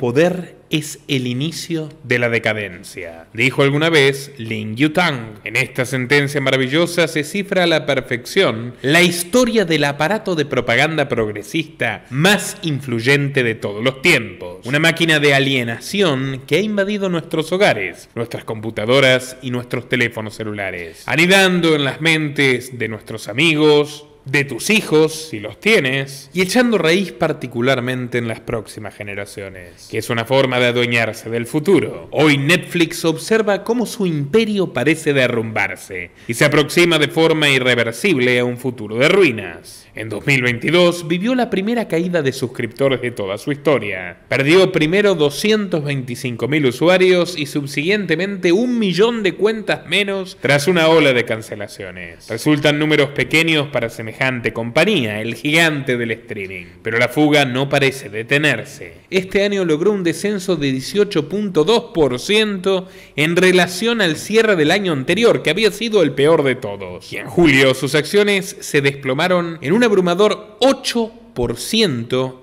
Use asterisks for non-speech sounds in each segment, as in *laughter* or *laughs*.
Poder es el inicio de la decadencia, dijo alguna vez Lin Yutang. En esta sentencia maravillosa se cifra a la perfección la historia del aparato de propaganda progresista más influyente de todos los tiempos, una máquina de alienación que ha invadido nuestros hogares, nuestras computadoras y nuestros teléfonos celulares, anidando en las mentes de nuestros amigos, de tus hijos, si los tienes, y echando raíz particularmente en las próximas generaciones, que es una forma de adueñarse del futuro. Hoy Netflix observa cómo su imperio parece derrumbarse y se aproxima de forma irreversible a un futuro de ruinas. En 2022 vivió la primera caída de suscriptores de toda su historia. Perdió primero 225.000 usuarios y subsiguientemente un millón de cuentas menos tras una ola de cancelaciones. Resultan números pequeños para semejante compañía, el gigante del streaming. Pero la fuga no parece detenerse. Este año logró un descenso de 18.2% en relación al cierre del año anterior, que había sido el peor de todos. Y en julio sus acciones se desplomaron en un un abrumador 8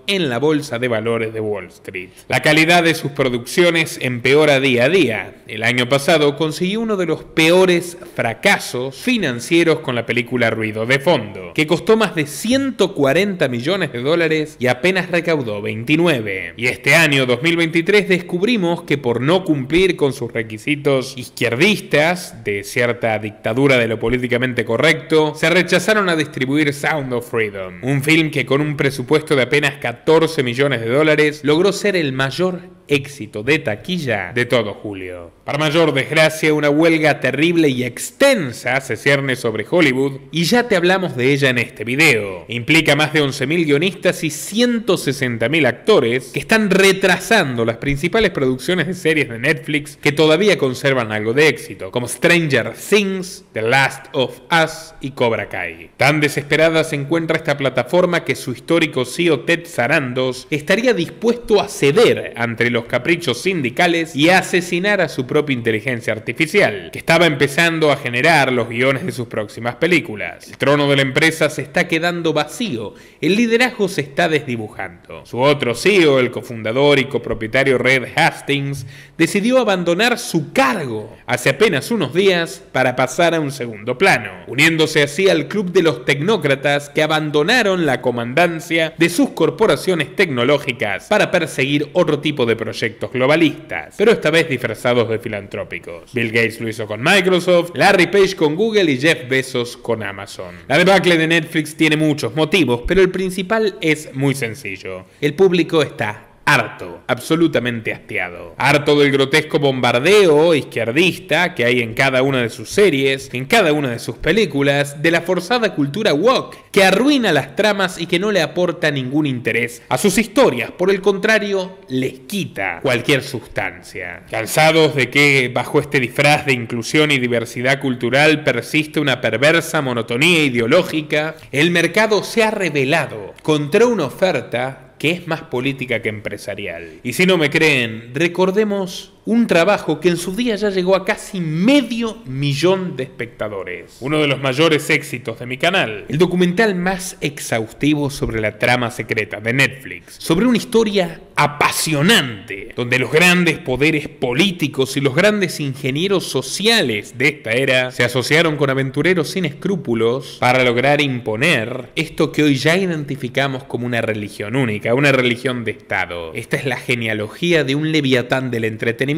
en la Bolsa de Valores de Wall Street. La calidad de sus producciones empeora día a día. El año pasado consiguió uno de los peores fracasos financieros con la película Ruido de Fondo, que costó más de 140 millones de dólares y apenas recaudó 29. Y este año 2023 descubrimos que por no cumplir con sus requisitos izquierdistas de cierta dictadura de lo políticamente correcto, se rechazaron a distribuir Sound of Freedom, un film que con un precio presupuesto de apenas 14 millones de dólares, logró ser el mayor éxito de taquilla de todo julio. Para mayor desgracia, una huelga terrible y extensa se cierne sobre Hollywood y ya te hablamos de ella en este video. Implica más de 11.000 guionistas y 160.000 actores que están retrasando las principales producciones de series de Netflix que todavía conservan algo de éxito, como Stranger Things, The Last of Us y Cobra Kai. Tan desesperada se encuentra esta plataforma que su historia histórico CEO Ted Sarandos estaría dispuesto a ceder ante los caprichos sindicales y a asesinar a su propia inteligencia artificial, que estaba empezando a generar los guiones de sus próximas películas. El trono de la empresa se está quedando vacío, el liderazgo se está desdibujando. Su otro CEO, el cofundador y copropietario Red Hastings, decidió abandonar su cargo hace apenas unos días para pasar a un segundo plano, uniéndose así al club de los tecnócratas que abandonaron la comandante de sus corporaciones tecnológicas para perseguir otro tipo de proyectos globalistas, pero esta vez disfrazados de filantrópicos. Bill Gates lo hizo con Microsoft, Larry Page con Google y Jeff Bezos con Amazon. La debacle de Netflix tiene muchos motivos, pero el principal es muy sencillo. El público está harto, absolutamente hastiado. Harto del grotesco bombardeo izquierdista que hay en cada una de sus series, en cada una de sus películas, de la forzada cultura woke que arruina las tramas y que no le aporta ningún interés a sus historias, por el contrario, les quita cualquier sustancia. Cansados de que bajo este disfraz de inclusión y diversidad cultural persiste una perversa monotonía ideológica, el mercado se ha revelado contra una oferta que es más política que empresarial. Y si no me creen, recordemos un trabajo que en su día ya llegó a casi medio millón de espectadores. Uno de los mayores éxitos de mi canal. El documental más exhaustivo sobre la trama secreta de Netflix. Sobre una historia apasionante, donde los grandes poderes políticos y los grandes ingenieros sociales de esta era se asociaron con aventureros sin escrúpulos para lograr imponer esto que hoy ya identificamos como una religión única, una religión de Estado. Esta es la genealogía de un leviatán del entretenimiento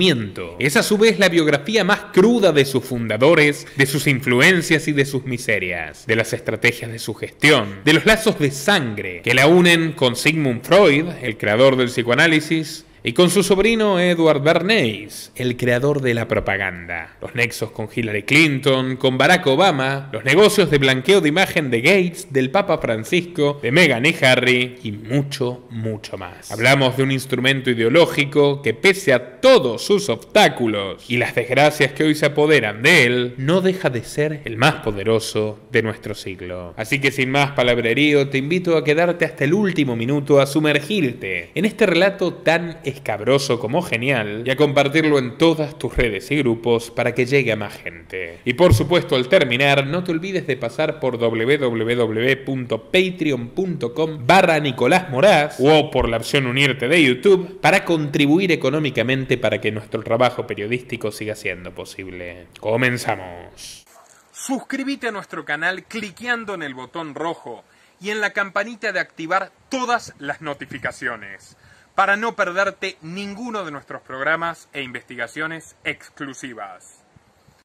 es a su vez la biografía más cruda de sus fundadores, de sus influencias y de sus miserias, de las estrategias de su gestión, de los lazos de sangre que la unen con Sigmund Freud, el creador del psicoanálisis, y con su sobrino Edward Bernays, el creador de la propaganda, los nexos con Hillary Clinton, con Barack Obama, los negocios de blanqueo de imagen de Gates, del Papa Francisco, de Meghan y Harry y mucho, mucho más. Hablamos de un instrumento ideológico que pese a todos sus obstáculos y las desgracias que hoy se apoderan de él, no deja de ser el más poderoso de nuestro siglo. Así que sin más palabrerío, te invito a quedarte hasta el último minuto a sumergirte en este relato tan cabroso como genial y a compartirlo en todas tus redes y grupos para que llegue a más gente. Y por supuesto, al terminar, no te olvides de pasar por www.patreon.com barra Nicolás Moraz o por la opción unirte de YouTube para contribuir económicamente para que nuestro trabajo periodístico siga siendo posible. Comenzamos. Suscríbete a nuestro canal cliqueando en el botón rojo y en la campanita de activar todas las notificaciones para no perderte ninguno de nuestros programas e investigaciones exclusivas.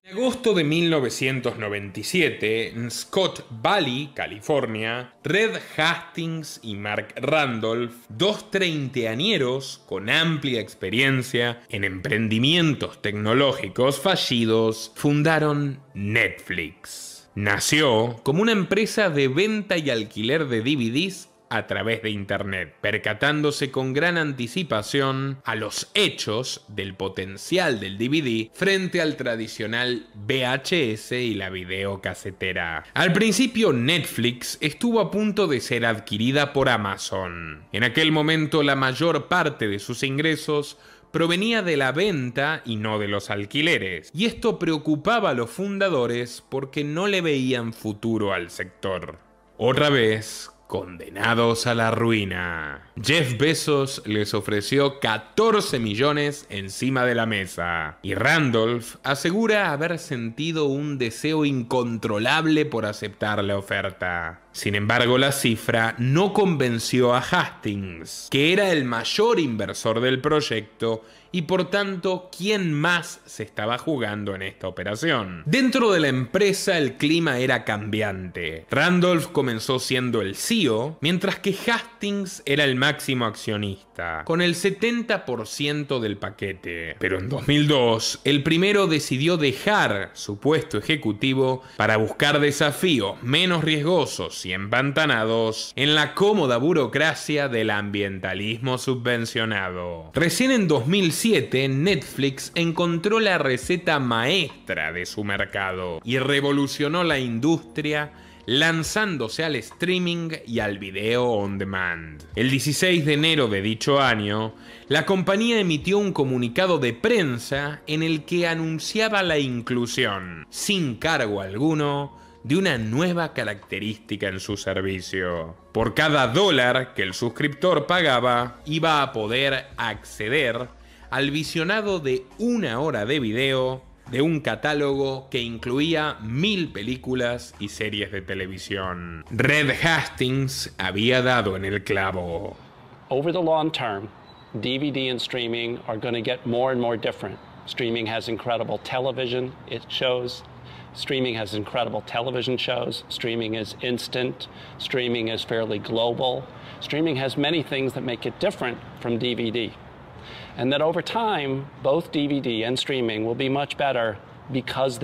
En agosto de 1997, en Scott Valley, California, Red Hastings y Mark Randolph, dos treintañeros con amplia experiencia en emprendimientos tecnológicos fallidos, fundaron Netflix. Nació como una empresa de venta y alquiler de DVDs a través de Internet, percatándose con gran anticipación a los hechos del potencial del DVD frente al tradicional VHS y la videocasetera. Al principio Netflix estuvo a punto de ser adquirida por Amazon. En aquel momento la mayor parte de sus ingresos provenía de la venta y no de los alquileres, y esto preocupaba a los fundadores porque no le veían futuro al sector. Otra vez, condenados a la ruina. Jeff Bezos les ofreció 14 millones encima de la mesa. Y Randolph asegura haber sentido un deseo incontrolable por aceptar la oferta. Sin embargo, la cifra no convenció a Hastings, que era el mayor inversor del proyecto y por tanto quien más se estaba jugando en esta operación. Dentro de la empresa el clima era cambiante. Randolph comenzó siendo el CEO, mientras que Hastings era el máximo accionista, con el 70% del paquete. Pero en 2002, el primero decidió dejar su puesto ejecutivo para buscar desafíos menos riesgosos y empantanados en la cómoda burocracia del ambientalismo subvencionado. Recién en 2007, Netflix encontró la receta maestra de su mercado y revolucionó la industria lanzándose al streaming y al video on demand. El 16 de enero de dicho año, la compañía emitió un comunicado de prensa en el que anunciaba la inclusión, sin cargo alguno, de una nueva característica en su servicio. Por cada dólar que el suscriptor pagaba, iba a poder acceder al visionado de una hora de video de un catálogo que incluía mil películas y series de televisión. Red Hastings había dado en el clavo. Over the long term, DVD and streaming are going to get more and more different. Streaming has incredible television it shows. Streaming has incredible television shows. Streaming is instant. Streaming is fairly global. Streaming has many things that make it different from DVD over time, both DVD streaming be much better Because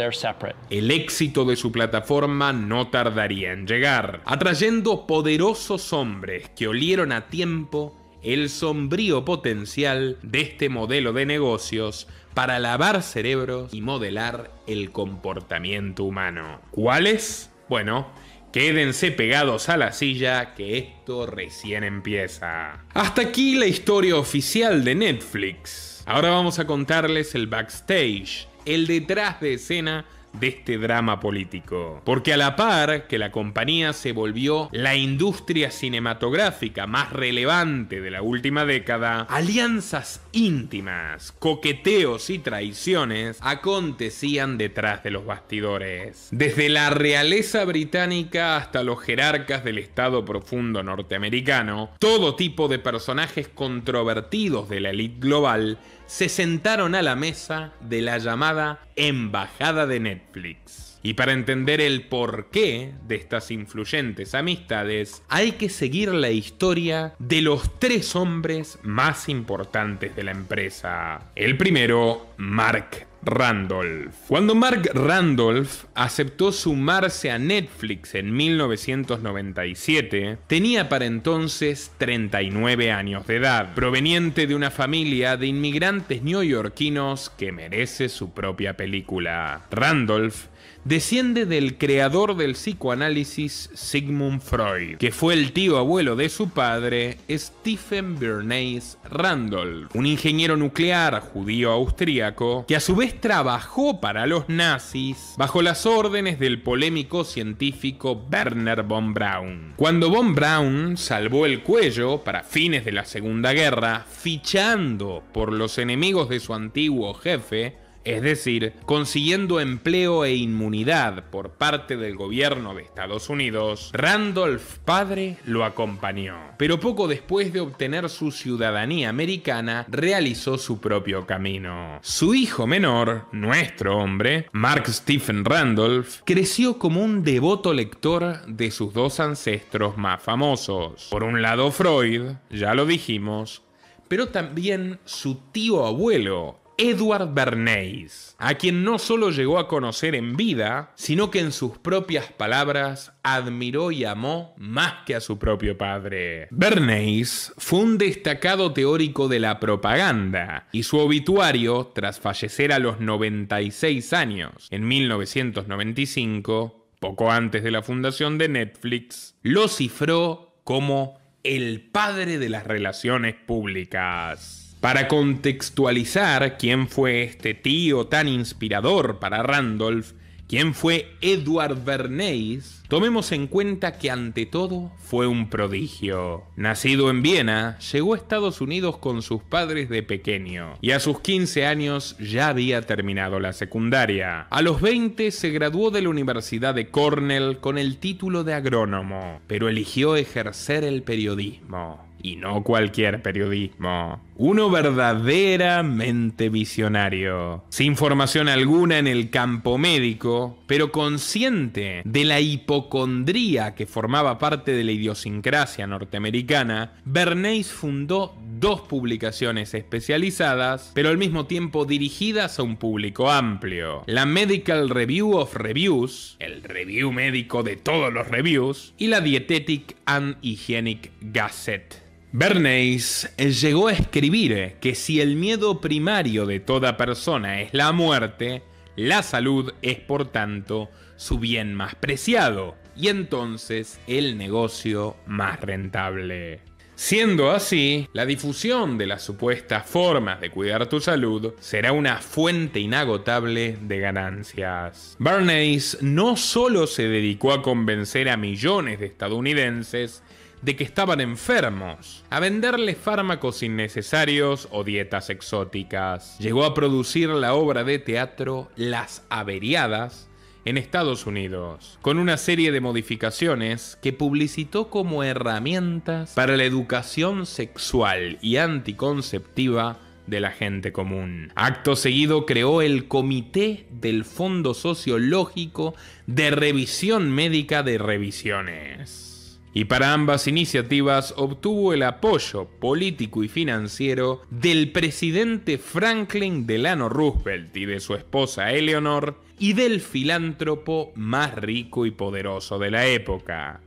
El éxito de su plataforma no tardaría en llegar, atrayendo poderosos hombres que olieron a tiempo el sombrío potencial de este modelo de negocios para lavar cerebros y modelar el comportamiento humano. ¿Cuáles? Bueno, Quédense pegados a la silla que esto recién empieza. Hasta aquí la historia oficial de Netflix. Ahora vamos a contarles el backstage, el detrás de escena de este drama político. Porque a la par que la compañía se volvió la industria cinematográfica más relevante de la última década, alianzas íntimas, coqueteos y traiciones acontecían detrás de los bastidores. Desde la realeza británica hasta los jerarcas del Estado profundo norteamericano, todo tipo de personajes controvertidos de la élite global se sentaron a la mesa de la llamada Embajada de Netflix. Y para entender el porqué de estas influyentes amistades, hay que seguir la historia de los tres hombres más importantes de la empresa. El primero, Mark Randolph. Cuando Mark Randolph aceptó sumarse a Netflix en 1997, tenía para entonces 39 años de edad, proveniente de una familia de inmigrantes neoyorquinos que merece su propia película. Randolph desciende del creador del psicoanálisis Sigmund Freud, que fue el tío abuelo de su padre Stephen Bernays Randolph, un ingeniero nuclear judío austríaco que a su vez trabajó para los nazis bajo las órdenes del polémico científico Werner von Braun. Cuando von Braun salvó el cuello para fines de la Segunda Guerra, fichando por los enemigos de su antiguo jefe, es decir, consiguiendo empleo e inmunidad por parte del gobierno de Estados Unidos, Randolph padre lo acompañó. Pero poco después de obtener su ciudadanía americana, realizó su propio camino. Su hijo menor, nuestro hombre, Mark Stephen Randolph, creció como un devoto lector de sus dos ancestros más famosos. Por un lado Freud, ya lo dijimos, pero también su tío abuelo, Edward Bernays, a quien no solo llegó a conocer en vida, sino que en sus propias palabras admiró y amó más que a su propio padre. Bernays fue un destacado teórico de la propaganda y su obituario, tras fallecer a los 96 años en 1995, poco antes de la fundación de Netflix, lo cifró como el padre de las relaciones públicas. Para contextualizar quién fue este tío tan inspirador para Randolph, quién fue Edward Bernays, tomemos en cuenta que ante todo fue un prodigio. Nacido en Viena, llegó a Estados Unidos con sus padres de pequeño y a sus 15 años ya había terminado la secundaria. A los 20 se graduó de la Universidad de Cornell con el título de agrónomo, pero eligió ejercer el periodismo y no cualquier periodismo. Uno verdaderamente visionario, sin formación alguna en el campo médico, pero consciente de la hipocondría que formaba parte de la idiosincrasia norteamericana, Bernays fundó dos publicaciones especializadas, pero al mismo tiempo dirigidas a un público amplio. La Medical Review of Reviews, el review médico de todos los reviews, y la Dietetic and Hygienic Gazette. Bernays eh, llegó a escribir eh, que si el miedo primario de toda persona es la muerte, la salud es por tanto su bien más preciado y entonces el negocio más rentable. Siendo así, la difusión de las supuestas formas de cuidar tu salud será una fuente inagotable de ganancias. Bernays no solo se dedicó a convencer a millones de estadounidenses de que estaban enfermos, a venderles fármacos innecesarios o dietas exóticas. Llegó a producir la obra de teatro Las Averiadas en Estados Unidos, con una serie de modificaciones que publicitó como herramientas para la educación sexual y anticonceptiva de la gente común. Acto seguido creó el Comité del Fondo Sociológico de Revisión Médica de Revisiones y para ambas iniciativas obtuvo el apoyo político y financiero del presidente Franklin Delano Roosevelt y de su esposa Eleanor y del filántropo más rico y poderoso de la época,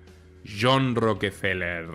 John Rockefeller.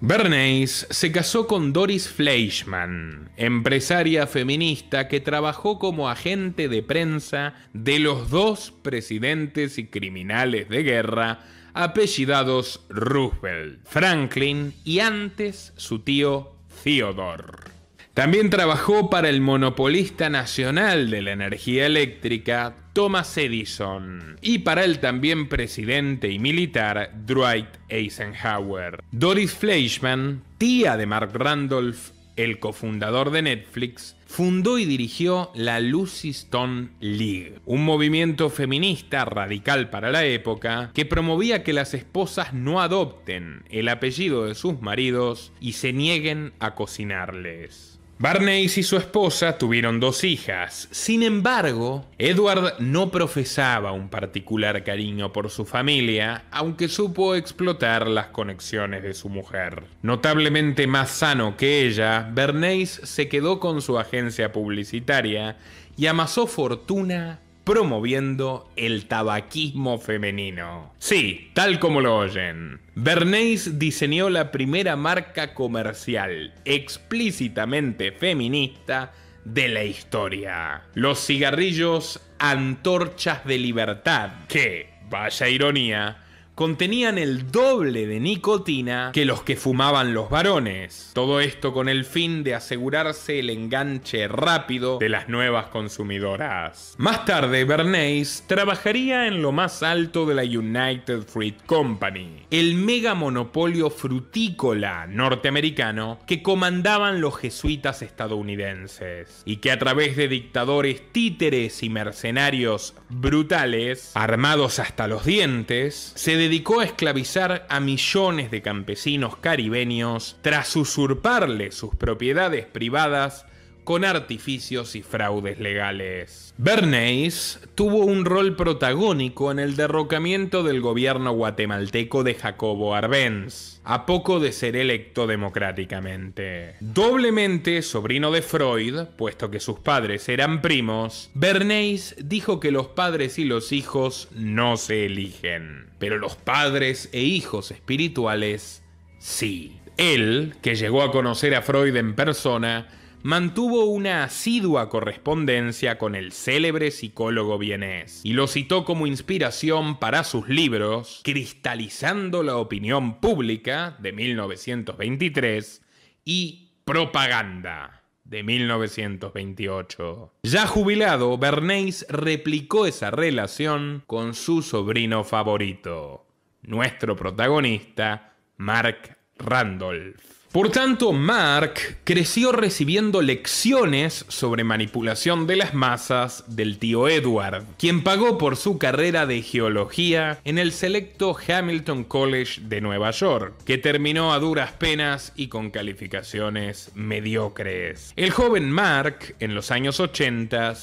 Bernays se casó con Doris Fleischmann, empresaria feminista que trabajó como agente de prensa de los dos presidentes y criminales de guerra apellidados Roosevelt, Franklin y antes su tío Theodore. También trabajó para el monopolista nacional de la energía eléctrica, Thomas Edison, y para el también presidente y militar Dwight Eisenhower. Doris Fleischmann, tía de Mark Randolph el cofundador de Netflix, fundó y dirigió la Lucy Stone League, un movimiento feminista radical para la época que promovía que las esposas no adopten el apellido de sus maridos y se nieguen a cocinarles. Barnes y su esposa tuvieron dos hijas. Sin embargo, Edward no profesaba un particular cariño por su familia, aunque supo explotar las conexiones de su mujer. Notablemente más sano que ella, Bernays se quedó con su agencia publicitaria y amasó fortuna promoviendo el tabaquismo femenino. Sí, tal como lo oyen. Bernays diseñó la primera marca comercial explícitamente feminista de la historia. Los cigarrillos antorchas de libertad, que, vaya ironía, contenían el doble de nicotina que los que fumaban los varones. Todo esto con el fin de asegurarse el enganche rápido de las nuevas consumidoras. Más tarde, Bernays trabajaría en lo más alto de la United Fruit Company, el mega monopolio frutícola norteamericano que comandaban los jesuitas estadounidenses y que a través de dictadores títeres y mercenarios brutales, armados hasta los dientes, se dedicó a esclavizar a millones de campesinos caribeños tras usurparle sus propiedades privadas con artificios y fraudes legales. Bernays tuvo un rol protagónico en el derrocamiento del gobierno guatemalteco de Jacobo Arbenz, a poco de ser electo democráticamente. Doblemente sobrino de Freud, puesto que sus padres eran primos, Bernays dijo que los padres y los hijos no se eligen, pero los padres e hijos espirituales sí. Él, que llegó a conocer a Freud en persona, mantuvo una asidua correspondencia con el célebre psicólogo vienés y lo citó como inspiración para sus libros Cristalizando la opinión pública de 1923 y Propaganda de 1928. Ya jubilado, Bernays replicó esa relación con su sobrino favorito, nuestro protagonista, Mark Randolph. Por tanto, Mark creció recibiendo lecciones sobre manipulación de las masas del tío Edward, quien pagó por su carrera de geología en el selecto Hamilton College de Nueva York, que terminó a duras penas y con calificaciones mediocres. El joven Mark, en los años 80,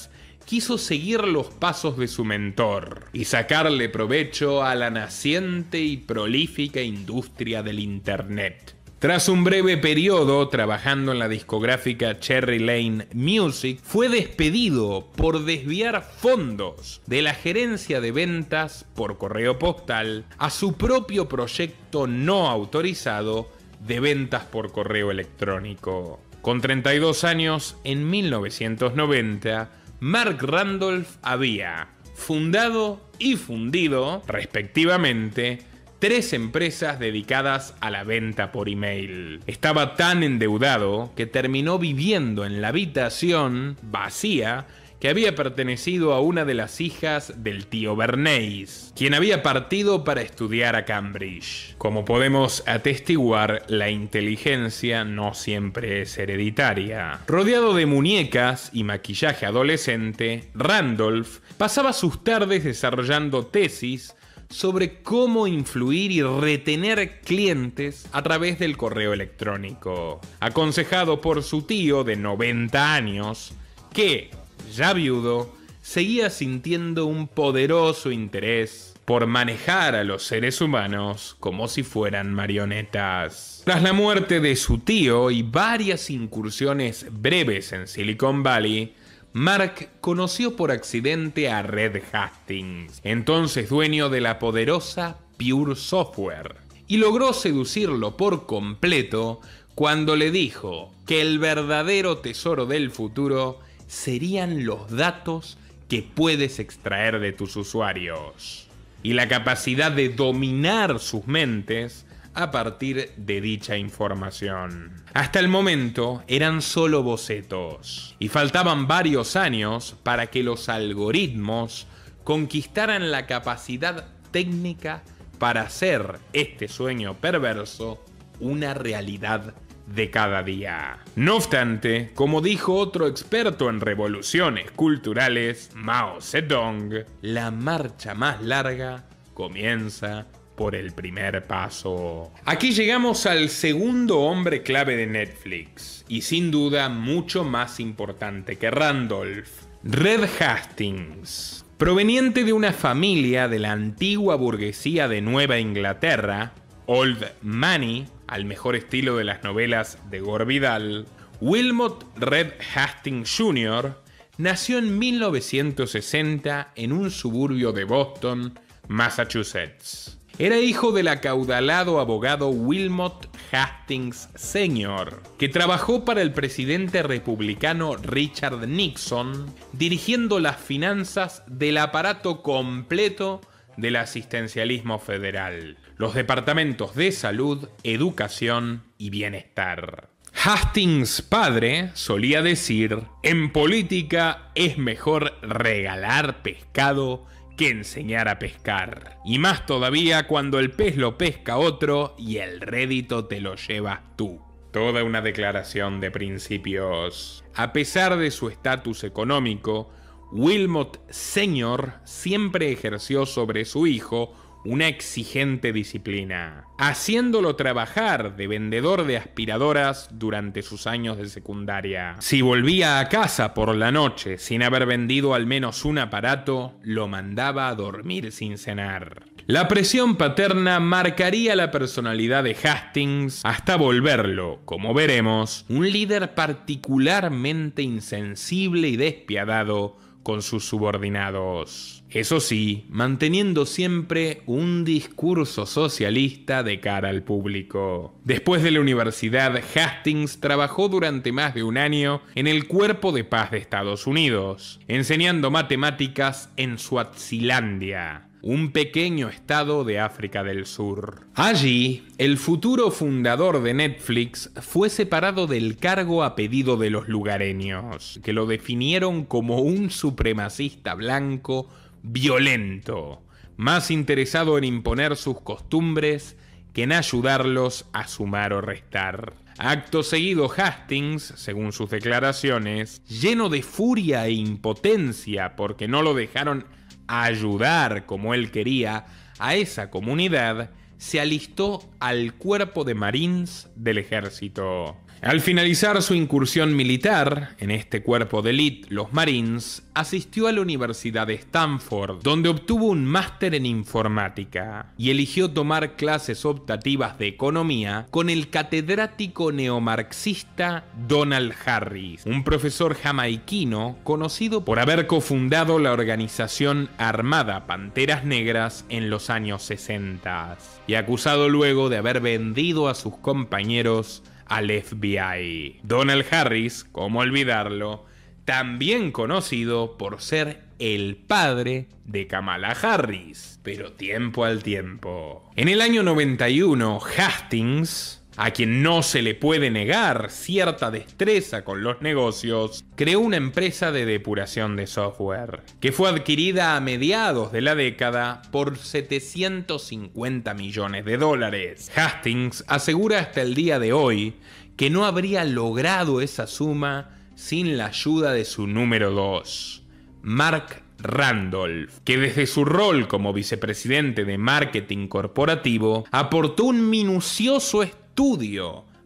quiso seguir los pasos de su mentor y sacarle provecho a la naciente y prolífica industria del Internet tras un breve periodo trabajando en la discográfica Cherry Lane Music, fue despedido por desviar fondos de la gerencia de ventas por correo postal a su propio proyecto no autorizado de ventas por correo electrónico. Con 32 años, en 1990, Mark Randolph había fundado y fundido, respectivamente, tres empresas dedicadas a la venta por email. Estaba tan endeudado que terminó viviendo en la habitación vacía que había pertenecido a una de las hijas del tío Bernays, quien había partido para estudiar a Cambridge. Como podemos atestiguar, la inteligencia no siempre es hereditaria. Rodeado de muñecas y maquillaje adolescente, Randolph pasaba sus tardes desarrollando tesis sobre cómo influir y retener clientes a través del correo electrónico, aconsejado por su tío de 90 años, que, ya viudo, seguía sintiendo un poderoso interés por manejar a los seres humanos como si fueran marionetas. Tras la muerte de su tío y varias incursiones breves en Silicon Valley, Mark conoció por accidente a Red Hastings, entonces dueño de la poderosa Pure Software, y logró seducirlo por completo cuando le dijo que el verdadero tesoro del futuro serían los datos que puedes extraer de tus usuarios y la capacidad de dominar sus mentes a partir de dicha información. Hasta el momento eran solo bocetos y faltaban varios años para que los algoritmos conquistaran la capacidad técnica para hacer este sueño perverso una realidad de cada día. No obstante, como dijo otro experto en revoluciones culturales, Mao Zedong, la marcha más larga comienza por el primer paso. Aquí llegamos al segundo hombre clave de Netflix, y sin duda mucho más importante que Randolph, Red Hastings. Proveniente de una familia de la antigua burguesía de Nueva Inglaterra, Old Money, al mejor estilo de las novelas de Gore Vidal, Wilmot Red Hastings Jr. nació en 1960 en un suburbio de Boston, Massachusetts. Era hijo del acaudalado abogado Wilmot Hastings Sr., que trabajó para el presidente republicano Richard Nixon, dirigiendo las finanzas del aparato completo del asistencialismo federal, los departamentos de salud, educación y bienestar. Hastings padre solía decir, en política es mejor regalar pescado que enseñar a pescar. Y más todavía cuando el pez lo pesca otro y el rédito te lo llevas tú. Toda una declaración de principios. A pesar de su estatus económico, Wilmot Sr. siempre ejerció sobre su hijo una exigente disciplina, haciéndolo trabajar de vendedor de aspiradoras durante sus años de secundaria. Si volvía a casa por la noche sin haber vendido al menos un aparato, lo mandaba a dormir sin cenar. La presión paterna marcaría la personalidad de Hastings hasta volverlo, como veremos, un líder particularmente insensible y despiadado con sus subordinados. Eso sí, manteniendo siempre un discurso socialista de cara al público. Después de la universidad, Hastings trabajó durante más de un año en el Cuerpo de Paz de Estados Unidos, enseñando matemáticas en Suazilandia, un pequeño estado de África del Sur. Allí, el futuro fundador de Netflix fue separado del cargo a pedido de los lugareños, que lo definieron como un supremacista blanco violento, más interesado en imponer sus costumbres que en ayudarlos a sumar o restar. Acto seguido, Hastings, según sus declaraciones, lleno de furia e impotencia porque no lo dejaron ayudar como él quería a esa comunidad, se alistó al cuerpo de marines del ejército. Al finalizar su incursión militar, en este cuerpo de élite, los Marines, asistió a la Universidad de Stanford, donde obtuvo un máster en informática y eligió tomar clases optativas de economía con el catedrático neomarxista Donald Harris, un profesor jamaiquino conocido por haber cofundado la organización armada Panteras Negras en los años 60 y acusado luego de haber vendido a sus compañeros al FBI. Donald Harris, como olvidarlo, también conocido por ser el padre de Kamala Harris, pero tiempo al tiempo. En el año 91, Hastings a quien no se le puede negar cierta destreza con los negocios, creó una empresa de depuración de software, que fue adquirida a mediados de la década por 750 millones de dólares. Hastings asegura hasta el día de hoy que no habría logrado esa suma sin la ayuda de su número 2, Mark Randolph, que desde su rol como vicepresidente de marketing corporativo aportó un minucioso estudio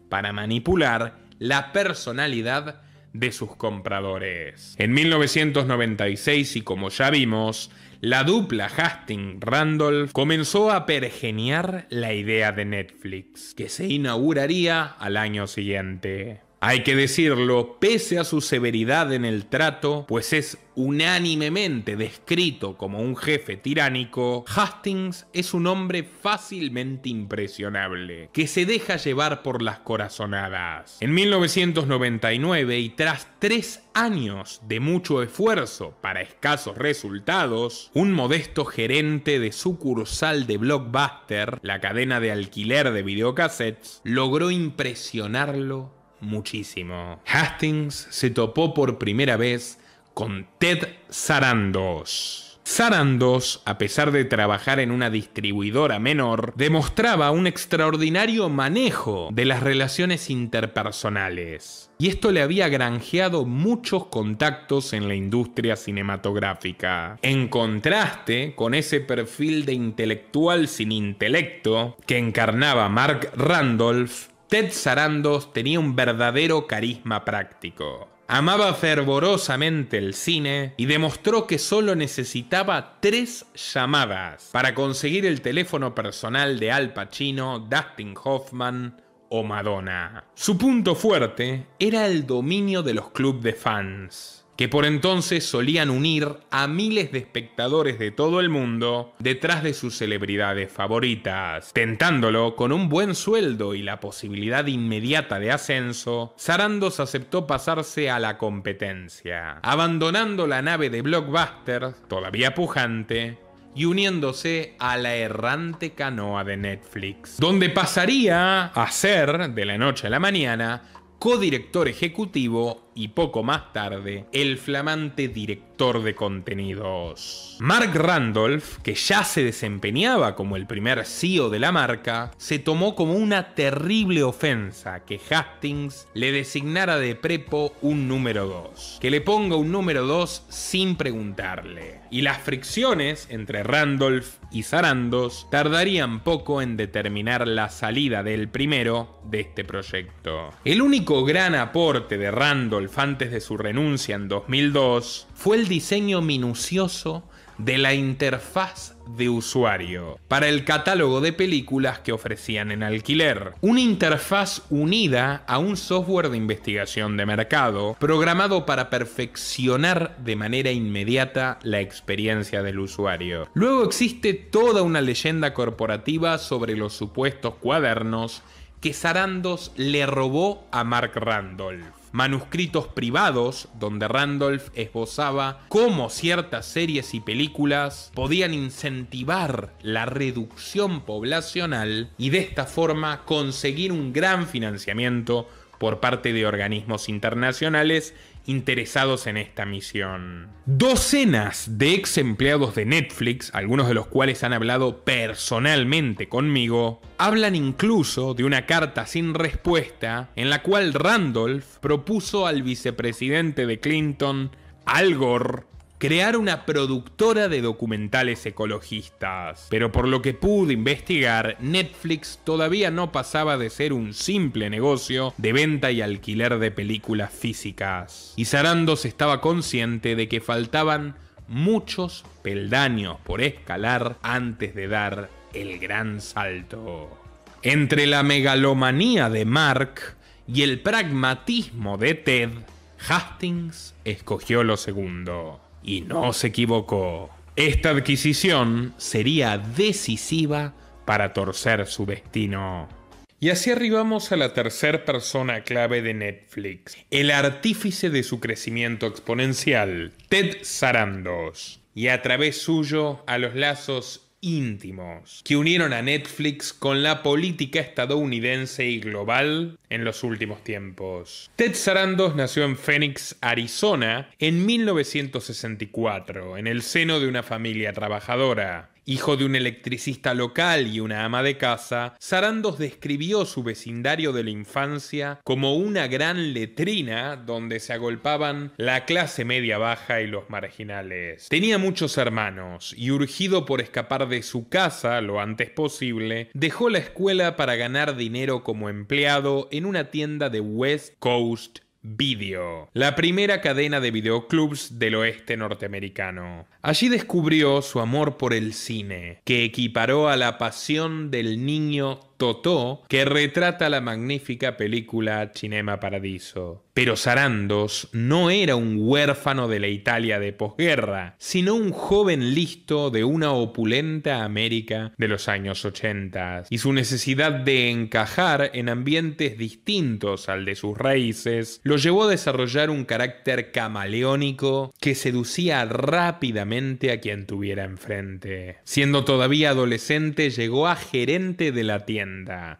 para manipular la personalidad de sus compradores. En 1996, y como ya vimos, la dupla Hastings-Randolph comenzó a pergeniar la idea de Netflix, que se inauguraría al año siguiente. Hay que decirlo, pese a su severidad en el trato, pues es unánimemente descrito como un jefe tiránico, Hastings es un hombre fácilmente impresionable, que se deja llevar por las corazonadas. En 1999, y tras tres años de mucho esfuerzo para escasos resultados, un modesto gerente de sucursal de Blockbuster, la cadena de alquiler de videocassettes, logró impresionarlo muchísimo. Hastings se topó por primera vez con Ted Sarandos. Sarandos, a pesar de trabajar en una distribuidora menor, demostraba un extraordinario manejo de las relaciones interpersonales, y esto le había granjeado muchos contactos en la industria cinematográfica. En contraste con ese perfil de intelectual sin intelecto que encarnaba Mark Randolph, Ted Sarandos tenía un verdadero carisma práctico. Amaba fervorosamente el cine y demostró que solo necesitaba tres llamadas para conseguir el teléfono personal de Al Pacino, Dustin Hoffman o Madonna. Su punto fuerte era el dominio de los clubes de fans que por entonces solían unir a miles de espectadores de todo el mundo detrás de sus celebridades favoritas. Tentándolo con un buen sueldo y la posibilidad inmediata de ascenso, Sarandos aceptó pasarse a la competencia, abandonando la nave de Blockbuster, todavía pujante, y uniéndose a la errante canoa de Netflix, donde pasaría a ser, de la noche a la mañana, codirector ejecutivo y poco más tarde, el flamante director de contenidos. Mark Randolph, que ya se desempeñaba como el primer CEO de la marca, se tomó como una terrible ofensa que Hastings le designara de prepo un número 2, que le ponga un número 2 sin preguntarle. Y las fricciones entre Randolph y Sarandos tardarían poco en determinar la salida del primero de este proyecto. El único gran aporte de Randolph antes de su renuncia en 2002 fue el diseño minucioso de la interfaz de usuario para el catálogo de películas que ofrecían en alquiler. Una interfaz unida a un software de investigación de mercado programado para perfeccionar de manera inmediata la experiencia del usuario. Luego existe toda una leyenda corporativa sobre los supuestos cuadernos que Sarandos le robó a Mark Randolph. Manuscritos privados donde Randolph esbozaba cómo ciertas series y películas podían incentivar la reducción poblacional y de esta forma conseguir un gran financiamiento por parte de organismos internacionales interesados en esta misión. Docenas de ex empleados de Netflix, algunos de los cuales han hablado personalmente conmigo, hablan incluso de una carta sin respuesta en la cual Randolph propuso al vicepresidente de Clinton, Al Gore, crear una productora de documentales ecologistas. Pero por lo que pude investigar, Netflix todavía no pasaba de ser un simple negocio de venta y alquiler de películas físicas. Y Sarandos estaba consciente de que faltaban muchos peldaños por escalar antes de dar el gran salto. Entre la megalomanía de Mark y el pragmatismo de Ted, Hastings escogió lo segundo. Y no se equivocó. Esta adquisición sería decisiva para torcer su destino. Y así arribamos a la tercer persona clave de Netflix, el artífice de su crecimiento exponencial, Ted Sarandos. Y a través suyo, a los lazos íntimos, que unieron a Netflix con la política estadounidense y global en los últimos tiempos. Ted Sarandos nació en Phoenix, Arizona, en 1964, en el seno de una familia trabajadora. Hijo de un electricista local y una ama de casa, Sarandos describió su vecindario de la infancia como una gran letrina donde se agolpaban la clase media baja y los marginales. Tenía muchos hermanos y urgido por escapar de su casa lo antes posible, dejó la escuela para ganar dinero como empleado en una tienda de West Coast Video, la primera cadena de videoclubs del oeste norteamericano. Allí descubrió su amor por el cine, que equiparó a la pasión del niño Totó que retrata la magnífica película Cinema Paradiso. Pero Sarandos no era un huérfano de la Italia de posguerra, sino un joven listo de una opulenta América de los años 80, y su necesidad de encajar en ambientes distintos al de sus raíces lo llevó a desarrollar un carácter camaleónico que seducía rápidamente a quien tuviera enfrente. Siendo todavía adolescente llegó a gerente de la tienda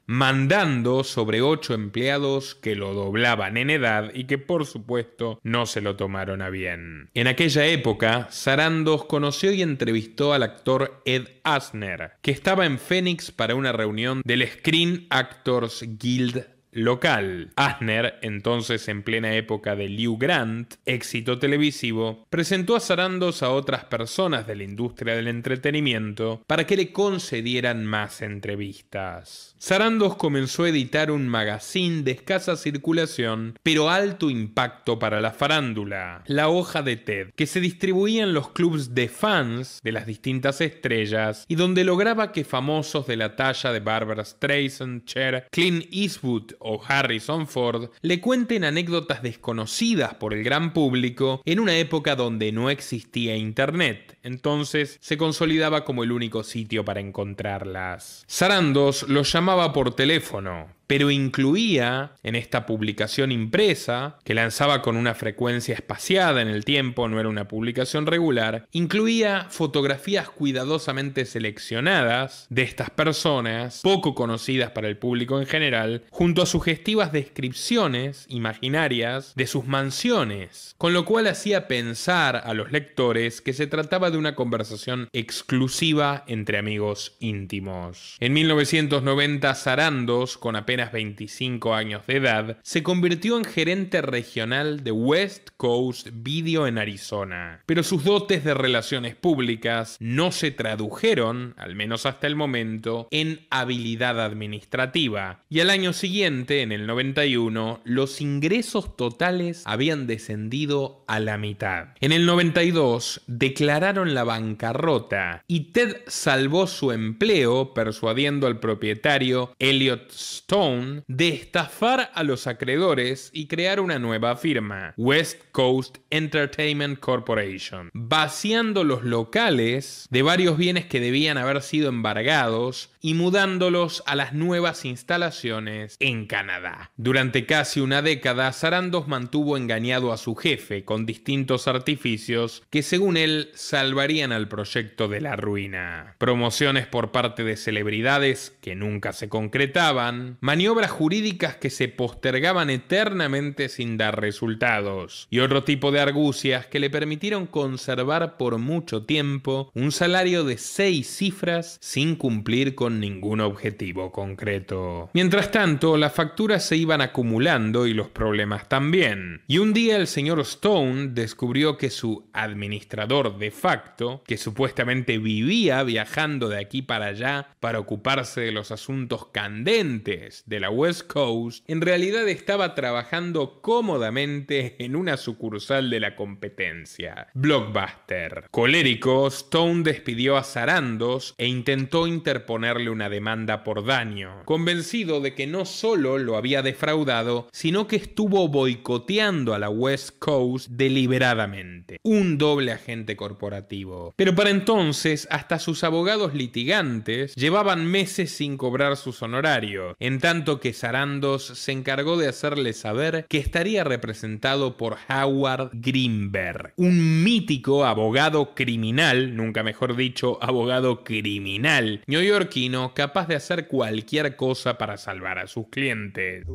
mandando sobre ocho empleados que lo doblaban en edad y que por supuesto no se lo tomaron a bien. En aquella época, Sarandos conoció y entrevistó al actor Ed Asner, que estaba en Phoenix para una reunión del Screen Actors Guild local. Asner, entonces en plena época de Liu Grant, éxito televisivo, presentó a Sarandos a otras personas de la industria del entretenimiento para que le concedieran más entrevistas. Sarandos comenzó a editar un magazine de escasa circulación, pero alto impacto para la farándula, La Hoja de Ted, que se distribuía en los clubs de fans de las distintas estrellas y donde lograba que famosos de la talla de Barbara Streisand, Cher, Clint Eastwood o Harrison Ford le cuenten anécdotas desconocidas por el gran público en una época donde no existía Internet, entonces se consolidaba como el único sitio para encontrarlas. Sarandos los llamaba por teléfono, pero incluía en esta publicación impresa, que lanzaba con una frecuencia espaciada en el tiempo, no era una publicación regular, incluía fotografías cuidadosamente seleccionadas de estas personas, poco conocidas para el público en general, junto a sugestivas descripciones imaginarias de sus mansiones, con lo cual hacía pensar a los lectores que se trataba de una conversación exclusiva entre amigos íntimos. En 1990, Sarandos, con apenas apenas 25 años de edad, se convirtió en gerente regional de West Coast Video en Arizona. Pero sus dotes de relaciones públicas no se tradujeron, al menos hasta el momento, en habilidad administrativa. Y al año siguiente, en el 91, los ingresos totales habían descendido a la mitad. En el 92, declararon la bancarrota y Ted salvó su empleo persuadiendo al propietario Elliot Stone de estafar a los acreedores y crear una nueva firma, West Coast Entertainment Corporation, vaciando los locales de varios bienes que debían haber sido embargados y mudándolos a las nuevas instalaciones en Canadá. Durante casi una década, Sarandos mantuvo engañado a su jefe con distintos artificios que según él salvarían al proyecto de la ruina. Promociones por parte de celebridades que nunca se concretaban, maniobras jurídicas que se postergaban eternamente sin dar resultados, y otro tipo de argucias que le permitieron conservar por mucho tiempo un salario de seis cifras sin cumplir con ningún objetivo concreto. Mientras tanto, las facturas se iban acumulando y los problemas también. Y un día el señor Stone descubrió que su administrador de facto, que supuestamente vivía viajando de aquí para allá para ocuparse de los asuntos candentes de la West Coast en realidad estaba trabajando cómodamente en una sucursal de la competencia, Blockbuster. Colérico, Stone despidió a Sarandos e intentó interponerle una demanda por daño, convencido de que no solo lo había defraudado, sino que estuvo boicoteando a la West Coast deliberadamente, un doble agente corporativo. Pero para entonces, hasta sus abogados litigantes llevaban meses sin cobrar sus honorarios, en tanto que Sarandos se encargó de hacerle saber que estaría representado por Howard Grimberg, un mítico abogado criminal, nunca mejor dicho, abogado criminal, neoyorquino capaz de hacer cualquier cosa para salvar a sus clientes.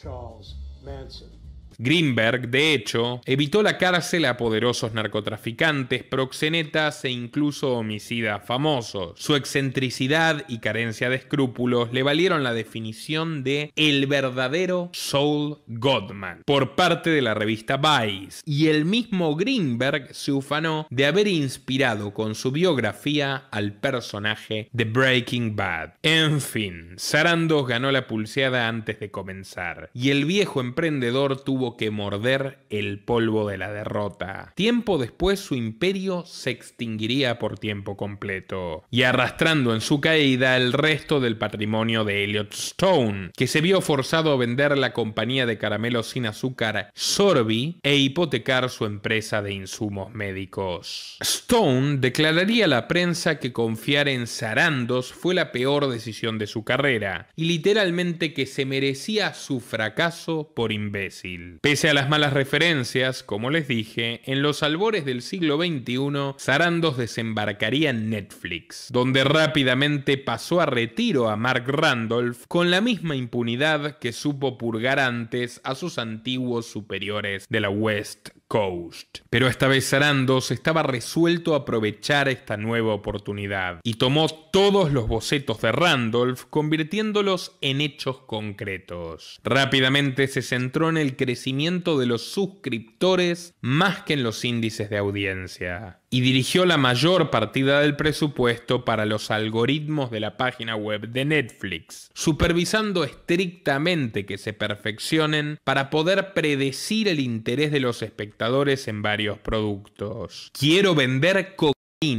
Charles Manson. Greenberg, de hecho, evitó la cárcel a poderosos narcotraficantes, proxenetas e incluso homicidas famosos. Su excentricidad y carencia de escrúpulos le valieron la definición de el verdadero Soul Godman por parte de la revista Vice, y el mismo Greenberg se ufanó de haber inspirado con su biografía al personaje de Breaking Bad. En fin, Sarandos ganó la pulseada antes de comenzar, y el viejo emprendedor tuvo que morder el polvo de la derrota. Tiempo después su imperio se extinguiría por tiempo completo, y arrastrando en su caída el resto del patrimonio de Elliot Stone, que se vio forzado a vender la compañía de caramelos sin azúcar Sorby e hipotecar su empresa de insumos médicos. Stone declararía a la prensa que confiar en Sarandos fue la peor decisión de su carrera, y literalmente que se merecía su fracaso por imbécil. Pese a las malas referencias, como les dije, en los albores del siglo XXI, Sarandos desembarcaría en Netflix, donde rápidamente pasó a retiro a Mark Randolph con la misma impunidad que supo purgar antes a sus antiguos superiores de la West Coast. Pero esta vez Sarandos estaba resuelto a aprovechar esta nueva oportunidad y tomó todos los bocetos de Randolph convirtiéndolos en hechos concretos. Rápidamente se centró en el crecimiento de los suscriptores más que en los índices de audiencia. Y dirigió la mayor partida del presupuesto para los algoritmos de la página web de Netflix, supervisando estrictamente que se perfeccionen para poder predecir el interés de los espectadores en varios productos. Quiero vender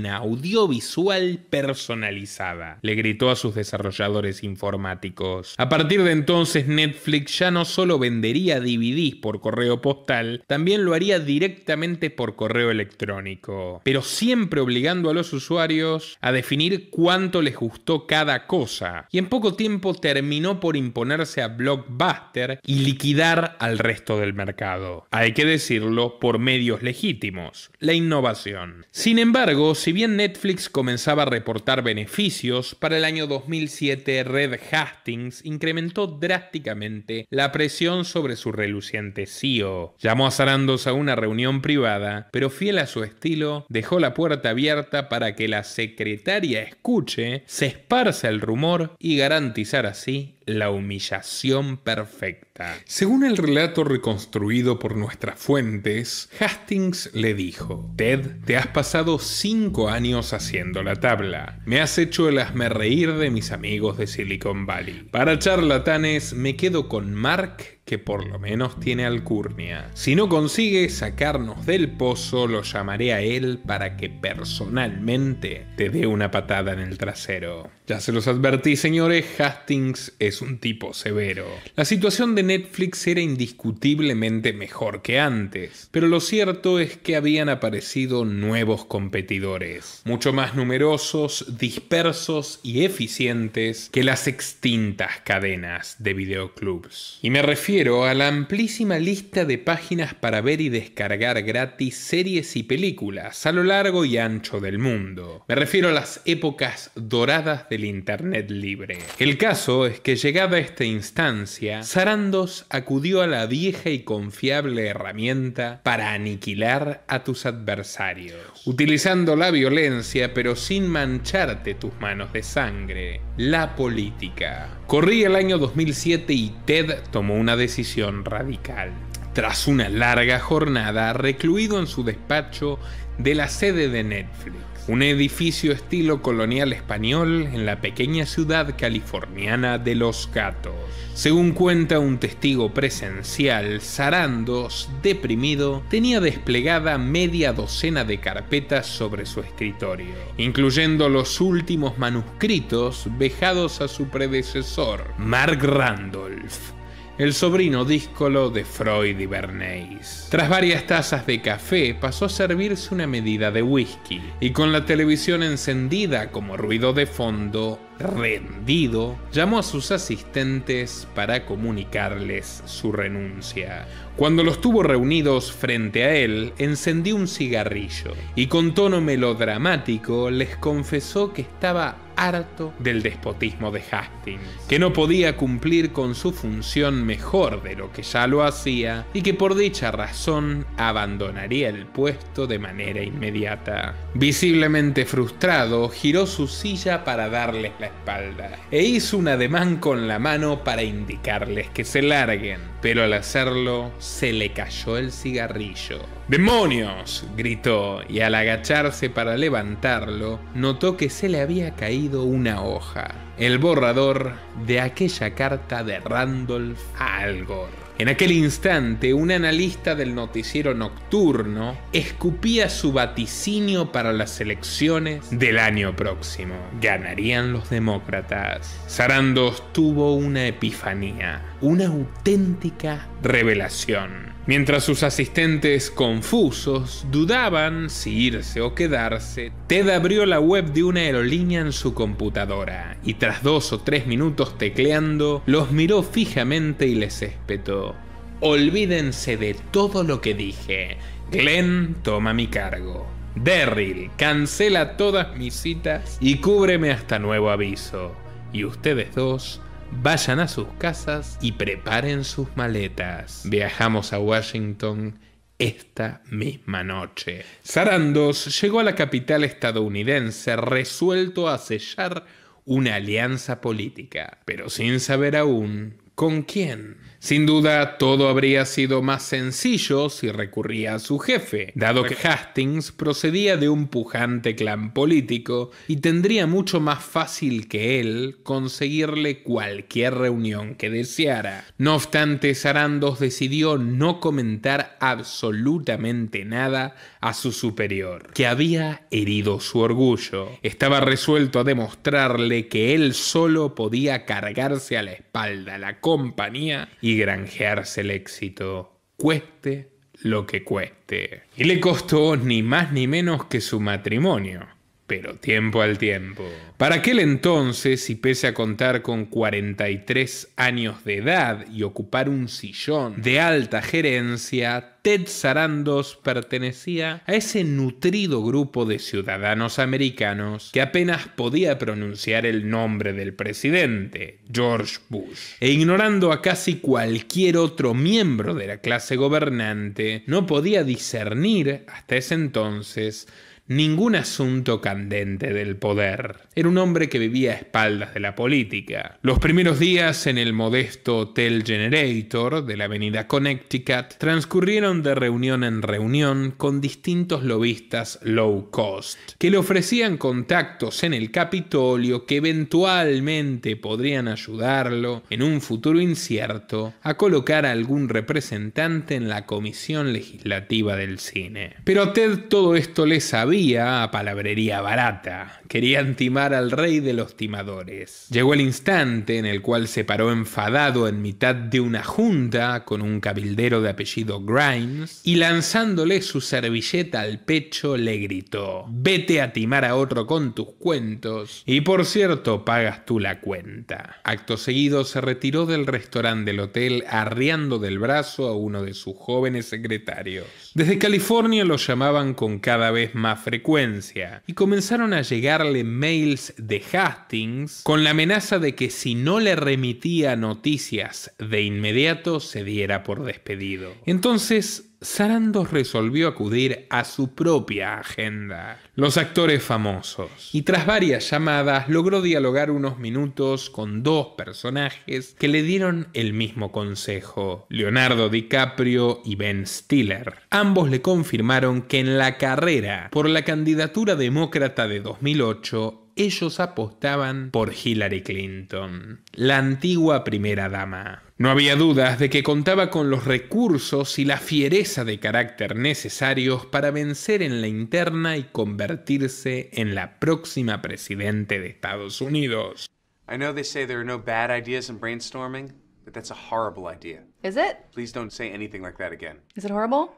audiovisual personalizada, le gritó a sus desarrolladores informáticos. A partir de entonces Netflix ya no solo vendería DVDs por correo postal, también lo haría directamente por correo electrónico, pero siempre obligando a los usuarios a definir cuánto les gustó cada cosa, y en poco tiempo terminó por imponerse a Blockbuster y liquidar al resto del mercado. Hay que decirlo por medios legítimos, la innovación. Sin embargo, si bien Netflix comenzaba a reportar beneficios, para el año 2007 Red Hastings incrementó drásticamente la presión sobre su reluciente CEO. Llamó a Sarandos a una reunión privada, pero fiel a su estilo, dejó la puerta abierta para que la secretaria escuche, se esparza el rumor y garantizar así la humillación perfecta. Según el relato reconstruido por nuestras fuentes, Hastings le dijo, Ted, te has pasado cinco años haciendo la tabla. Me has hecho el asmerreír de mis amigos de Silicon Valley. Para charlatanes, me quedo con Mark que por lo menos tiene alcurnia. Si no consigue sacarnos del pozo, lo llamaré a él para que personalmente te dé una patada en el trasero. Ya se los advertí, señores, Hastings es un tipo severo. La situación de Netflix era indiscutiblemente mejor que antes, pero lo cierto es que habían aparecido nuevos competidores, mucho más numerosos, dispersos y eficientes que las extintas cadenas de videoclubs. Y me refiero refiero a la amplísima lista de páginas para ver y descargar gratis series y películas a lo largo y ancho del mundo. Me refiero a las épocas doradas del Internet libre. El caso es que llegada esta instancia, Sarandos acudió a la vieja y confiable herramienta para aniquilar a tus adversarios, utilizando la violencia pero sin mancharte tus manos de sangre, la política. Corría el año 2007 y Ted tomó una decisión radical. Tras una larga jornada, recluido en su despacho de la sede de Netflix, un edificio estilo colonial español en la pequeña ciudad californiana de Los Gatos. Según cuenta un testigo presencial, Sarandos, deprimido, tenía desplegada media docena de carpetas sobre su escritorio, incluyendo los últimos manuscritos dejados a su predecesor, Mark Randolph el sobrino díscolo de Freud y Bernays. Tras varias tazas de café, pasó a servirse una medida de whisky, y con la televisión encendida como ruido de fondo, rendido, llamó a sus asistentes para comunicarles su renuncia. Cuando los tuvo reunidos frente a él, encendió un cigarrillo y con tono melodramático les confesó que estaba harto del despotismo de Hastings, que no podía cumplir con su función mejor de lo que ya lo hacía y que por dicha razón abandonaría el puesto de manera inmediata. Visiblemente frustrado, giró su silla para darles la espalda e hizo un ademán con la mano para indicarles que se larguen, pero al hacerlo se le cayó el cigarrillo. ¡Demonios! gritó, y al agacharse para levantarlo, notó que se le había caído una hoja, el borrador de aquella carta de Randolph a Algor. En aquel instante, un analista del noticiero nocturno escupía su vaticinio para las elecciones del año próximo. Ganarían los demócratas. Sarandos tuvo una epifanía, una auténtica revelación. Mientras sus asistentes, confusos, dudaban si irse o quedarse, Ted abrió la web de una aerolínea en su computadora y tras dos o tres minutos tecleando, los miró fijamente y les espetó. Olvídense de todo lo que dije. Glenn toma mi cargo. Derril, cancela todas mis citas y cúbreme hasta nuevo aviso. Y ustedes dos vayan a sus casas y preparen sus maletas. Viajamos a Washington esta misma noche. Sarandos llegó a la capital estadounidense resuelto a sellar una alianza política, pero sin saber aún con quién. Sin duda, todo habría sido más sencillo si recurría a su jefe, dado que Hastings procedía de un pujante clan político y tendría mucho más fácil que él conseguirle cualquier reunión que deseara. No obstante, Sarandos decidió no comentar absolutamente nada a su superior, que había herido su orgullo. Estaba resuelto a demostrarle que él solo podía cargarse a la espalda la compañía y granjearse el éxito, cueste lo que cueste. Y le costó ni más ni menos que su matrimonio pero tiempo al tiempo. Para aquel entonces, y pese a contar con 43 años de edad y ocupar un sillón de alta gerencia, Ted Sarandos pertenecía a ese nutrido grupo de ciudadanos americanos que apenas podía pronunciar el nombre del presidente, George Bush, e ignorando a casi cualquier otro miembro de la clase gobernante, no podía discernir hasta ese entonces ningún asunto candente del poder. Era un hombre que vivía a espaldas de la política. Los primeros días en el modesto Hotel Generator de la avenida Connecticut transcurrieron de reunión en reunión con distintos lobistas low cost, que le ofrecían contactos en el Capitolio que eventualmente podrían ayudarlo, en un futuro incierto, a colocar a algún representante en la Comisión Legislativa del Cine. Pero a Ted todo esto le sabía a palabrería barata. Querían timar al rey de los timadores. Llegó el instante en el cual se paró enfadado en mitad de una junta con un cabildero de apellido Grimes y lanzándole su servilleta al pecho le gritó: Vete a timar a otro con tus cuentos y por cierto pagas tú la cuenta. Acto seguido se retiró del restaurante del hotel arriando del brazo a uno de sus jóvenes secretarios. Desde California lo llamaban con cada vez más frecuencia y comenzaron a llegarle mails de Hastings con la amenaza de que si no le remitía noticias de inmediato se diera por despedido. Entonces Sarandos resolvió acudir a su propia agenda, los actores famosos, y tras varias llamadas logró dialogar unos minutos con dos personajes que le dieron el mismo consejo, Leonardo DiCaprio y Ben Stiller. Ambos le confirmaron que en la carrera por la candidatura demócrata de 2008 ellos apostaban por Hillary Clinton, la antigua primera dama. No había dudas de que contaba con los recursos y la fiereza de carácter necesarios para vencer en la interna y convertirse en la próxima presidente de Estados Unidos. I know they say there are no bad ideas in brainstorming, but that's a horrible idea. Is it? Please don't say anything like that again. Is it horrible?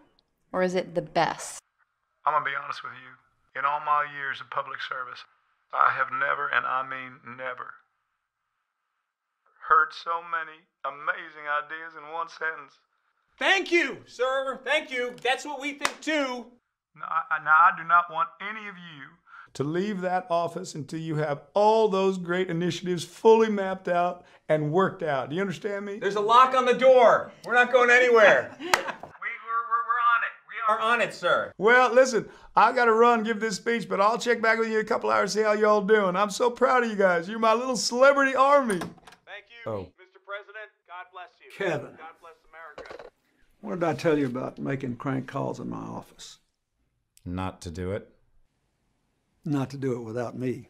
Or is it the best? I'm gonna be honest with you. In all my years of public service, I have never, and I mean never, heard so many amazing ideas in one sentence. Thank you, sir. Thank you. That's what we think too. Now I, now, I do not want any of you to leave that office until you have all those great initiatives fully mapped out and worked out. Do you understand me? There's a lock on the door. We're not going anywhere. *laughs* are on it, sir. Well, listen, I got to run, give this speech, but I'll check back with you in a couple hours, see how y'all doing. I'm so proud of you guys. You're my little celebrity army. Thank you, oh. Mr. President. God bless you. Kevin. God bless America. What did I tell you about making crank calls in my office? Not to do it. Not to do it without me.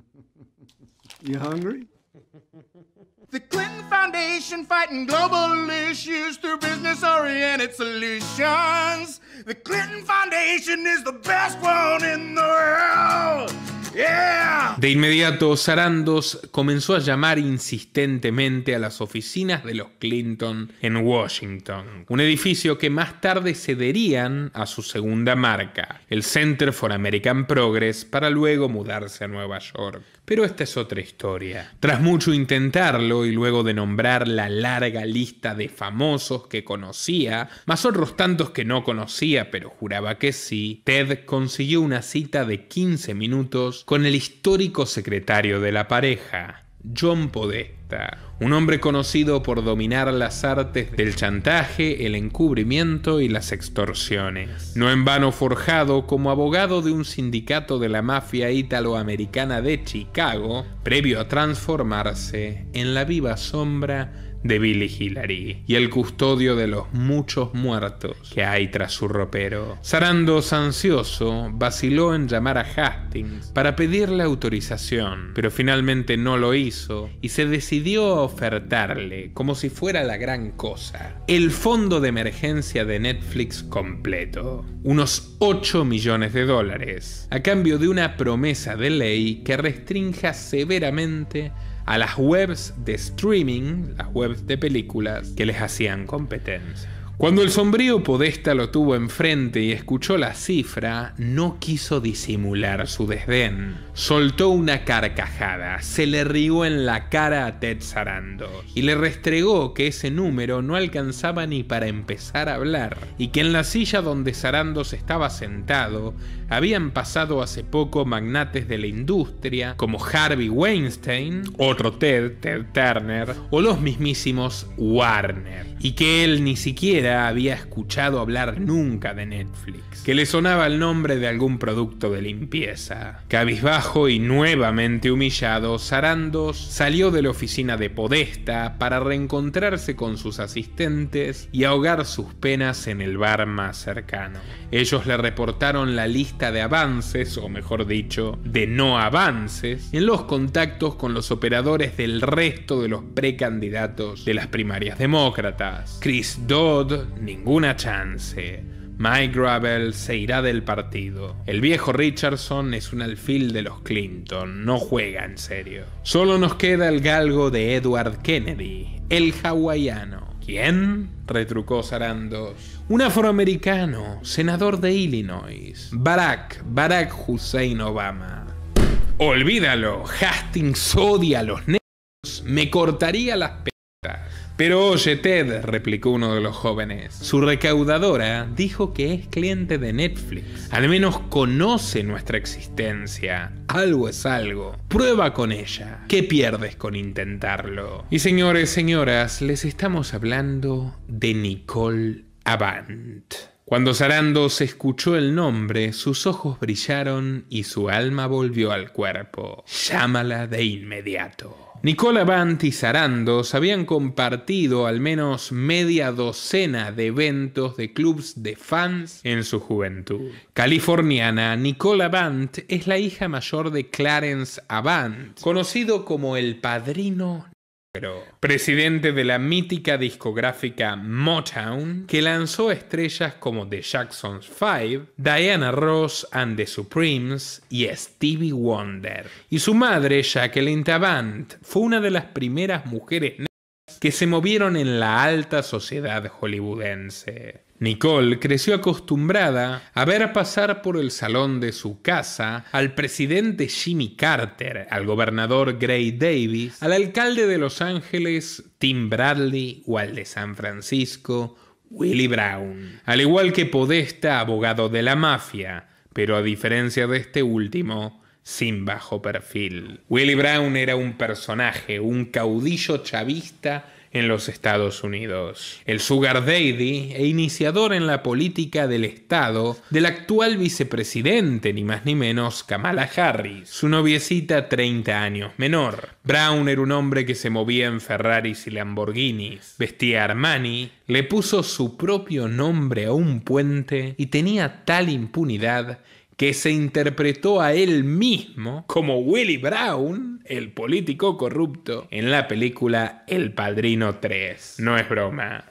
*laughs* you hungry? The Clinton Foundation fighting global issues through business solutions. The Clinton Foundation is the best one in the world. De inmediato, Sarandos comenzó a llamar insistentemente a las oficinas de los Clinton en Washington, un edificio que más tarde cederían a su segunda marca, el Center for American Progress, para luego mudarse a Nueva York. Pero esta es otra historia. Tras mucho intentarlo y luego de nombrar la larga lista de famosos que conocía, más otros tantos que no conocía pero juraba que sí, Ted consiguió una cita de 15 minutos con el histórico secretario de la pareja. John Podesta, un hombre conocido por dominar las artes del chantaje, el encubrimiento y las extorsiones. No en vano forjado como abogado de un sindicato de la mafia italoamericana de Chicago, previo a transformarse en la viva sombra de Billy Hillary y el custodio de los muchos muertos que hay tras su ropero. Sarandos, ansioso, vaciló en llamar a Hastings para pedirle autorización, pero finalmente no lo hizo y se decidió a ofertarle, como si fuera la gran cosa, el fondo de emergencia de Netflix completo, unos 8 millones de dólares, a cambio de una promesa de ley que restrinja severamente a las webs de streaming, las webs de películas, que les hacían competencia. Cuando el sombrío Podesta lo tuvo enfrente y escuchó la cifra, no quiso disimular su desdén. Soltó una carcajada, se le rió en la cara a Ted Sarando y le restregó que ese número no alcanzaba ni para empezar a hablar y que en la silla donde Sarando se estaba sentado habían pasado hace poco magnates de la industria como Harvey Weinstein, otro Ted, Ted Turner, o los mismísimos Warner, y que él ni siquiera había escuchado hablar nunca de Netflix que le sonaba el nombre de algún producto de limpieza. Cabizbajo y nuevamente humillado, Sarandos salió de la oficina de Podesta para reencontrarse con sus asistentes y ahogar sus penas en el bar más cercano. Ellos le reportaron la lista de avances, o mejor dicho, de no avances, en los contactos con los operadores del resto de los precandidatos de las primarias demócratas. Chris Dodd, ninguna chance. Mike Gravel se irá del partido. El viejo Richardson es un alfil de los Clinton, no juega en serio. Solo nos queda el galgo de Edward Kennedy, el hawaiano. ¿Quién? retrucó Sarandos. Un afroamericano, senador de Illinois. Barack, Barack Hussein Obama. Olvídalo, Hastings odia a los negros, me cortaría las pelotas. Pero oye Ted, replicó uno de los jóvenes, su recaudadora dijo que es cliente de Netflix. Al menos conoce nuestra existencia. Algo es algo. Prueba con ella. ¿Qué pierdes con intentarlo? Y señores, señoras, les estamos hablando de Nicole Avant. Cuando se escuchó el nombre, sus ojos brillaron y su alma volvió al cuerpo. Llámala de inmediato. Nicola Bant y Sarandos habían compartido al menos media docena de eventos de clubs de fans en su juventud. Californiana, Nicola Bant es la hija mayor de Clarence Avant, conocido como el padrino presidente de la mítica discográfica Motown, que lanzó estrellas como The Jacksons Five, Diana Ross and the Supremes y Stevie Wonder. Y su madre, Jacqueline Tavant, fue una de las primeras mujeres negras que se movieron en la alta sociedad hollywoodense. Nicole creció acostumbrada a ver pasar por el salón de su casa al presidente Jimmy Carter, al gobernador Gray Davis, al alcalde de Los Ángeles Tim Bradley o al de San Francisco Willie Brown, al igual que Podesta, abogado de la mafia, pero a diferencia de este último, sin bajo perfil. Willie Brown era un personaje, un caudillo chavista en los Estados Unidos. El Sugar Daddy e iniciador en la política del Estado del actual vicepresidente, ni más ni menos, Kamala Harris, su noviecita 30 años menor. Brown era un hombre que se movía en Ferraris y Lamborghinis, vestía Armani, le puso su propio nombre a un puente y tenía tal impunidad que se interpretó a él mismo como Willy Brown, el político corrupto, en la película El Padrino 3. No es broma.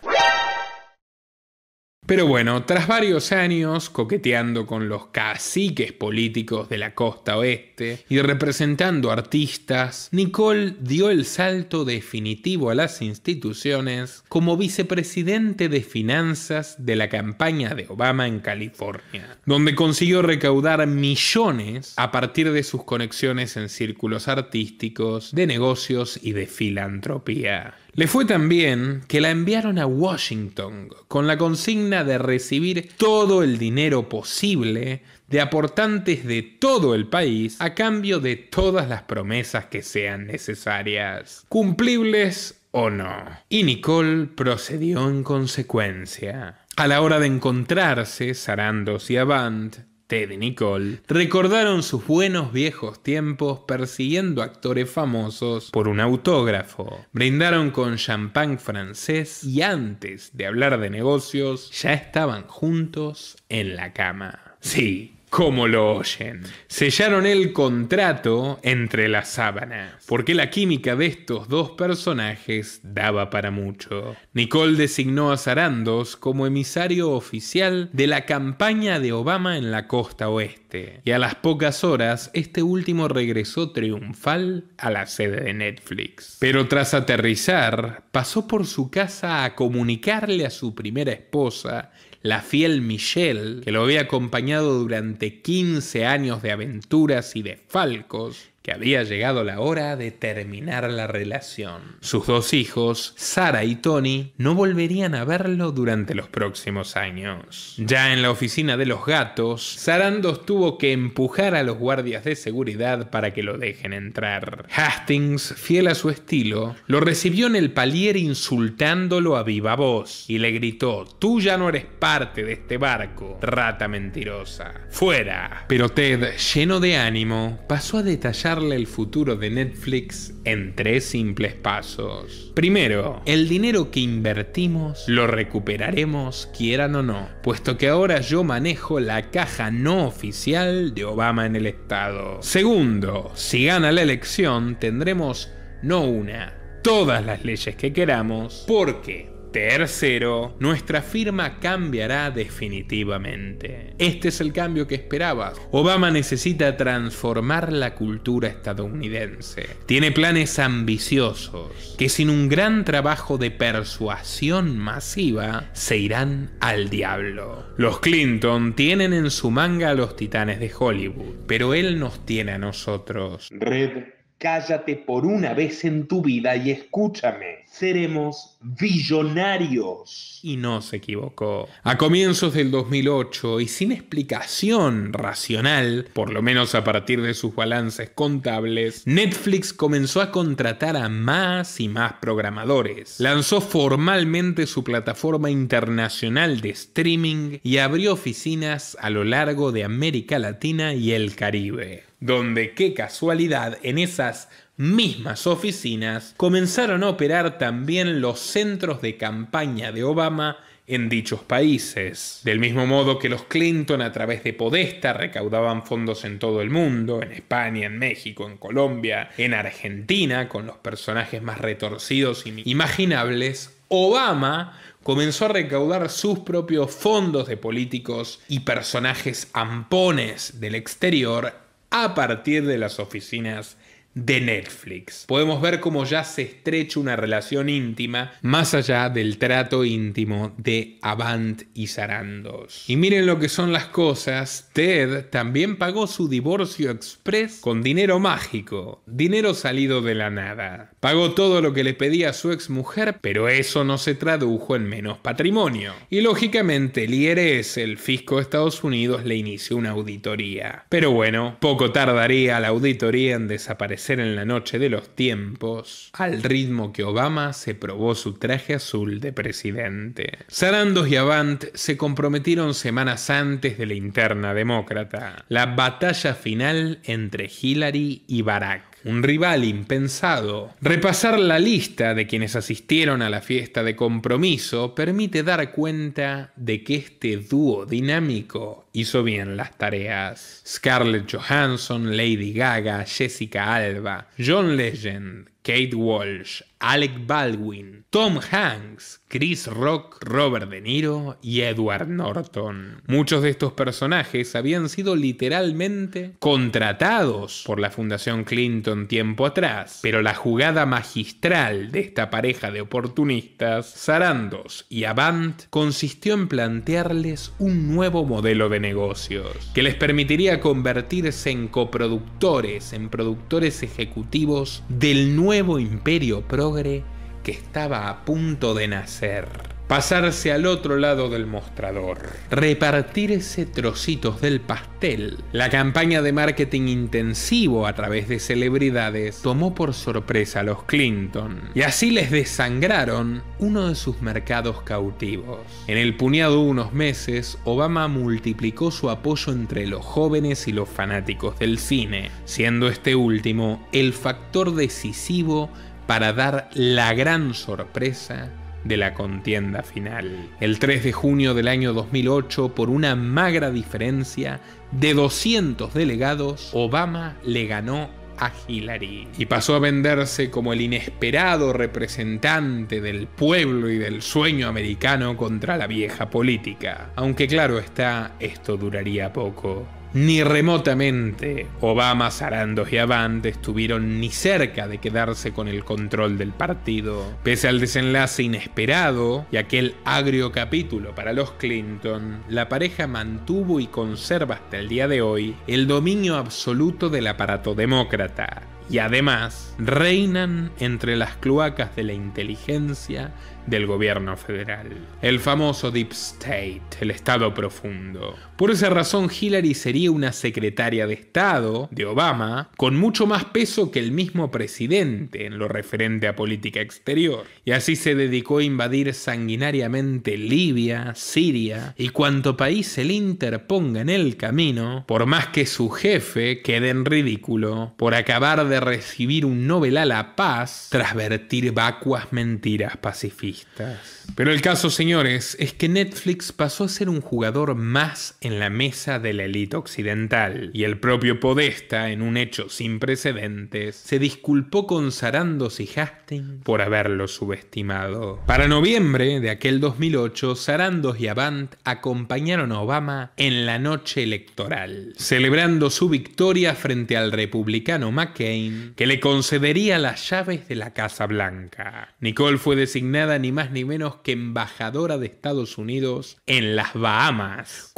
Pero bueno, tras varios años coqueteando con los caciques políticos de la costa oeste y representando artistas, Nicole dio el salto definitivo a las instituciones como vicepresidente de finanzas de la campaña de Obama en California, donde consiguió recaudar millones a partir de sus conexiones en círculos artísticos, de negocios y de filantropía. Le fue también que la enviaron a Washington con la consigna de recibir todo el dinero posible de aportantes de todo el país a cambio de todas las promesas que sean necesarias, cumplibles o no. Y Nicole procedió en consecuencia. A la hora de encontrarse, Sarandos y Avant, Ted y Nicole recordaron sus buenos viejos tiempos persiguiendo actores famosos por un autógrafo. Brindaron con champán francés y antes de hablar de negocios ya estaban juntos en la cama. Sí, como lo oyen. Sellaron el contrato entre las sábana. porque la química de estos dos personajes daba para mucho. Nicole designó a Sarandos como emisario oficial de la campaña de Obama en la costa oeste, y a las pocas horas este último regresó triunfal a la sede de Netflix. Pero tras aterrizar, pasó por su casa a comunicarle a su primera esposa la fiel Michelle, que lo había acompañado durante 15 años de aventuras y de falcos, que había llegado la hora de terminar la relación. Sus dos hijos, Sara y Tony, no volverían a verlo durante los próximos años. Ya en la oficina de los gatos, Sarandos tuvo que empujar a los guardias de seguridad para que lo dejen entrar. Hastings, fiel a su estilo, lo recibió en el palier insultándolo a viva voz y le gritó, tú ya no eres parte de este barco, rata mentirosa. Fuera. Pero Ted, lleno de ánimo, pasó a detallar el futuro de Netflix en tres simples pasos. Primero, el dinero que invertimos lo recuperaremos quieran o no, puesto que ahora yo manejo la caja no oficial de Obama en el Estado. Segundo, si gana la elección tendremos no una, todas las leyes que queramos, porque Tercero, nuestra firma cambiará definitivamente. Este es el cambio que esperabas. Obama necesita transformar la cultura estadounidense. Tiene planes ambiciosos que sin un gran trabajo de persuasión masiva se irán al diablo. Los Clinton tienen en su manga a los titanes de Hollywood, pero él nos tiene a nosotros. Red, cállate por una vez en tu vida y escúchame seremos billonarios. Y no se equivocó. A comienzos del 2008, y sin explicación racional, por lo menos a partir de sus balances contables, Netflix comenzó a contratar a más y más programadores. Lanzó formalmente su plataforma internacional de streaming y abrió oficinas a lo largo de América Latina y el Caribe donde qué casualidad en esas mismas oficinas comenzaron a operar también los centros de campaña de Obama en dichos países. Del mismo modo que los Clinton a través de Podesta recaudaban fondos en todo el mundo, en España, en México, en Colombia, en Argentina, con los personajes más retorcidos e imaginables, Obama comenzó a recaudar sus propios fondos de políticos y personajes ampones del exterior a partir de las oficinas de Netflix. Podemos ver cómo ya se estrecha una relación íntima más allá del trato íntimo de Avant y Sarandos. Y miren lo que son las cosas, Ted también pagó su divorcio express con dinero mágico, dinero salido de la nada. Pagó todo lo que le pedía a su exmujer, pero eso no se tradujo en menos patrimonio. Y lógicamente el IRS, el fisco de Estados Unidos, le inició una auditoría. Pero bueno, poco tardaría la auditoría en desaparecer en la noche de los tiempos, al ritmo que Obama se probó su traje azul de presidente. Sarandos y Avant se comprometieron semanas antes de la interna demócrata, la batalla final entre Hillary y Barack un rival impensado. Repasar la lista de quienes asistieron a la fiesta de compromiso permite dar cuenta de que este dúo dinámico hizo bien las tareas. Scarlett Johansson, Lady Gaga, Jessica Alba, John Legend, Kate Walsh, Alec Baldwin, Tom Hanks, Chris Rock, Robert De Niro y Edward Norton. Muchos de estos personajes habían sido literalmente contratados por la Fundación Clinton tiempo atrás, pero la jugada magistral de esta pareja de oportunistas, Sarandos y Avant, consistió en plantearles un nuevo modelo de negocios, que les permitiría convertirse en coproductores, en productores ejecutivos del nuevo imperio progre estaba a punto de nacer. Pasarse al otro lado del mostrador. repartir ese trocitos del pastel. La campaña de marketing intensivo a través de celebridades tomó por sorpresa a los Clinton. Y así les desangraron uno de sus mercados cautivos. En el puñado de unos meses, Obama multiplicó su apoyo entre los jóvenes y los fanáticos del cine, siendo este último el factor decisivo para dar la gran sorpresa de la contienda final. El 3 de junio del año 2008, por una magra diferencia de 200 delegados, Obama le ganó a Hillary y pasó a venderse como el inesperado representante del pueblo y del sueño americano contra la vieja política. Aunque claro está, esto duraría poco. Ni remotamente Obama, Sarandos y Avant estuvieron ni cerca de quedarse con el control del partido. Pese al desenlace inesperado y aquel agrio capítulo para los Clinton, la pareja mantuvo y conserva hasta el día de hoy el dominio absoluto del aparato demócrata. Y además reinan entre las cloacas de la inteligencia del gobierno federal. El famoso Deep State, el Estado profundo. Por esa razón, Hillary sería una secretaria de Estado de Obama con mucho más peso que el mismo presidente en lo referente a política exterior. Y así se dedicó a invadir sanguinariamente Libia, Siria y cuanto país se le interponga en el camino, por más que su jefe quede en ridículo por acabar de recibir un Nobel a la paz tras vertir vacuas mentiras pacifistas. Pero el caso, señores, es que Netflix pasó a ser un jugador más en la mesa de la élite occidental, y el propio Podesta, en un hecho sin precedentes, se disculpó con Sarandos y Hastings por haberlo subestimado. Para noviembre de aquel 2008, Sarandos y Avant acompañaron a Obama en la noche electoral, celebrando su victoria frente al republicano McCain, que le concedería las llaves de la Casa Blanca. Nicole fue designada ni más ni menos que embajadora de Estados Unidos en las Bahamas,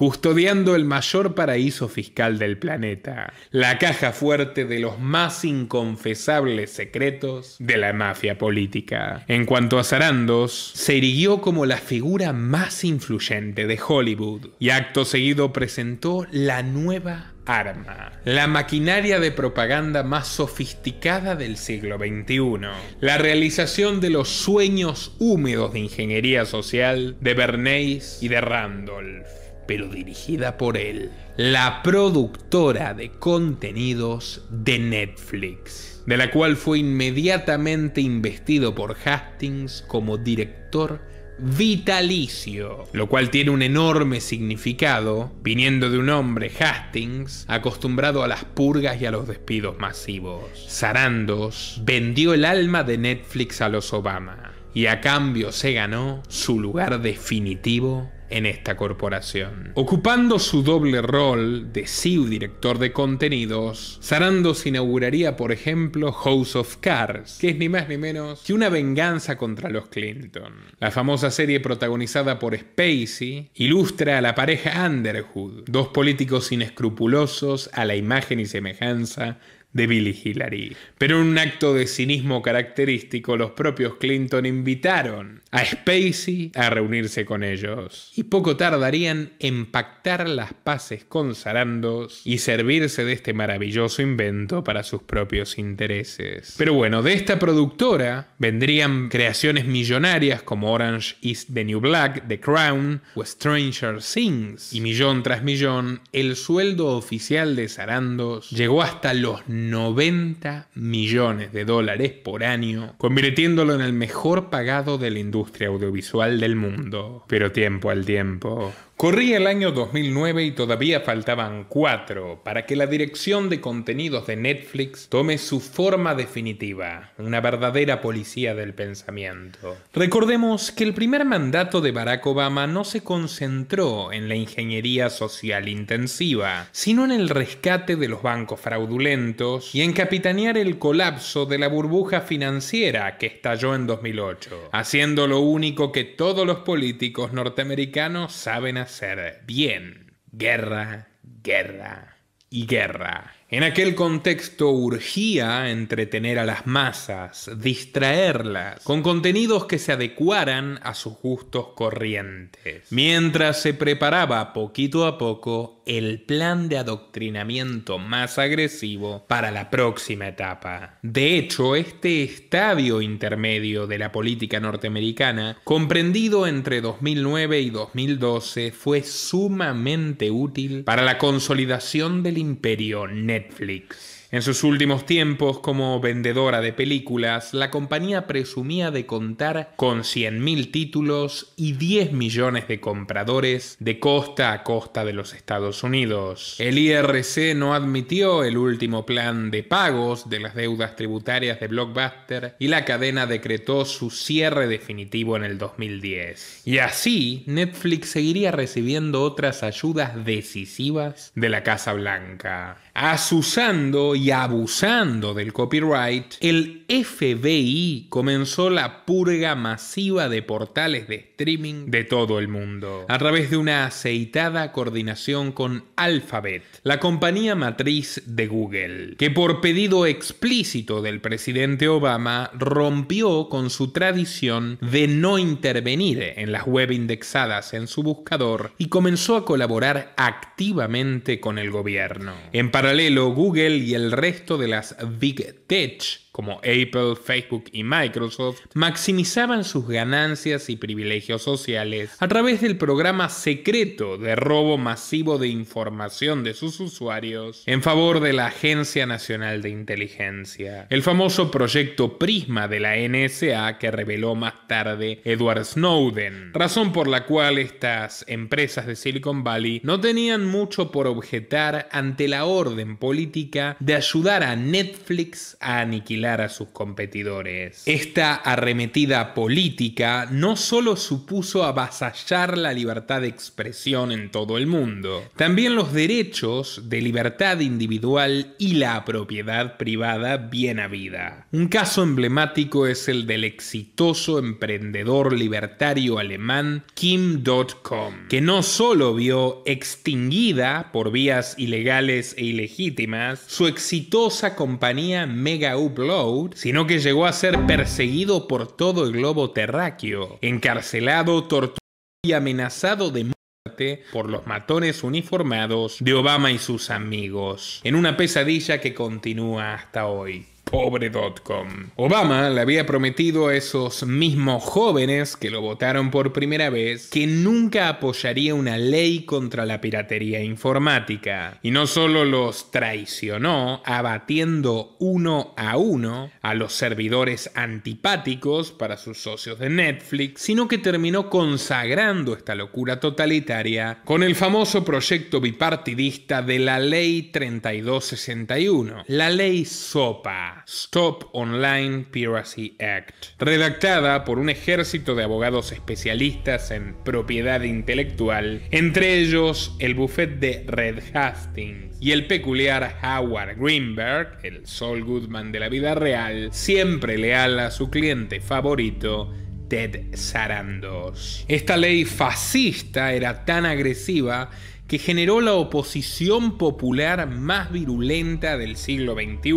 el mayor paraíso fiscal del planeta, la caja fuerte de los más inconfesables secretos de la mafia política. En cuanto a Sarandos, se erigió como la figura más influyente de Hollywood y acto seguido presentó la nueva arma, la maquinaria de propaganda más sofisticada del siglo XXI, la realización de los sueños húmedos de ingeniería social de Bernays y de Randolph pero dirigida por él, la productora de contenidos de Netflix, de la cual fue inmediatamente investido por Hastings como director vitalicio, lo cual tiene un enorme significado, viniendo de un hombre, Hastings, acostumbrado a las purgas y a los despidos masivos. Sarandos vendió el alma de Netflix a los Obama y a cambio se ganó su lugar definitivo en esta corporación. Ocupando su doble rol de CEO director de contenidos, Sarandos inauguraría, por ejemplo, House of Cards, que es ni más ni menos que una venganza contra los Clinton. La famosa serie protagonizada por Spacey ilustra a la pareja Underwood, dos políticos inescrupulosos a la imagen y semejanza de Billy Hillary. Pero en un acto de cinismo característico, los propios Clinton invitaron a Spacey a reunirse con ellos. Y poco tardarían en pactar las paces con Sarandos y servirse de este maravilloso invento para sus propios intereses. Pero bueno, de esta productora vendrían creaciones millonarias como Orange is the New Black, The Crown o Stranger Things. Y millón tras millón, el sueldo oficial de Sarandos llegó hasta los 90 millones de dólares por año, convirtiéndolo en el mejor pagado de la industria industria audiovisual del mundo. Pero tiempo al tiempo Corría el año 2009 y todavía faltaban cuatro para que la dirección de contenidos de Netflix tome su forma definitiva, una verdadera policía del pensamiento. Recordemos que el primer mandato de Barack Obama no se concentró en la ingeniería social intensiva, sino en el rescate de los bancos fraudulentos y en capitanear el colapso de la burbuja financiera que estalló en 2008, haciendo lo único que todos los políticos norteamericanos saben hacer ser bien. Guerra, guerra y guerra. En aquel contexto urgía entretener a las masas, distraerlas, con contenidos que se adecuaran a sus gustos corrientes, mientras se preparaba poquito a poco el plan de adoctrinamiento más agresivo para la próxima etapa. De hecho, este estadio intermedio de la política norteamericana, comprendido entre 2009 y 2012, fue sumamente útil para la consolidación del imperio Netflix. En sus últimos tiempos como vendedora de películas, la compañía presumía de contar con 100.000 títulos y 10 millones de compradores de costa a costa de los Estados Unidos. El IRC no admitió el último plan de pagos de las deudas tributarias de Blockbuster y la cadena decretó su cierre definitivo en el 2010. Y así, Netflix seguiría recibiendo otras ayudas decisivas de la Casa Blanca asusando y abusando del copyright, el FBI comenzó la purga masiva de portales de streaming de todo el mundo, a través de una aceitada coordinación con Alphabet, la compañía matriz de Google, que por pedido explícito del presidente Obama rompió con su tradición de no intervenir en las web indexadas en su buscador y comenzó a colaborar activamente con el gobierno. En paralelo, Google y el resto de las Big Tech como Apple, Facebook y Microsoft, maximizaban sus ganancias y privilegios sociales a través del programa secreto de robo masivo de información de sus usuarios en favor de la Agencia Nacional de Inteligencia, el famoso proyecto Prisma de la NSA que reveló más tarde Edward Snowden, razón por la cual estas empresas de Silicon Valley no tenían mucho por objetar ante la orden política de ayudar a Netflix a aniquilar a sus competidores. Esta arremetida política no solo supuso avasallar la libertad de expresión en todo el mundo, también los derechos de libertad individual y la propiedad privada bien habida. Un caso emblemático es el del exitoso emprendedor libertario alemán Kim.com, que no solo vio extinguida por vías ilegales e ilegítimas su exitosa compañía Mega Upload, sino que llegó a ser perseguido por todo el globo terráqueo, encarcelado, torturado y amenazado de muerte por los matones uniformados de Obama y sus amigos, en una pesadilla que continúa hasta hoy pobre.com. Obama le había prometido a esos mismos jóvenes que lo votaron por primera vez que nunca apoyaría una ley contra la piratería informática. Y no solo los traicionó, abatiendo uno a uno a los servidores antipáticos para sus socios de Netflix, sino que terminó consagrando esta locura totalitaria con el famoso proyecto bipartidista de la Ley 3261, la Ley Sopa. Stop Online Piracy Act, redactada por un ejército de abogados especialistas en propiedad intelectual, entre ellos el buffet de Red Hastings y el peculiar Howard Greenberg, el Sol Goodman de la vida real, siempre leal a su cliente favorito, Ted Sarandos. Esta ley fascista era tan agresiva que generó la oposición popular más virulenta del siglo XXI.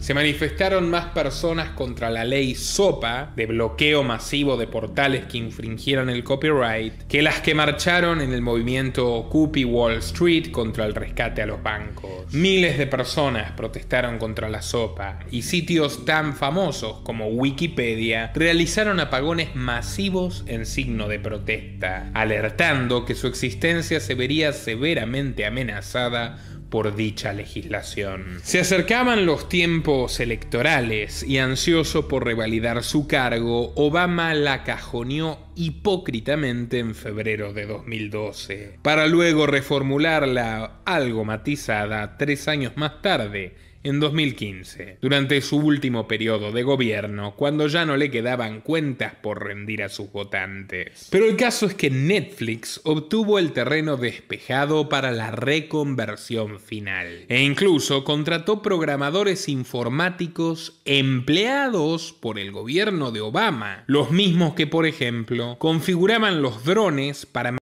Se manifestaron más personas contra la ley SOPA, de bloqueo masivo de portales que infringieron el copyright, que las que marcharon en el movimiento Occupy Wall Street contra el rescate a los bancos. Miles de personas protestaron contra la SOPA y sitios tan famosos como Wikipedia realizaron apagones masivos en signo de protesta, alertando que su existencia se vería severamente amenazada por dicha legislación. Se acercaban los tiempos electorales y ansioso por revalidar su cargo, Obama la cajoneó hipócritamente en febrero de 2012, para luego reformularla algo matizada tres años más tarde, en 2015, durante su último periodo de gobierno, cuando ya no le quedaban cuentas por rendir a sus votantes. Pero el caso es que Netflix obtuvo el terreno despejado para la reconversión final, e incluso contrató programadores informáticos empleados por el gobierno de Obama, los mismos que, por ejemplo, configuraban los drones para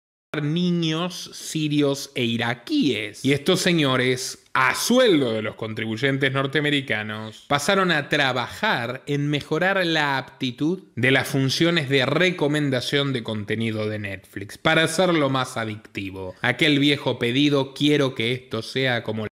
niños sirios e iraquíes. Y estos señores, a sueldo de los contribuyentes norteamericanos, pasaron a trabajar en mejorar la aptitud de las funciones de recomendación de contenido de Netflix para hacerlo más adictivo. Aquel viejo pedido quiero que esto sea como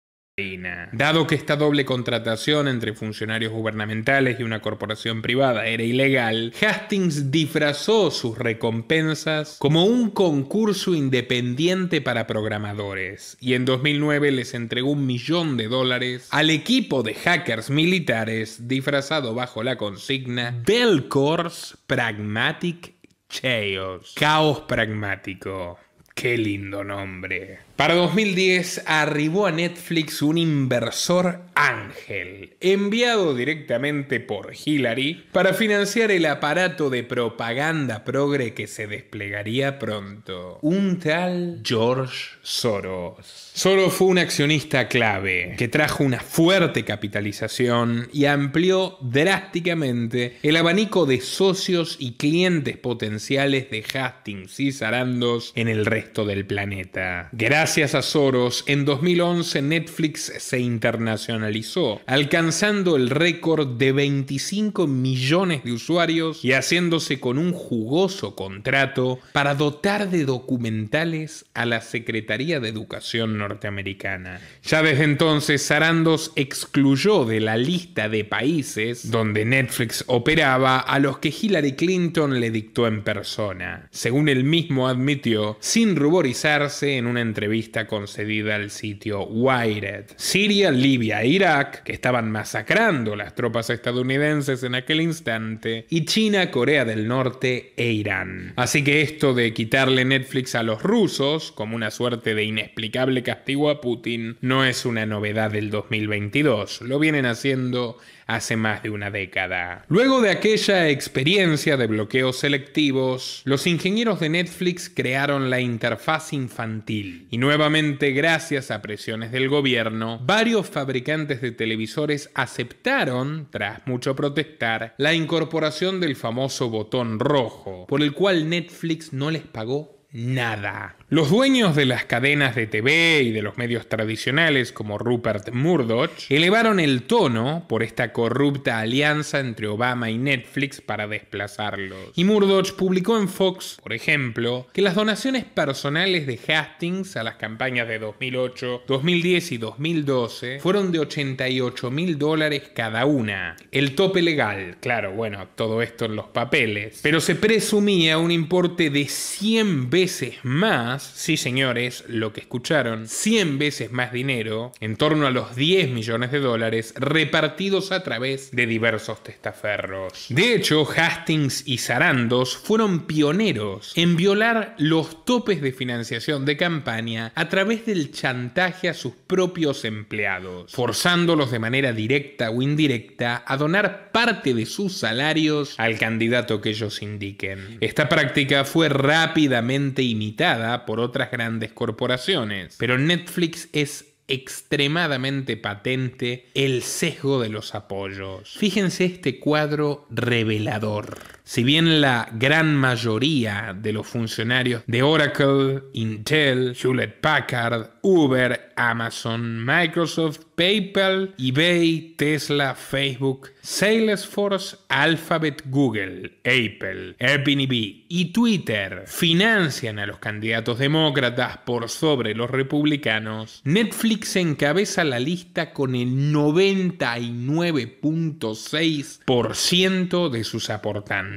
Dado que esta doble contratación entre funcionarios gubernamentales y una corporación privada era ilegal, Hastings disfrazó sus recompensas como un concurso independiente para programadores y en 2009 les entregó un millón de dólares al equipo de hackers militares disfrazado bajo la consigna Belcor's Pragmatic Chaos. Caos pragmático. Qué lindo nombre. Para 2010 arribó a Netflix un inversor ángel, enviado directamente por Hillary para financiar el aparato de propaganda progre que se desplegaría pronto, un tal George Soros. Soros fue un accionista clave que trajo una fuerte capitalización y amplió drásticamente el abanico de socios y clientes potenciales de Hastings y Sarandos en el resto del planeta. Gracias Gracias a Soros, en 2011 Netflix se internacionalizó, alcanzando el récord de 25 millones de usuarios y haciéndose con un jugoso contrato para dotar de documentales a la Secretaría de Educación norteamericana. Ya desde entonces, Sarandos excluyó de la lista de países donde Netflix operaba a los que Hillary Clinton le dictó en persona. Según él mismo admitió, sin ruborizarse en una entrevista concedida al sitio Wired. Siria, Libia e Irak, que estaban masacrando las tropas estadounidenses en aquel instante, y China, Corea del Norte e Irán. Así que esto de quitarle Netflix a los rusos, como una suerte de inexplicable castigo a Putin, no es una novedad del 2022. Lo vienen haciendo hace más de una década. Luego de aquella experiencia de bloqueos selectivos, los ingenieros de Netflix crearon la interfaz infantil. Y nuevamente, gracias a presiones del gobierno, varios fabricantes de televisores aceptaron, tras mucho protestar, la incorporación del famoso botón rojo, por el cual Netflix no les pagó nada. Los dueños de las cadenas de TV y de los medios tradicionales como Rupert Murdoch elevaron el tono por esta corrupta alianza entre Obama y Netflix para desplazarlos. Y Murdoch publicó en Fox, por ejemplo, que las donaciones personales de Hastings a las campañas de 2008, 2010 y 2012 fueron de 88 mil dólares cada una. El tope legal, claro, bueno, todo esto en los papeles. Pero se presumía un importe de 100 veces más sí señores, lo que escucharon, 100 veces más dinero, en torno a los 10 millones de dólares, repartidos a través de diversos testaferros. De hecho, Hastings y Sarandos fueron pioneros en violar los topes de financiación de campaña a través del chantaje a sus propios empleados, forzándolos de manera directa o indirecta a donar parte de sus salarios al candidato que ellos indiquen. Esta práctica fue rápidamente imitada por por otras grandes corporaciones. Pero Netflix es extremadamente patente el sesgo de los apoyos. Fíjense este cuadro revelador. Si bien la gran mayoría de los funcionarios de Oracle, Intel, Hewlett Packard, Uber, Amazon, Microsoft, PayPal, eBay, Tesla, Facebook, Salesforce, Alphabet, Google, Apple, Airbnb y Twitter financian a los candidatos demócratas por sobre los republicanos, Netflix encabeza la lista con el 99.6% de sus aportantes.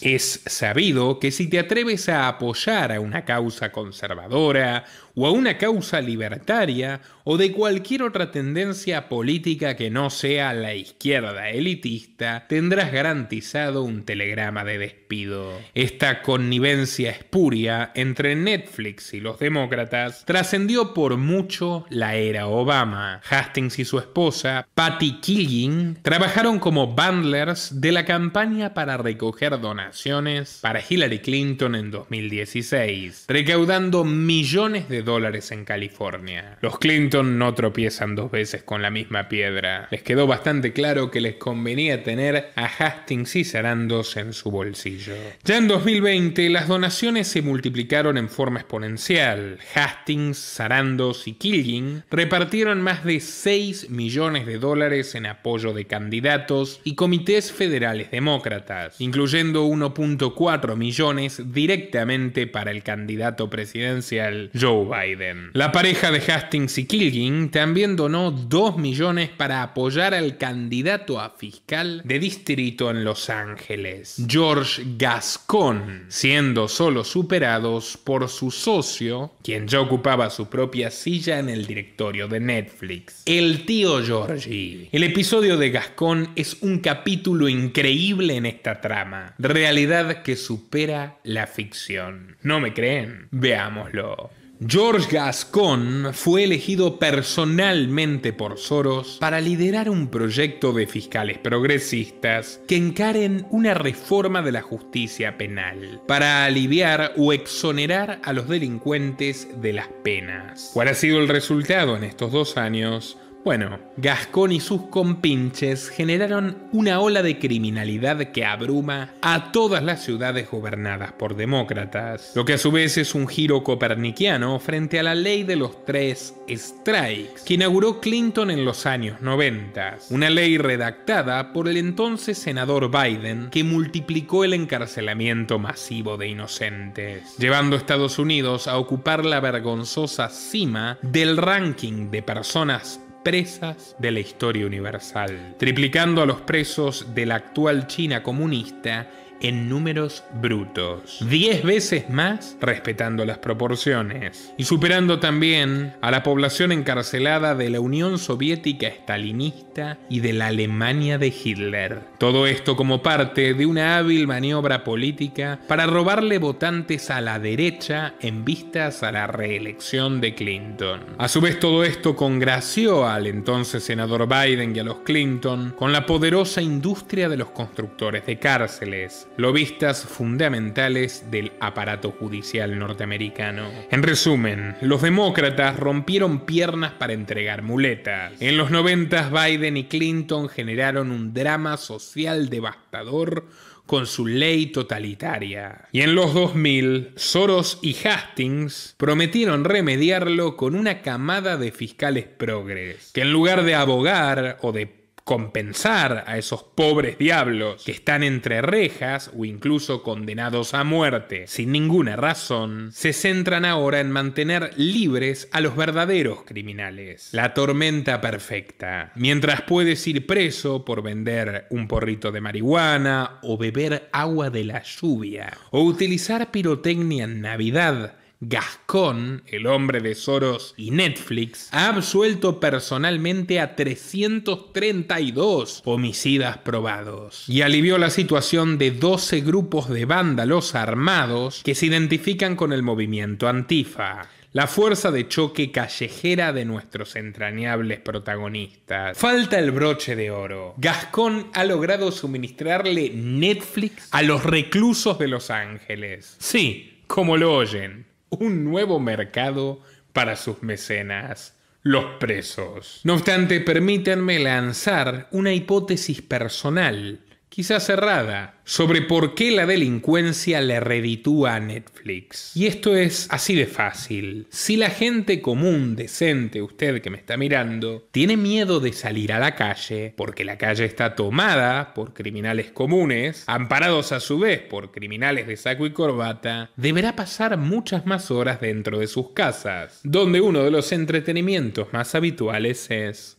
Es sabido que si te atreves a apoyar a una causa conservadora o a una causa libertaria o de cualquier otra tendencia política que no sea la izquierda elitista, tendrás garantizado un telegrama de despido. Esta connivencia espuria entre Netflix y los demócratas trascendió por mucho la era Obama. Hastings y su esposa, Patty Killing, trabajaron como bundlers de la campaña para recoger donaciones para Hillary Clinton en 2016, recaudando millones de dólares en California. Los Clinton no tropiezan dos veces con la misma piedra. Les quedó bastante claro que les convenía tener a Hastings y Sarandos en su bolsillo. Ya en 2020 las donaciones se multiplicaron en forma exponencial. Hastings, Sarandos y Killing repartieron más de 6 millones de dólares en apoyo de candidatos y comités federales demócratas, incluyendo 1.4 millones directamente para el candidato presidencial Joe Biden. La pareja de Hastings y Kilging también donó 2 millones para apoyar al candidato a fiscal de distrito en Los Ángeles, George Gascon, siendo solo superados por su socio, quien ya ocupaba su propia silla en el directorio de Netflix, el tío Georgie. El episodio de Gascon es un capítulo increíble en esta trama, realidad que supera la ficción. ¿No me creen? Veámoslo. George Gascon fue elegido personalmente por Soros para liderar un proyecto de fiscales progresistas que encaren una reforma de la justicia penal para aliviar o exonerar a los delincuentes de las penas. ¿Cuál ha sido el resultado en estos dos años? Bueno, Gascón y sus compinches generaron una ola de criminalidad que abruma a todas las ciudades gobernadas por demócratas, lo que a su vez es un giro coperniquiano frente a la ley de los tres strikes que inauguró Clinton en los años 90, una ley redactada por el entonces senador Biden que multiplicó el encarcelamiento masivo de inocentes, llevando a Estados Unidos a ocupar la vergonzosa cima del ranking de personas presas de la historia universal, triplicando a los presos de la actual China comunista en números brutos. 10 veces más respetando las proporciones. Y superando también a la población encarcelada de la Unión Soviética Stalinista y de la Alemania de Hitler. Todo esto como parte de una hábil maniobra política para robarle votantes a la derecha en vistas a la reelección de Clinton. A su vez todo esto congració al entonces senador Biden y a los Clinton con la poderosa industria de los constructores de cárceles lobistas fundamentales del aparato judicial norteamericano. En resumen, los demócratas rompieron piernas para entregar muletas. En los 90 Biden y Clinton generaron un drama social devastador con su ley totalitaria. Y en los 2000, Soros y Hastings prometieron remediarlo con una camada de fiscales progres, que en lugar de abogar o de compensar a esos pobres diablos que están entre rejas o incluso condenados a muerte sin ninguna razón, se centran ahora en mantener libres a los verdaderos criminales. La tormenta perfecta. Mientras puedes ir preso por vender un porrito de marihuana o beber agua de la lluvia o utilizar pirotecnia en Navidad, Gascón, el hombre de Soros y Netflix, ha absuelto personalmente a 332 homicidas probados y alivió la situación de 12 grupos de vándalos armados que se identifican con el movimiento Antifa la fuerza de choque callejera de nuestros entrañables protagonistas. Falta el broche de oro. Gascón ha logrado suministrarle Netflix a los reclusos de Los Ángeles. Sí, como lo oyen un nuevo mercado para sus mecenas, los presos. No obstante, permítanme lanzar una hipótesis personal quizás cerrada, sobre por qué la delincuencia le reditúa a Netflix. Y esto es así de fácil. Si la gente común, decente, usted que me está mirando, tiene miedo de salir a la calle, porque la calle está tomada por criminales comunes, amparados a su vez por criminales de saco y corbata, deberá pasar muchas más horas dentro de sus casas, donde uno de los entretenimientos más habituales es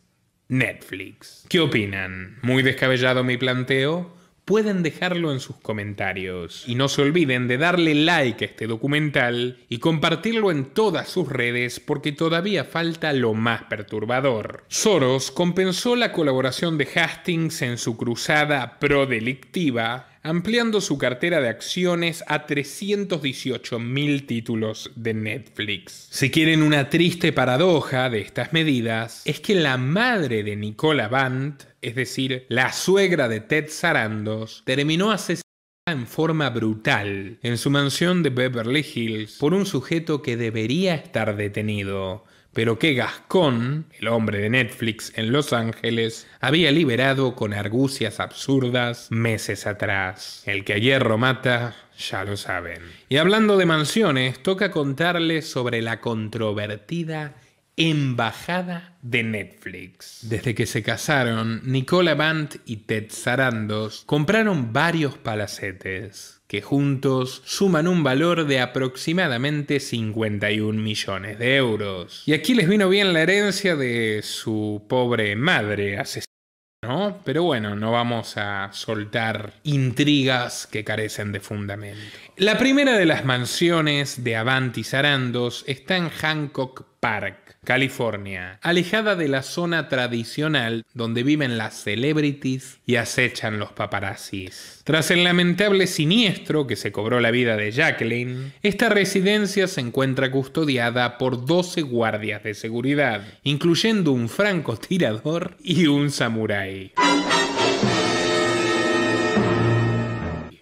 Netflix. ¿Qué opinan? ¿Muy descabellado mi planteo? Pueden dejarlo en sus comentarios. Y no se olviden de darle like a este documental y compartirlo en todas sus redes porque todavía falta lo más perturbador. Soros compensó la colaboración de Hastings en su cruzada pro-delictiva ampliando su cartera de acciones a 318.000 títulos de Netflix. Si quieren una triste paradoja de estas medidas, es que la madre de Nicola Band, es decir, la suegra de Ted Sarandos, terminó asesinada en forma brutal en su mansión de Beverly Hills por un sujeto que debería estar detenido pero que Gascón, el hombre de Netflix en Los Ángeles, había liberado con argucias absurdas meses atrás. El que a hierro mata, ya lo saben. Y hablando de mansiones, toca contarles sobre la controvertida embajada de Netflix. Desde que se casaron, Nicola Bant y Ted Sarandos compraron varios palacetes que juntos suman un valor de aproximadamente 51 millones de euros. Y aquí les vino bien la herencia de su pobre madre asesina, ¿no? Pero bueno, no vamos a soltar intrigas que carecen de fundamento. La primera de las mansiones de Avanti Sarandos está en Hancock Park, California, alejada de la zona tradicional donde viven las celebrities y acechan los paparazzis. Tras el lamentable siniestro que se cobró la vida de Jacqueline, esta residencia se encuentra custodiada por 12 guardias de seguridad, incluyendo un francotirador y un samurái.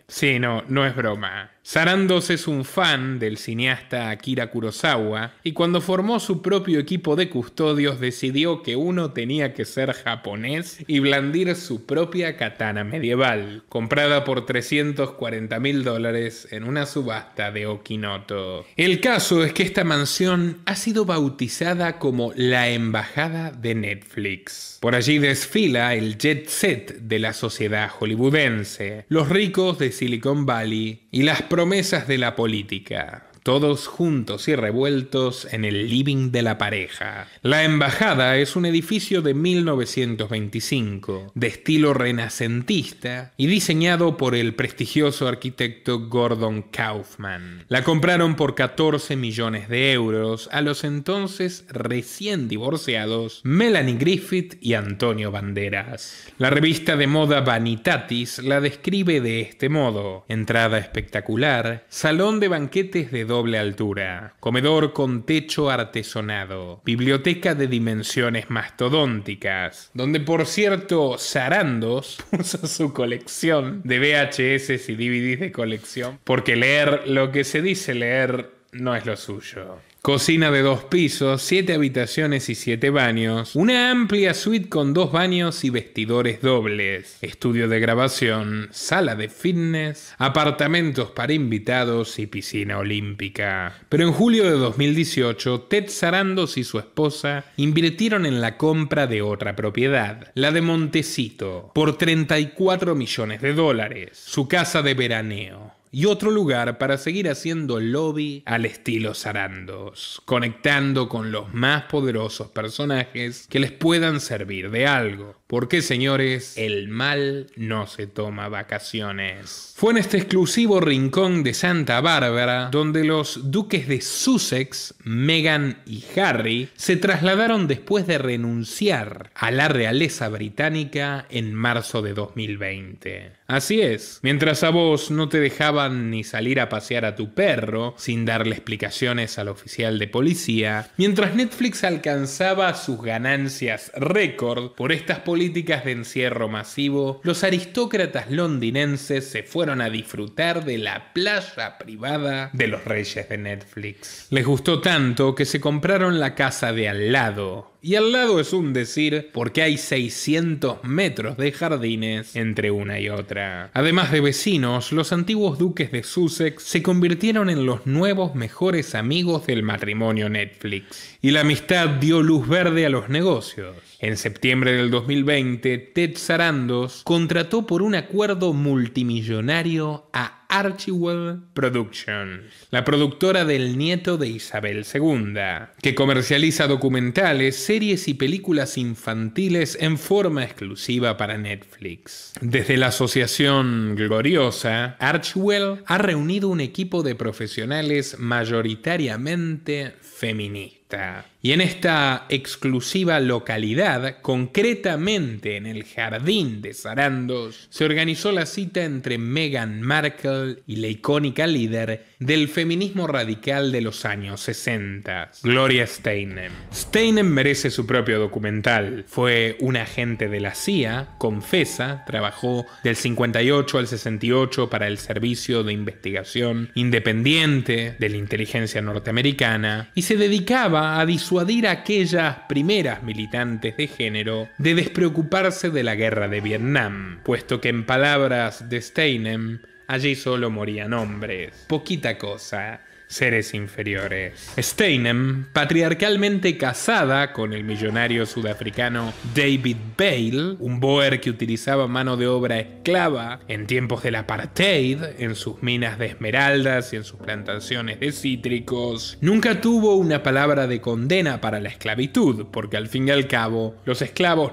Sí, no, no es broma. Sarandos es un fan del cineasta Akira Kurosawa y cuando formó su propio equipo de custodios decidió que uno tenía que ser japonés y blandir su propia katana medieval, comprada por 340 mil dólares en una subasta de Okinoto. El caso es que esta mansión ha sido bautizada como la Embajada de Netflix. Por allí desfila el jet set de la sociedad hollywoodense, los ricos de Silicon Valley y las promesas de la política todos juntos y revueltos en el living de la pareja. La embajada es un edificio de 1925, de estilo renacentista y diseñado por el prestigioso arquitecto Gordon Kaufman. La compraron por 14 millones de euros a los entonces recién divorciados Melanie Griffith y Antonio Banderas. La revista de moda Vanitatis la describe de este modo: entrada espectacular, salón de banquetes de doble altura, comedor con techo artesonado, biblioteca de dimensiones mastodónticas, donde por cierto Sarandos *laughs* puso su colección de VHS y DVDs de colección, porque leer lo que se dice leer no es lo suyo cocina de dos pisos, siete habitaciones y siete baños, una amplia suite con dos baños y vestidores dobles, estudio de grabación, sala de fitness, apartamentos para invitados y piscina olímpica. Pero en julio de 2018, Ted Sarandos y su esposa invirtieron en la compra de otra propiedad, la de Montecito, por 34 millones de dólares, su casa de veraneo y otro lugar para seguir haciendo lobby al estilo Zarandos, conectando con los más poderosos personajes que les puedan servir de algo. Porque, señores, el mal no se toma vacaciones. Fue en este exclusivo rincón de Santa Bárbara donde los duques de Sussex, Meghan y Harry, se trasladaron después de renunciar a la realeza británica en marzo de 2020. Así es, mientras a vos no te dejaban ni salir a pasear a tu perro sin darle explicaciones al oficial de policía, mientras Netflix alcanzaba sus ganancias récord por estas políticas, políticas de encierro masivo, los aristócratas londinenses se fueron a disfrutar de la playa privada de los reyes de Netflix. Les gustó tanto que se compraron la casa de al lado, y al lado es un decir porque hay 600 metros de jardines entre una y otra. Además de vecinos, los antiguos duques de Sussex se convirtieron en los nuevos mejores amigos del matrimonio Netflix. Y la amistad dio luz verde a los negocios. En septiembre del 2020, Ted Sarandos contrató por un acuerdo multimillonario a Archewell Productions, la productora del nieto de Isabel II, que comercializa documentales, series y películas infantiles en forma exclusiva para Netflix. Desde la asociación gloriosa, Archwell ha reunido un equipo de profesionales mayoritariamente feminista. Y en esta exclusiva localidad, concretamente en el jardín de Sarandos, se organizó la cita entre Meghan Markle y la icónica líder del feminismo radical de los años 60, Gloria Steinem. Steinem merece su propio documental. Fue un agente de la CIA, confesa, trabajó del 58 al 68 para el Servicio de Investigación Independiente de la Inteligencia Norteamericana y se dedicaba a persuadir a aquellas primeras militantes de género de despreocuparse de la guerra de Vietnam, puesto que en palabras de Steinem, allí solo morían hombres. Poquita cosa seres inferiores. Steinem, patriarcalmente casada con el millonario sudafricano David Bale, un Boer que utilizaba mano de obra esclava en tiempos del apartheid, en sus minas de esmeraldas y en sus plantaciones de cítricos, nunca tuvo una palabra de condena para la esclavitud, porque al fin y al cabo los esclavos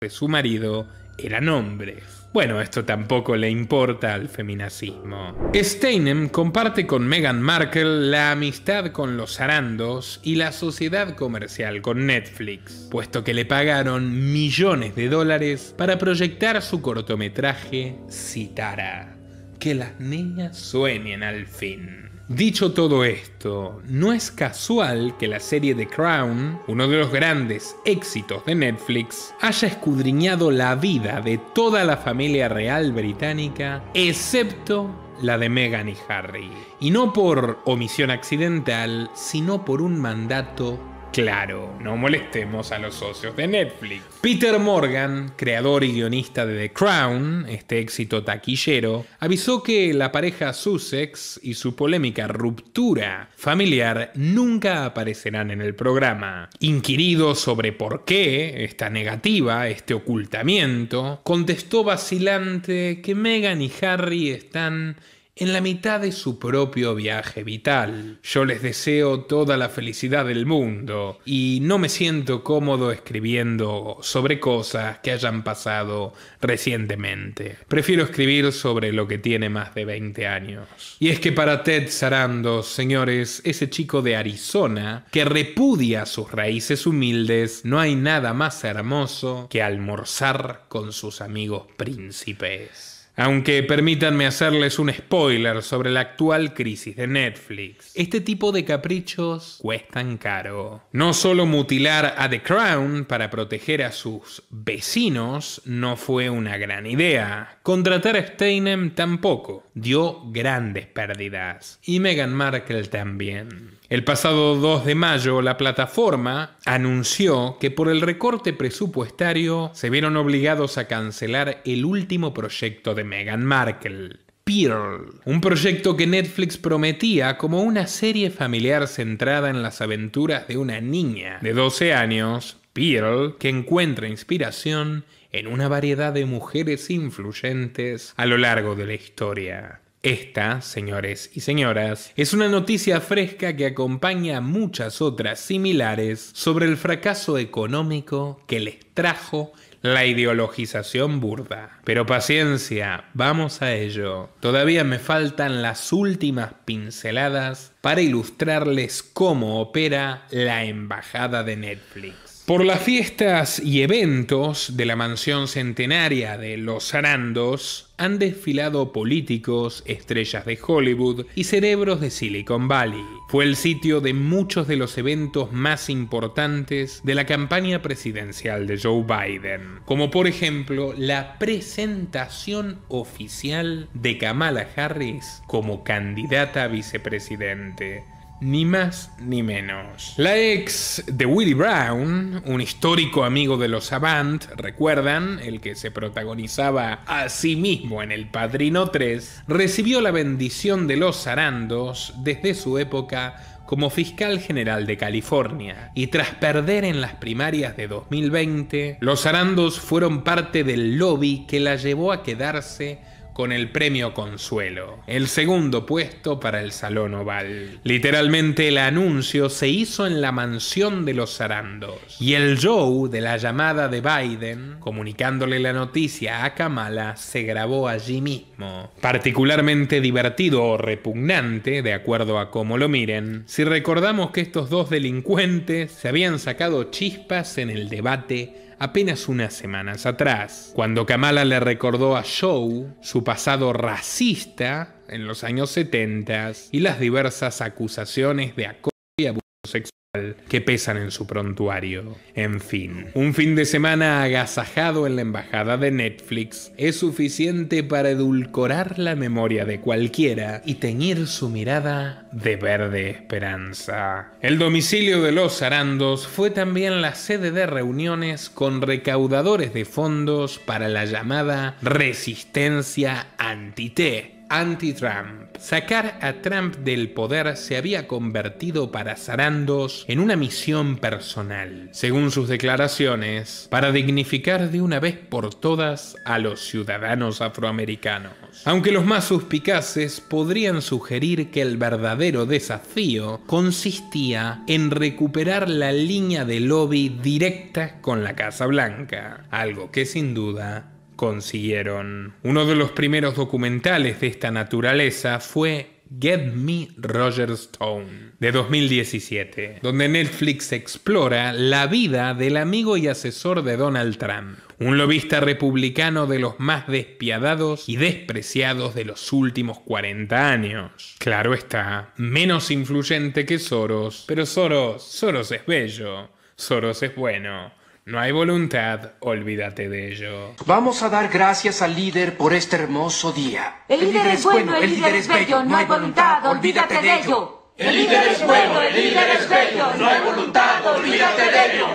de su marido eran hombres. Bueno, esto tampoco le importa al feminacismo. Steinem comparte con Meghan Markle la amistad con los Arandos y la sociedad comercial con Netflix, puesto que le pagaron millones de dólares para proyectar su cortometraje Citara. Que las niñas sueñen al fin. Dicho todo esto, no es casual que la serie The Crown, uno de los grandes éxitos de Netflix, haya escudriñado la vida de toda la familia real británica, excepto la de Meghan y Harry. Y no por omisión accidental, sino por un mandato Claro, no molestemos a los socios de Netflix. Peter Morgan, creador y guionista de The Crown, este éxito taquillero, avisó que la pareja Sussex y su polémica ruptura familiar nunca aparecerán en el programa. Inquirido sobre por qué esta negativa, este ocultamiento, contestó vacilante que Meghan y Harry están en la mitad de su propio viaje vital. Yo les deseo toda la felicidad del mundo y no me siento cómodo escribiendo sobre cosas que hayan pasado recientemente. Prefiero escribir sobre lo que tiene más de 20 años. Y es que para Ted Sarandos, señores, ese chico de Arizona que repudia sus raíces humildes, no hay nada más hermoso que almorzar con sus amigos príncipes. Aunque permítanme hacerles un spoiler sobre la actual crisis de Netflix. Este tipo de caprichos cuestan caro. No solo mutilar a The Crown para proteger a sus vecinos no fue una gran idea. Contratar a Steinem tampoco dio grandes pérdidas y Meghan Markle también. El pasado 2 de mayo la plataforma anunció que por el recorte presupuestario se vieron obligados a cancelar el último proyecto de Meghan Markle. Pearl, un proyecto que Netflix prometía como una serie familiar centrada en las aventuras de una niña de 12 años, Pearl, que encuentra inspiración en una variedad de mujeres influyentes a lo largo de la historia. Esta, señores y señoras, es una noticia fresca que acompaña a muchas otras similares sobre el fracaso económico que les trajo la ideologización burda. Pero paciencia, vamos a ello. Todavía me faltan las últimas pinceladas para ilustrarles cómo opera la embajada de Netflix. Por las fiestas y eventos de la mansión centenaria de los Arandos han desfilado políticos, estrellas de Hollywood y cerebros de Silicon Valley. Fue el sitio de muchos de los eventos más importantes de la campaña presidencial de Joe Biden, como por ejemplo la presentación oficial de Kamala Harris como candidata a vicepresidente ni más ni menos. La ex de Willie Brown, un histórico amigo de los Avant, recuerdan, el que se protagonizaba a sí mismo en El Padrino 3, recibió la bendición de los Arandos desde su época como fiscal general de California, y tras perder en las primarias de 2020, los Arandos fueron parte del lobby que la llevó a quedarse con el premio Consuelo, el segundo puesto para el Salón Oval. Literalmente el anuncio se hizo en la mansión de los Zarandos y el show de la llamada de Biden, comunicándole la noticia a Kamala, se grabó allí mismo. Particularmente divertido o repugnante, de acuerdo a cómo lo miren, si recordamos que estos dos delincuentes se habían sacado chispas en el debate apenas unas semanas atrás, cuando Kamala le recordó a Joe su pasado racista en los años 70 y las diversas acusaciones de acoso y abuso sexual que pesan en su prontuario. En fin, un fin de semana agasajado en la embajada de Netflix es suficiente para edulcorar la memoria de cualquiera y teñir su mirada de verde esperanza. El domicilio de los Arandos fue también la sede de reuniones con recaudadores de fondos para la llamada Resistencia anti-T anti-Trump. Sacar a Trump del poder se había convertido para Sarandos en una misión personal, según sus declaraciones, para dignificar de una vez por todas a los ciudadanos afroamericanos. Aunque los más suspicaces podrían sugerir que el verdadero desafío consistía en recuperar la línea de lobby directa con la Casa Blanca, algo que sin duda consiguieron. Uno de los primeros documentales de esta naturaleza fue Get Me Roger Stone de 2017, donde Netflix explora la vida del amigo y asesor de Donald Trump, un lobista republicano de los más despiadados y despreciados de los últimos 40 años. Claro está, menos influyente que Soros, pero Soros, Soros es bello, Soros es bueno. No hay voluntad, olvídate de ello. Vamos a dar gracias al líder por este hermoso día. El, líder, es bueno, el líder es bello, no hay voluntad, olvídate de ello. El líder es bueno, el líder es bello, no hay voluntad, olvídate de ello.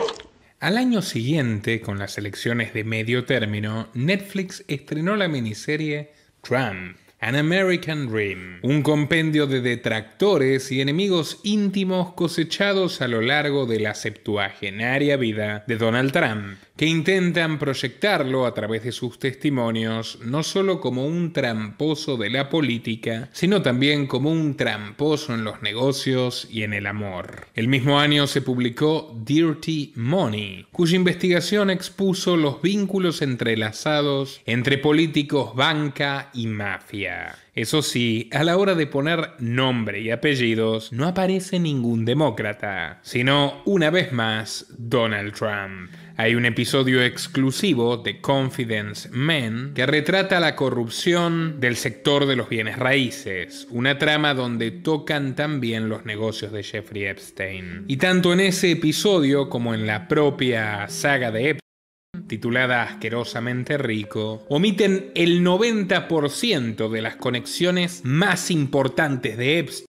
Al año siguiente, con las elecciones de medio término, Netflix estrenó la miniserie Trump. An American Dream, un compendio de detractores y enemigos íntimos cosechados a lo largo de la septuagenaria vida de Donald Trump que intentan proyectarlo a través de sus testimonios no solo como un tramposo de la política, sino también como un tramposo en los negocios y en el amor. El mismo año se publicó Dirty Money, cuya investigación expuso los vínculos entrelazados entre políticos, banca y mafia. Eso sí, a la hora de poner nombre y apellidos no aparece ningún demócrata, sino una vez más Donald Trump. Hay un episodio exclusivo de Confidence Men que retrata la corrupción del sector de los bienes raíces, una trama donde tocan también los negocios de Jeffrey Epstein. Y tanto en ese episodio como en la propia saga de Epstein, titulada Asquerosamente Rico, omiten el 90% de las conexiones más importantes de Epstein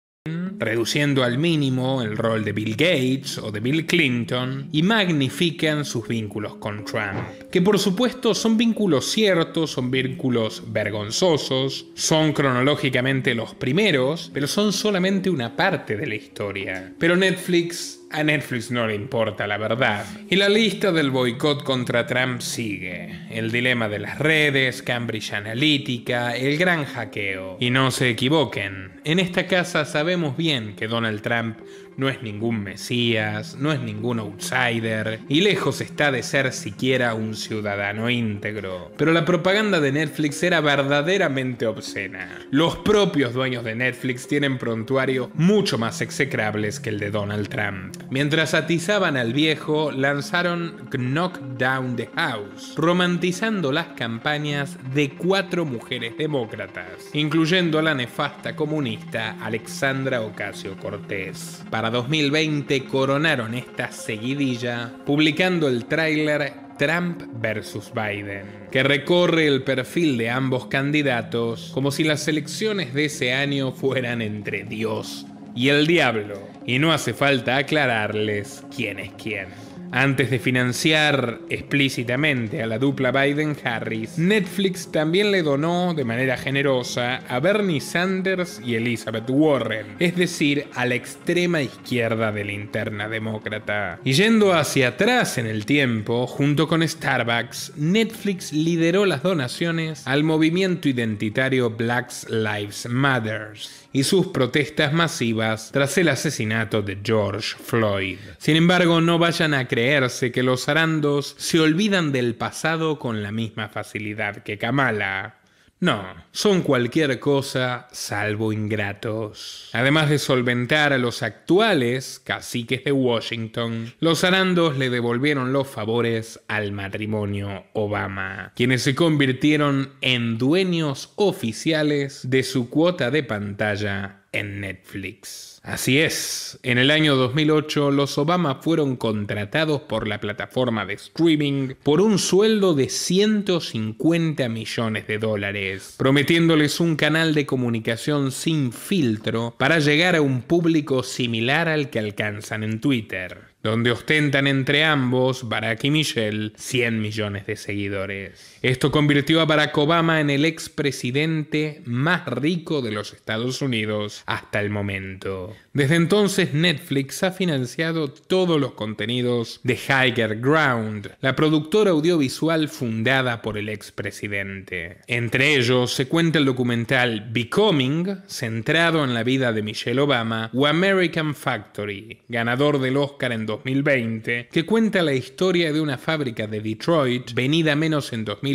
reduciendo al mínimo el rol de Bill Gates o de Bill Clinton y magnifican sus vínculos con Trump, que por supuesto son vínculos ciertos, son vínculos vergonzosos, son cronológicamente los primeros, pero son solamente una parte de la historia. Pero Netflix a Netflix no le importa la verdad. Y la lista del boicot contra Trump sigue. El dilema de las redes, Cambridge Analytica, el gran hackeo. Y no se equivoquen, en esta casa sabemos bien que Donald Trump no es ningún mesías, no es ningún outsider, y lejos está de ser siquiera un ciudadano íntegro. Pero la propaganda de Netflix era verdaderamente obscena. Los propios dueños de Netflix tienen prontuarios mucho más execrables que el de Donald Trump. Mientras atizaban al viejo, lanzaron Knock Down the House, romantizando las campañas de cuatro mujeres demócratas, incluyendo a la nefasta comunista Alexandra Ocasio Cortés. 2020 coronaron esta seguidilla publicando el tráiler Trump versus Biden, que recorre el perfil de ambos candidatos como si las elecciones de ese año fueran entre Dios y el diablo, y no hace falta aclararles quién es quién. Antes de financiar explícitamente a la dupla Biden-Harris, Netflix también le donó de manera generosa a Bernie Sanders y Elizabeth Warren, es decir, a la extrema izquierda de la interna demócrata. Y yendo hacia atrás en el tiempo, junto con Starbucks, Netflix lideró las donaciones al movimiento identitario Black Lives Matters y sus protestas masivas tras el asesinato de George Floyd. Sin embargo, no vayan a creerse que los arandos se olvidan del pasado con la misma facilidad que Kamala. No, son cualquier cosa salvo ingratos. Además de solventar a los actuales caciques de Washington, los arandos le devolvieron los favores al matrimonio Obama, quienes se convirtieron en dueños oficiales de su cuota de pantalla en Netflix. Así es, en el año 2008 los Obama fueron contratados por la plataforma de streaming por un sueldo de 150 millones de dólares, prometiéndoles un canal de comunicación sin filtro para llegar a un público similar al que alcanzan en Twitter donde ostentan entre ambos, Barack y Michelle, 100 millones de seguidores. Esto convirtió a Barack Obama en el expresidente más rico de los Estados Unidos hasta el momento. Desde entonces Netflix ha financiado todos los contenidos de Higher Ground, la productora audiovisual fundada por el expresidente. Entre ellos se cuenta el documental Becoming, centrado en la vida de Michelle Obama, o American Factory, ganador del Oscar en 2020, que cuenta la historia de una fábrica de Detroit venida menos en 2020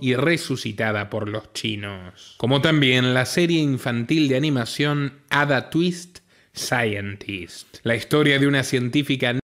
y resucitada por los chinos. Como también la serie infantil de animación Ada Twist Scientist, la historia de una científica de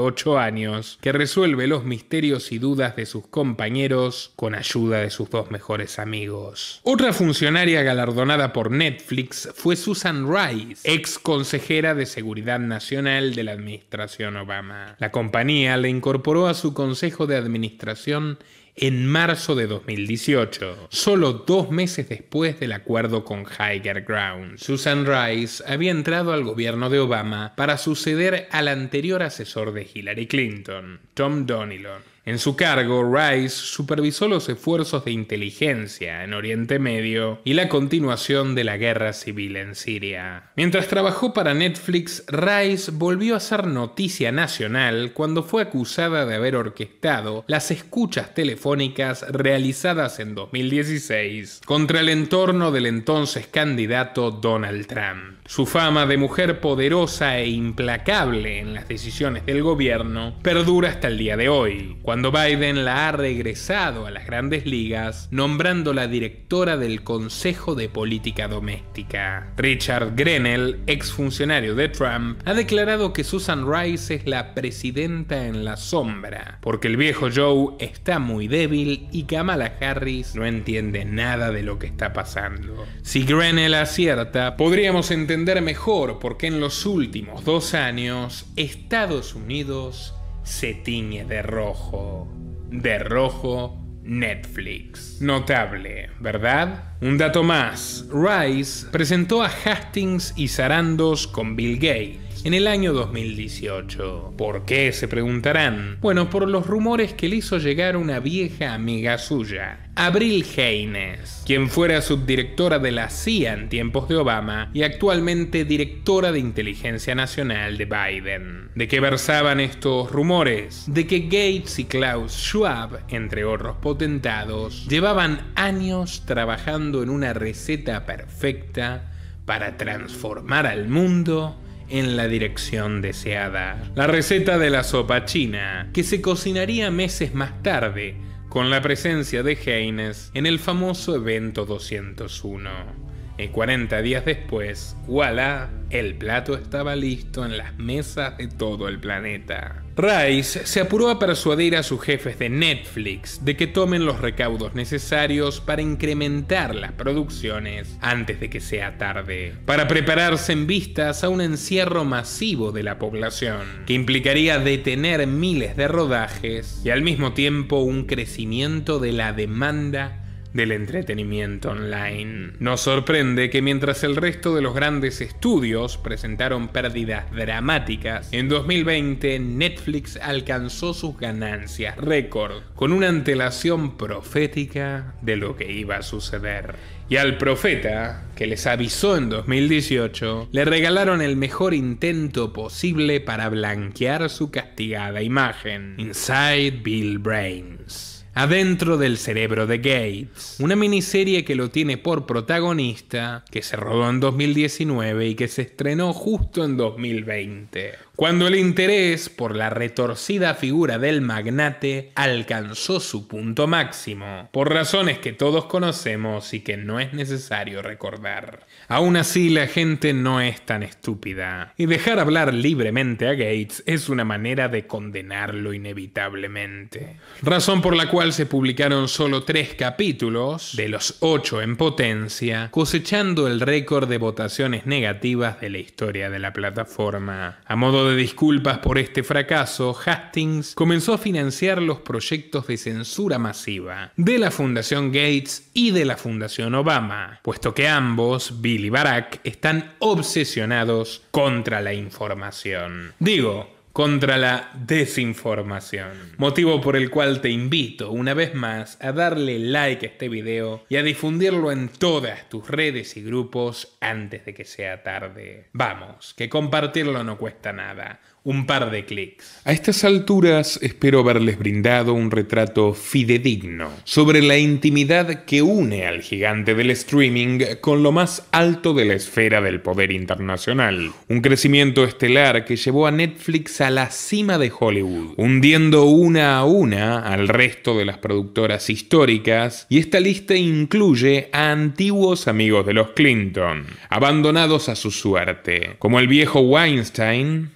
8 años que resuelve los misterios y dudas de sus compañeros con ayuda de sus dos mejores amigos. Otra funcionaria galardonada por Netflix fue Susan Rice, ex consejera de Seguridad Nacional de la Administración Obama. La compañía le incorporó a su consejo de administración en marzo de 2018, solo dos meses después del acuerdo con Higher Ground. Susan Rice había entrado al gobierno de Obama para suceder al anterior asesor de Hillary Clinton, Tom Donilon. En su cargo, Rice supervisó los esfuerzos de inteligencia en Oriente Medio y la continuación de la guerra civil en Siria. Mientras trabajó para Netflix, Rice volvió a ser noticia nacional cuando fue acusada de haber orquestado las escuchas telefónicas realizadas en 2016 contra el entorno del entonces candidato Donald Trump. Su fama de mujer poderosa e implacable en las decisiones del gobierno perdura hasta el día de hoy, cuando Biden la ha regresado a las grandes ligas nombrándola directora del Consejo de Política Doméstica. Richard Grenell, exfuncionario de Trump, ha declarado que Susan Rice es la presidenta en la sombra, porque el viejo Joe está muy débil y Kamala Harris no entiende nada de lo que está pasando. Si Grenell acierta, podríamos entender mejor porque en los últimos dos años Estados Unidos se tiñe de rojo. De rojo Netflix. Notable, ¿verdad? Un dato más. Rice presentó a Hastings y Sarandos con Bill Gates en el año 2018. ¿Por qué? se preguntarán. Bueno, por los rumores que le hizo llegar una vieja amiga suya, Abril Haynes, quien fuera subdirectora de la CIA en tiempos de Obama y actualmente directora de inteligencia nacional de Biden. ¿De qué versaban estos rumores? De que Gates y Klaus Schwab, entre otros potentados, llevaban años trabajando en una receta perfecta para transformar al mundo en la dirección deseada. La receta de la sopa china, que se cocinaría meses más tarde, con la presencia de Heines en el famoso evento 201. Y 40 días después, voilà, el plato estaba listo en las mesas de todo el planeta. Rice se apuró a persuadir a sus jefes de Netflix de que tomen los recaudos necesarios para incrementar las producciones antes de que sea tarde, para prepararse en vistas a un encierro masivo de la población, que implicaría detener miles de rodajes y al mismo tiempo un crecimiento de la demanda del entretenimiento online. Nos sorprende que mientras el resto de los grandes estudios presentaron pérdidas dramáticas, en 2020 Netflix alcanzó sus ganancias récord con una antelación profética de lo que iba a suceder. Y al profeta, que les avisó en 2018, le regalaron el mejor intento posible para blanquear su castigada imagen, Inside Bill Brains. Adentro del cerebro de Gates, una miniserie que lo tiene por protagonista, que se rodó en 2019 y que se estrenó justo en 2020. Cuando el interés por la retorcida figura del magnate alcanzó su punto máximo, por razones que todos conocemos y que no es necesario recordar. Aún así, la gente no es tan estúpida, y dejar hablar libremente a Gates es una manera de condenarlo inevitablemente. Razón por la cual se publicaron solo tres capítulos, de los ocho en potencia, cosechando el récord de votaciones negativas de la historia de la plataforma. A modo de disculpas por este fracaso, Hastings comenzó a financiar los proyectos de censura masiva de la Fundación Gates y de la Fundación Obama, puesto que ambos, Bill y Barack, están obsesionados contra la información. Digo, contra la desinformación. Motivo por el cual te invito una vez más a darle like a este video y a difundirlo en todas tus redes y grupos antes de que sea tarde. Vamos, que compartirlo no cuesta nada un par de clics. A estas alturas espero haberles brindado un retrato fidedigno sobre la intimidad que une al gigante del streaming con lo más alto de la esfera del poder internacional. Un crecimiento estelar que llevó a Netflix a la cima de Hollywood, hundiendo una a una al resto de las productoras históricas, y esta lista incluye a antiguos amigos de los Clinton, abandonados a su suerte, como el viejo Weinstein,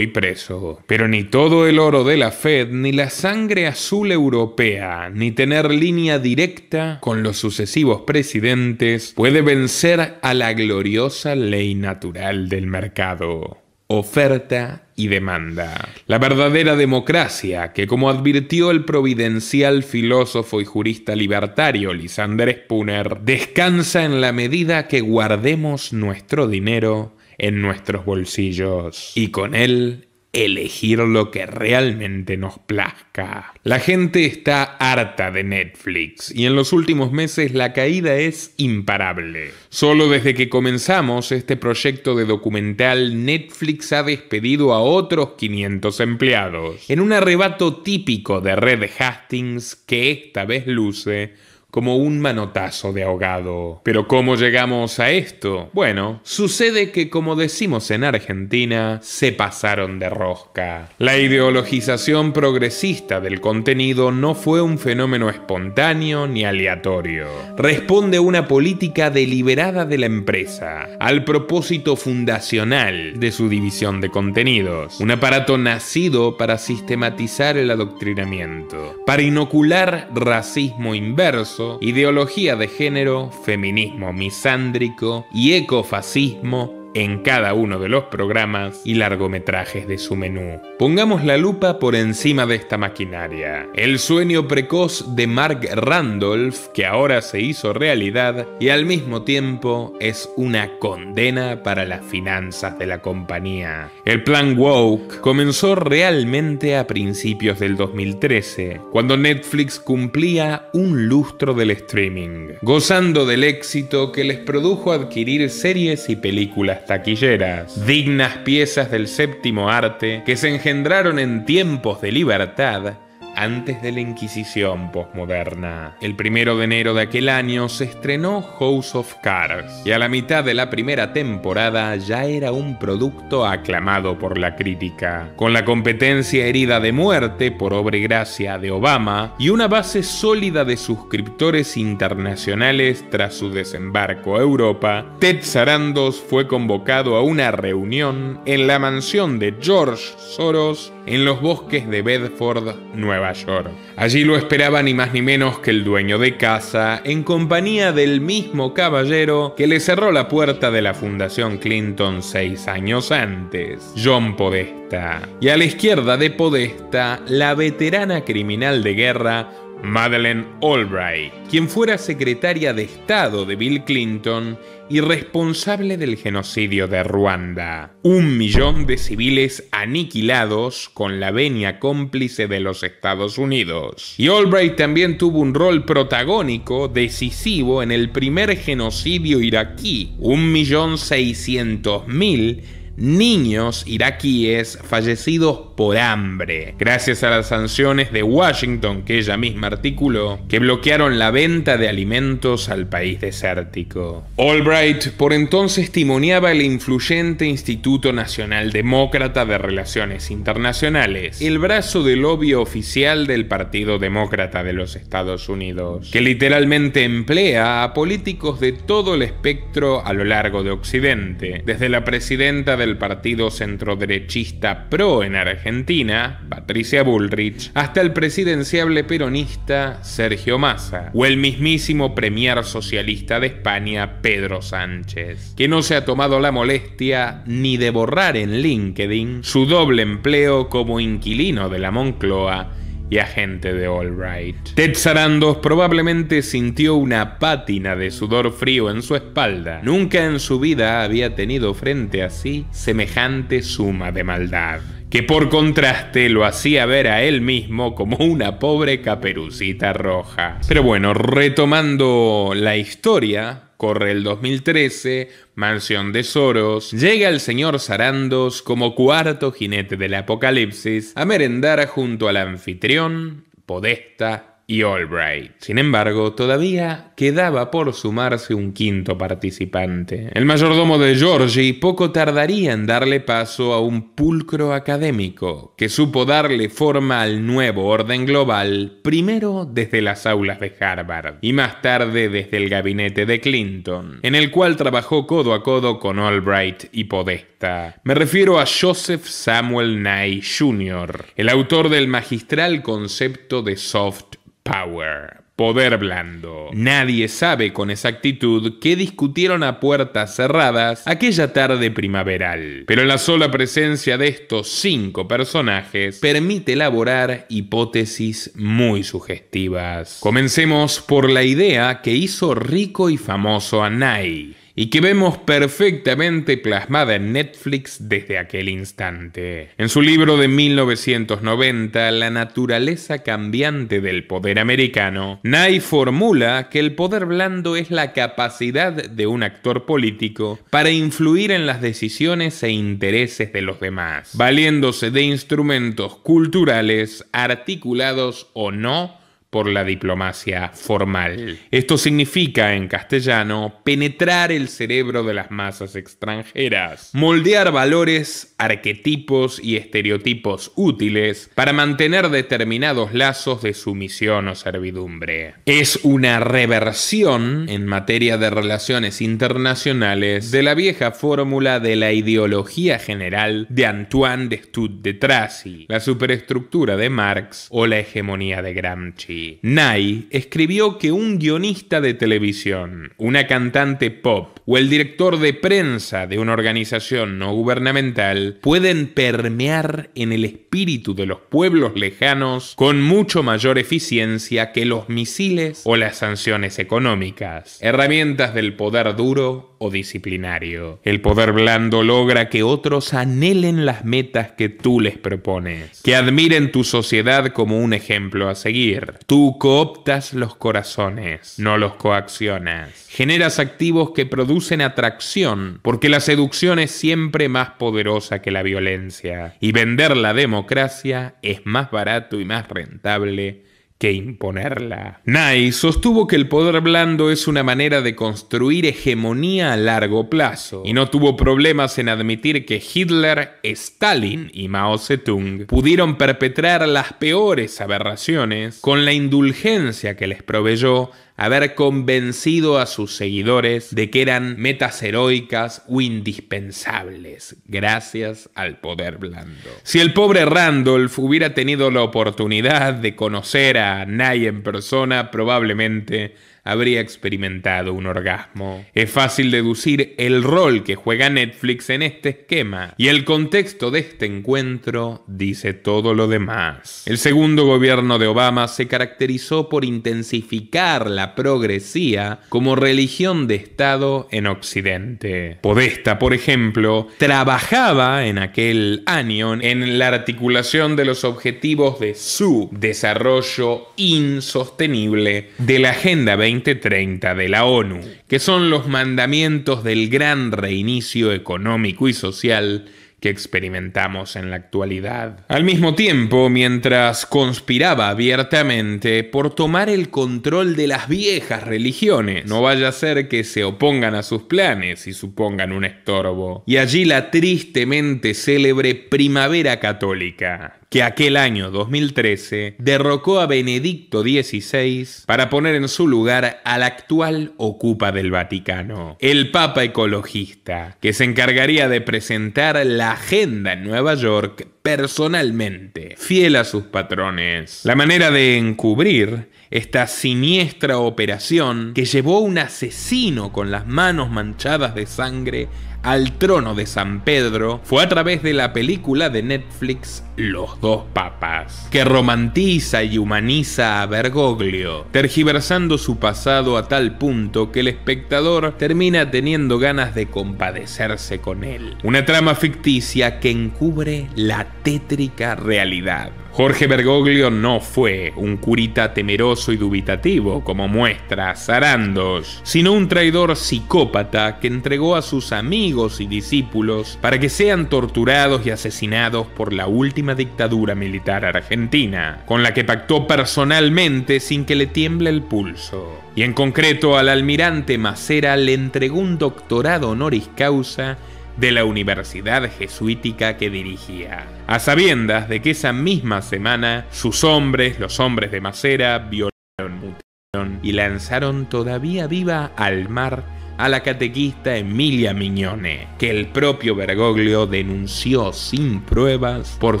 preso. Pero ni todo el oro de la Fed, ni la sangre azul europea, ni tener línea directa con los sucesivos presidentes puede vencer a la gloriosa ley natural del mercado. Oferta y demanda. La verdadera democracia, que como advirtió el providencial filósofo y jurista libertario Lisander Spooner, descansa en la medida que guardemos nuestro dinero en nuestros bolsillos y con él elegir lo que realmente nos plazca. La gente está harta de Netflix y en los últimos meses la caída es imparable. Solo desde que comenzamos este proyecto de documental, Netflix ha despedido a otros 500 empleados, en un arrebato típico de Red Hastings que esta vez luce como un manotazo de ahogado. Pero ¿cómo llegamos a esto? Bueno, sucede que como decimos en Argentina, se pasaron de rosca. La ideologización progresista del contenido no fue un fenómeno espontáneo ni aleatorio. Responde a una política deliberada de la empresa, al propósito fundacional de su división de contenidos, un aparato nacido para sistematizar el adoctrinamiento, para inocular racismo inverso, ideología de género, feminismo misándrico y ecofascismo en cada uno de los programas y largometrajes de su menú. Pongamos la lupa por encima de esta maquinaria. El sueño precoz de Mark Randolph, que ahora se hizo realidad y al mismo tiempo es una condena para las finanzas de la compañía. El plan Woke comenzó realmente a principios del 2013, cuando Netflix cumplía un lustro del streaming, gozando del éxito que les produjo adquirir series y películas taquilleras, dignas piezas del séptimo arte que se engendraron en tiempos de libertad antes de la Inquisición postmoderna. El primero de enero de aquel año se estrenó House of Cards, y a la mitad de la primera temporada ya era un producto aclamado por la crítica. Con la competencia herida de muerte por obra y gracia de Obama, y una base sólida de suscriptores internacionales tras su desembarco a Europa, Ted Sarandos fue convocado a una reunión en la mansión de George Soros en los bosques de Bedford, Nueva York. Allí lo esperaba ni más ni menos que el dueño de casa, en compañía del mismo caballero que le cerró la puerta de la Fundación Clinton seis años antes, John Podesta. Y a la izquierda de Podesta, la veterana criminal de guerra Madeleine Albright, quien fuera secretaria de Estado de Bill Clinton y responsable del genocidio de Ruanda. Un millón de civiles aniquilados con la venia cómplice de los Estados Unidos. Y Albright también tuvo un rol protagónico decisivo en el primer genocidio iraquí. Un millón seiscientos mil niños iraquíes fallecidos por hambre, gracias a las sanciones de Washington que ella misma articuló, que bloquearon la venta de alimentos al país desértico. Albright por entonces timoneaba el influyente Instituto Nacional Demócrata de Relaciones Internacionales, el brazo del lobby oficial del Partido Demócrata de los Estados Unidos, que literalmente emplea a políticos de todo el espectro a lo largo de Occidente, desde la presidenta de partido centroderechista PRO en Argentina, Patricia Bullrich, hasta el presidenciable peronista Sergio Massa o el mismísimo premier socialista de España, Pedro Sánchez, que no se ha tomado la molestia ni de borrar en LinkedIn su doble empleo como inquilino de la Moncloa y agente de Albright. Ted Sarandos probablemente sintió una pátina de sudor frío en su espalda. Nunca en su vida había tenido frente a sí semejante suma de maldad que por contraste lo hacía ver a él mismo como una pobre caperucita roja. Pero bueno, retomando la historia, corre el 2013, Mansión de Soros, llega el señor Sarandos como cuarto jinete del apocalipsis a merendar junto al anfitrión, Podesta y Albright. Sin embargo, todavía quedaba por sumarse un quinto participante. El mayordomo de Georgie poco tardaría en darle paso a un pulcro académico que supo darle forma al nuevo orden global, primero desde las aulas de Harvard y más tarde desde el gabinete de Clinton, en el cual trabajó codo a codo con Albright y Podesta. Me refiero a Joseph Samuel Nye Jr., el autor del magistral concepto de soft power, poder blando. Nadie sabe con exactitud qué discutieron a puertas cerradas aquella tarde primaveral, pero la sola presencia de estos cinco personajes permite elaborar hipótesis muy sugestivas. Comencemos por la idea que hizo rico y famoso a Nai y que vemos perfectamente plasmada en Netflix desde aquel instante. En su libro de 1990, La naturaleza cambiante del poder americano, Nye formula que el poder blando es la capacidad de un actor político para influir en las decisiones e intereses de los demás, valiéndose de instrumentos culturales, articulados o no, por la diplomacia formal. Esto significa, en castellano, penetrar el cerebro de las masas extranjeras, moldear valores, arquetipos y estereotipos útiles para mantener determinados lazos de sumisión o servidumbre. Es una reversión en materia de relaciones internacionales de la vieja fórmula de la ideología general de Antoine de Stud de Tracy, la superestructura de Marx o la hegemonía de Gramsci. Nye escribió que un guionista de televisión, una cantante pop o el director de prensa de una organización no gubernamental pueden permear en el espíritu de los pueblos lejanos con mucho mayor eficiencia que los misiles o las sanciones económicas, herramientas del poder duro o disciplinario. El poder blando logra que otros anhelen las metas que tú les propones, que admiren tu sociedad como un ejemplo a seguir, Tú cooptas los corazones, no los coaccionas. Generas activos que producen atracción, porque la seducción es siempre más poderosa que la violencia. Y vender la democracia es más barato y más rentable que imponerla. Nye sostuvo que el poder blando es una manera de construir hegemonía a largo plazo, y no tuvo problemas en admitir que Hitler, Stalin y Mao Zedong pudieron perpetrar las peores aberraciones con la indulgencia que les proveyó haber convencido a sus seguidores de que eran metas heroicas o indispensables gracias al poder blando. Si el pobre Randolph hubiera tenido la oportunidad de conocer a Nye en persona, probablemente habría experimentado un orgasmo. Es fácil deducir el rol que juega Netflix en este esquema y el contexto de este encuentro dice todo lo demás. El segundo gobierno de Obama se caracterizó por intensificar la progresía como religión de Estado en Occidente. Podesta, por ejemplo, trabajaba en aquel año en la articulación de los objetivos de su desarrollo insostenible de la Agenda 20 2030 de la ONU, que son los mandamientos del gran reinicio económico y social que experimentamos en la actualidad. Al mismo tiempo, mientras conspiraba abiertamente por tomar el control de las viejas religiones, no vaya a ser que se opongan a sus planes y supongan un estorbo. Y allí la tristemente célebre Primavera Católica, que aquel año 2013 derrocó a Benedicto XVI para poner en su lugar al actual ocupa del Vaticano, el Papa ecologista, que se encargaría de presentar la agenda en Nueva York personalmente, fiel a sus patrones. La manera de encubrir esta siniestra operación que llevó a un asesino con las manos manchadas de sangre al trono de San Pedro fue a través de la película de Netflix Los dos papas, que romantiza y humaniza a Bergoglio, tergiversando su pasado a tal punto que el espectador termina teniendo ganas de compadecerse con él. Una trama ficticia que encubre la tétrica realidad. Jorge Bergoglio no fue un curita temeroso y dubitativo, como muestra Sarandos, sino un traidor psicópata que entregó a sus amigos y discípulos para que sean torturados y asesinados por la última dictadura militar argentina, con la que pactó personalmente sin que le tiemble el pulso. Y en concreto al almirante Macera le entregó un doctorado honoris causa de la universidad jesuítica que dirigía, a sabiendas de que esa misma semana sus hombres, los hombres de Macera, violaron, mutilaron y lanzaron todavía viva al mar a la catequista Emilia Miñone, que el propio Bergoglio denunció sin pruebas por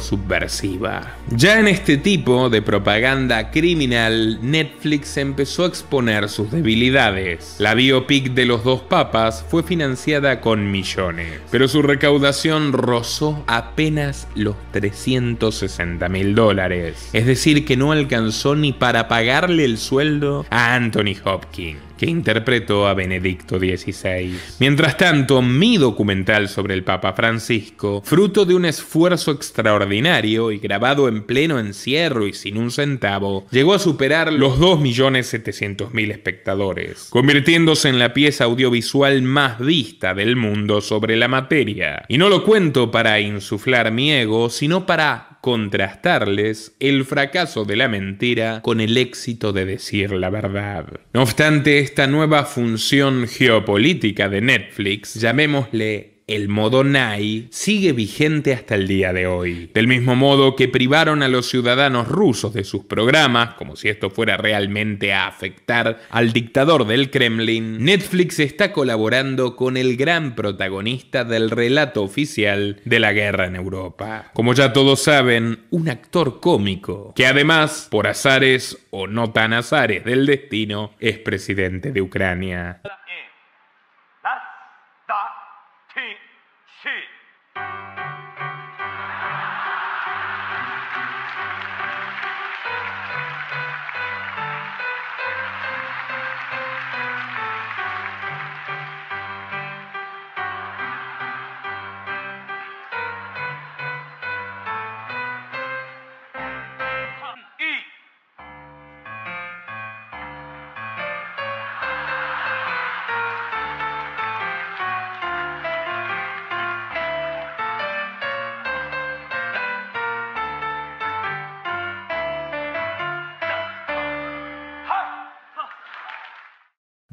subversiva. Ya en este tipo de propaganda criminal, Netflix empezó a exponer sus debilidades. La biopic de los dos papas fue financiada con millones, pero su recaudación rozó apenas los 360 mil dólares, es decir, que no alcanzó ni para pagarle el sueldo a Anthony Hopkins que interpretó a Benedicto XVI. Mientras tanto, mi documental sobre el Papa Francisco, fruto de un esfuerzo extraordinario y grabado en pleno encierro y sin un centavo, llegó a superar los 2.700.000 espectadores, convirtiéndose en la pieza audiovisual más vista del mundo sobre la materia. Y no lo cuento para insuflar mi ego, sino para contrastarles el fracaso de la mentira con el éxito de decir la verdad. No obstante, esta nueva función geopolítica de Netflix, llamémosle el modo NAI sigue vigente hasta el día de hoy. Del mismo modo que privaron a los ciudadanos rusos de sus programas, como si esto fuera realmente a afectar al dictador del Kremlin, Netflix está colaborando con el gran protagonista del relato oficial de la guerra en Europa. Como ya todos saben, un actor cómico, que además, por azares o no tan azares del destino, es presidente de Ucrania. Eh,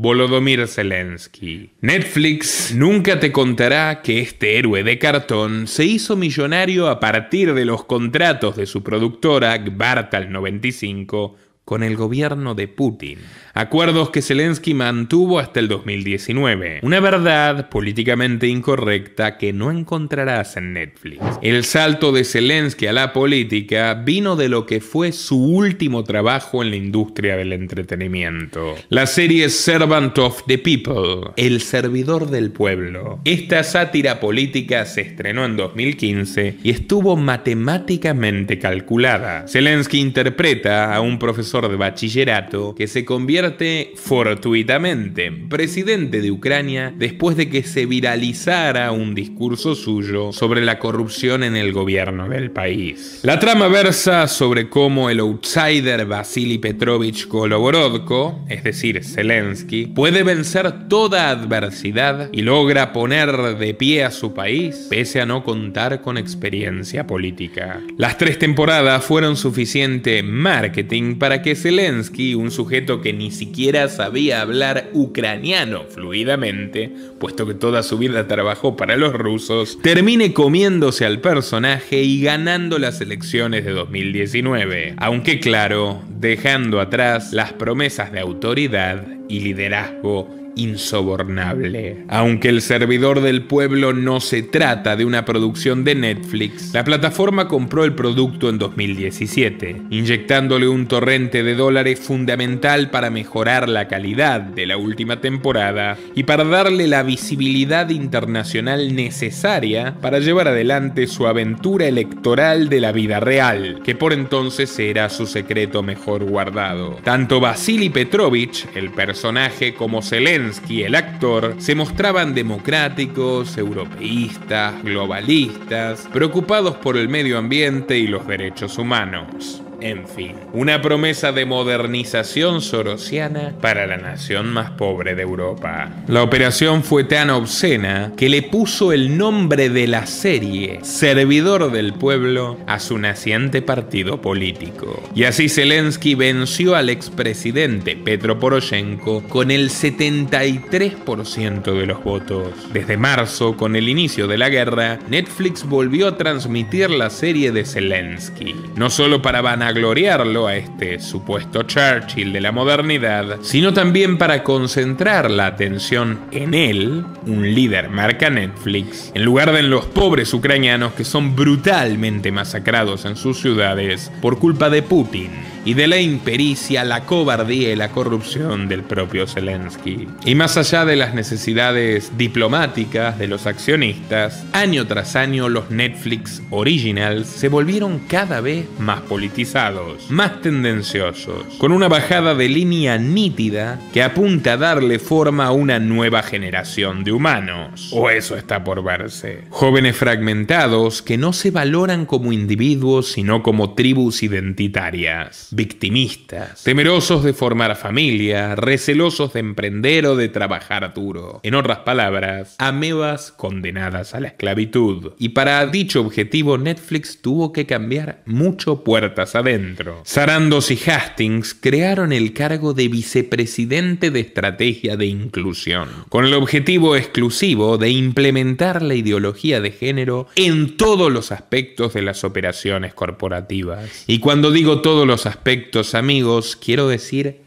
Volodymyr Zelensky. Netflix nunca te contará que este héroe de cartón se hizo millonario a partir de los contratos de su productora Gbartal 95 con el gobierno de Putin. Acuerdos que Zelensky mantuvo hasta el 2019. Una verdad políticamente incorrecta que no encontrarás en Netflix. El salto de Zelensky a la política vino de lo que fue su último trabajo en la industria del entretenimiento. La serie Servant of the People, El servidor del pueblo. Esta sátira política se estrenó en 2015 y estuvo matemáticamente calculada. Zelensky interpreta a un profesor de bachillerato que se convierte fortuitamente presidente de Ucrania después de que se viralizara un discurso suyo sobre la corrupción en el gobierno del país. La trama versa sobre cómo el outsider Vasily Petrovich Koloborodko, es decir, Zelensky, puede vencer toda adversidad y logra poner de pie a su país pese a no contar con experiencia política. Las tres temporadas fueron suficiente marketing para que Zelensky, un sujeto que ni siquiera sabía hablar ucraniano fluidamente, puesto que toda su vida trabajó para los rusos, termine comiéndose al personaje y ganando las elecciones de 2019, aunque claro, dejando atrás las promesas de autoridad y liderazgo insobornable. Aunque El Servidor del Pueblo no se trata de una producción de Netflix, la plataforma compró el producto en 2017, inyectándole un torrente de dólares fundamental para mejorar la calidad de la última temporada y para darle la visibilidad internacional necesaria para llevar adelante su aventura electoral de la vida real, que por entonces era su secreto mejor guardado. Tanto Vasily Petrovich, el personaje como Selena, y el actor, se mostraban democráticos, europeístas, globalistas, preocupados por el medio ambiente y los derechos humanos en fin. Una promesa de modernización sorosiana para la nación más pobre de Europa. La operación fue tan obscena que le puso el nombre de la serie, Servidor del Pueblo, a su naciente partido político. Y así Zelensky venció al expresidente Petro Poroshenko con el 73% de los votos. Desde marzo, con el inicio de la guerra, Netflix volvió a transmitir la serie de Zelensky, no solo para vanagloria gloriarlo a este supuesto Churchill de la modernidad, sino también para concentrar la atención en él, un líder marca Netflix, en lugar de en los pobres ucranianos que son brutalmente masacrados en sus ciudades por culpa de Putin y de la impericia, la cobardía y la corrupción del propio Zelensky. Y más allá de las necesidades diplomáticas de los accionistas, año tras año los Netflix Originals se volvieron cada vez más politizados, más tendenciosos, con una bajada de línea nítida que apunta a darle forma a una nueva generación de humanos. O eso está por verse. Jóvenes fragmentados que no se valoran como individuos sino como tribus identitarias victimistas, temerosos de formar familia, recelosos de emprender o de trabajar duro. En otras palabras, amebas condenadas a la esclavitud. Y para dicho objetivo, Netflix tuvo que cambiar mucho puertas adentro. Sarandos y Hastings crearon el cargo de vicepresidente de estrategia de inclusión, con el objetivo exclusivo de implementar la ideología de género en todos los aspectos de las operaciones corporativas. Y cuando digo todos los aspectos, aspectos, amigos, quiero decir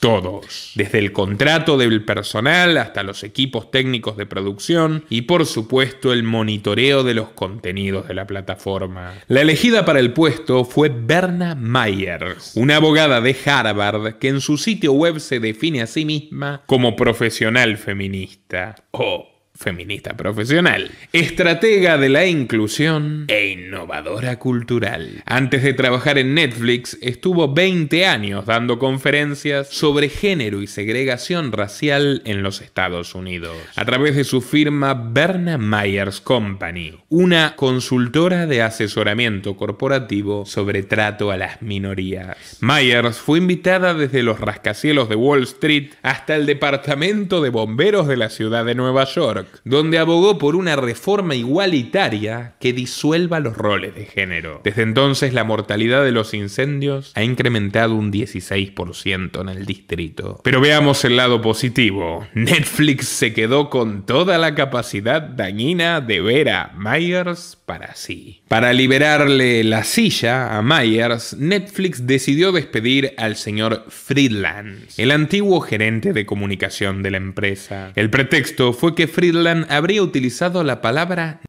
todos, desde el contrato del personal hasta los equipos técnicos de producción y por supuesto el monitoreo de los contenidos de la plataforma. La elegida para el puesto fue Berna Myers, una abogada de Harvard que en su sitio web se define a sí misma como profesional feminista. Oh feminista profesional, estratega de la inclusión e innovadora cultural. Antes de trabajar en Netflix, estuvo 20 años dando conferencias sobre género y segregación racial en los Estados Unidos, a través de su firma Berna Myers Company, una consultora de asesoramiento corporativo sobre trato a las minorías. Myers fue invitada desde los rascacielos de Wall Street hasta el Departamento de Bomberos de la ciudad de Nueva York donde abogó por una reforma igualitaria que disuelva los roles de género. Desde entonces, la mortalidad de los incendios ha incrementado un 16% en el distrito. Pero veamos el lado positivo. Netflix se quedó con toda la capacidad dañina de Vera Myers para sí. Para liberarle la silla a Myers, Netflix decidió despedir al señor Friedland, el antiguo gerente de comunicación de la empresa. El pretexto fue que Friedland habría utilizado la palabra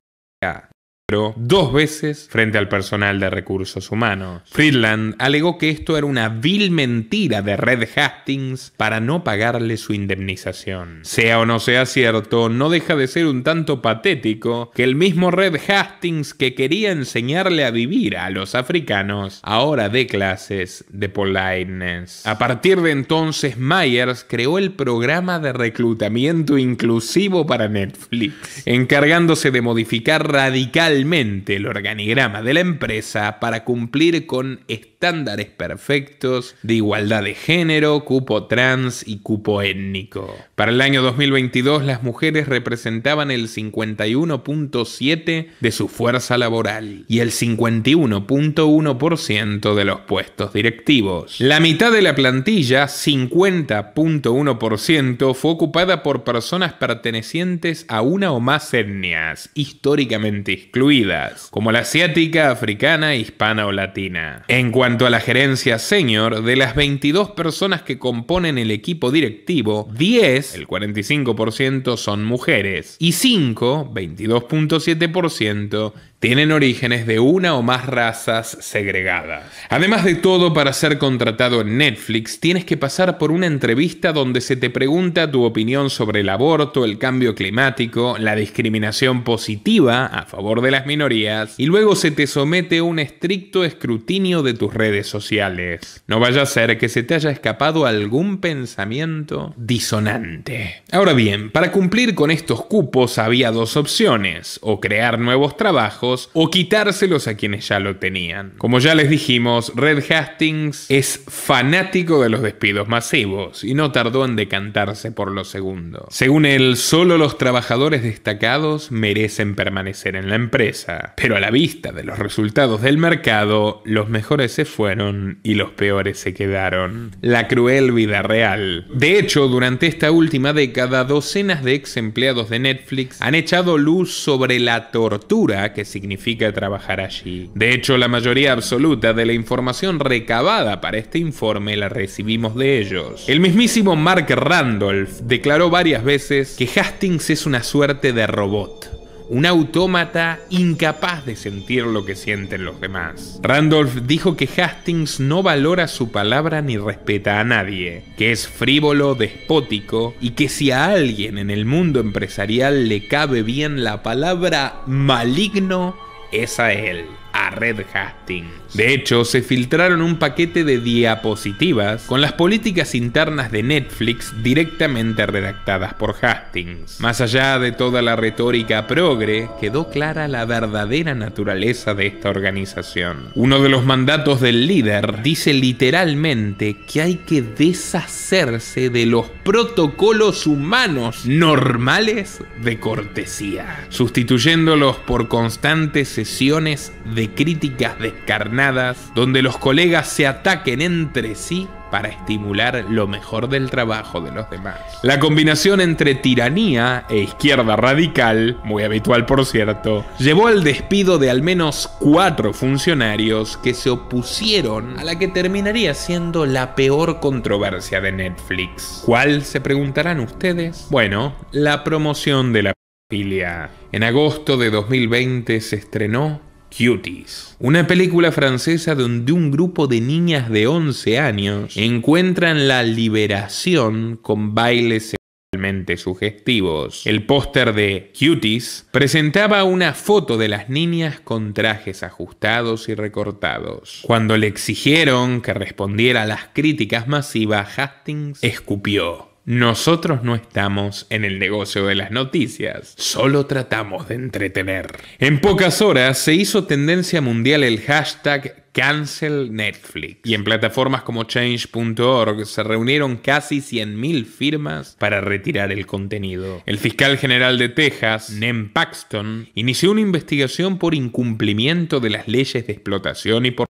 dos veces frente al personal de recursos humanos. Friedland alegó que esto era una vil mentira de Red Hastings para no pagarle su indemnización. Sea o no sea cierto, no deja de ser un tanto patético que el mismo Red Hastings que quería enseñarle a vivir a los africanos ahora dé clases de politeness. A partir de entonces, Myers creó el programa de reclutamiento inclusivo para Netflix, encargándose de modificar radical el organigrama de la empresa para cumplir con estándares perfectos de igualdad de género, cupo trans y cupo étnico. Para el año 2022 las mujeres representaban el 51.7 de su fuerza laboral y el 51.1% de los puestos directivos. La mitad de la plantilla, 50.1%, fue ocupada por personas pertenecientes a una o más etnias históricamente excluidas, como la asiática, africana, hispana o latina. En cuanto a la gerencia senior, de las 22 personas que componen el equipo directivo, 10, el 45%, son mujeres y 5, 22.7%, tienen orígenes de una o más razas segregadas. Además de todo, para ser contratado en Netflix tienes que pasar por una entrevista donde se te pregunta tu opinión sobre el aborto, el cambio climático, la discriminación positiva a favor de las minorías y luego se te somete a un estricto escrutinio de tus redes sociales. No vaya a ser que se te haya escapado algún pensamiento disonante. Ahora bien, para cumplir con estos cupos había dos opciones, o crear nuevos trabajos o quitárselos a quienes ya lo tenían. Como ya les dijimos, Red Hastings es fanático de los despidos masivos y no tardó en decantarse por lo segundo. Según él, solo los trabajadores destacados merecen permanecer en la empresa, pero a la vista de los resultados del mercado, los mejores se fueron y los peores se quedaron. La cruel vida real. De hecho, durante esta última década, docenas de ex empleados de Netflix han echado luz sobre la tortura que se significa trabajar allí. De hecho, la mayoría absoluta de la información recabada para este informe la recibimos de ellos. El mismísimo Mark Randolph declaró varias veces que Hastings es una suerte de robot un autómata incapaz de sentir lo que sienten los demás. Randolph dijo que Hastings no valora su palabra ni respeta a nadie, que es frívolo, despótico y que si a alguien en el mundo empresarial le cabe bien la palabra maligno, es a él a Red Hastings. De hecho, se filtraron un paquete de diapositivas con las políticas internas de Netflix directamente redactadas por Hastings. Más allá de toda la retórica progre, quedó clara la verdadera naturaleza de esta organización. Uno de los mandatos del líder dice literalmente que hay que deshacerse de los protocolos humanos normales de cortesía, sustituyéndolos por constantes sesiones de de críticas descarnadas, donde los colegas se ataquen entre sí para estimular lo mejor del trabajo de los demás. La combinación entre tiranía e izquierda radical, muy habitual por cierto, llevó al despido de al menos cuatro funcionarios que se opusieron a la que terminaría siendo la peor controversia de Netflix. ¿Cuál se preguntarán ustedes? Bueno, la promoción de la familia. En agosto de 2020 se estrenó Cuties, una película francesa donde un grupo de niñas de 11 años encuentran la liberación con bailes sexualmente sugestivos. El póster de Cuties presentaba una foto de las niñas con trajes ajustados y recortados. Cuando le exigieron que respondiera a las críticas masivas, Hastings escupió. Nosotros no estamos en el negocio de las noticias, solo tratamos de entretener. En pocas horas se hizo tendencia mundial el hashtag Cancel Netflix. Y en plataformas como change.org se reunieron casi 100.000 firmas para retirar el contenido. El fiscal general de Texas, Nem Paxton, inició una investigación por incumplimiento de las leyes de explotación y por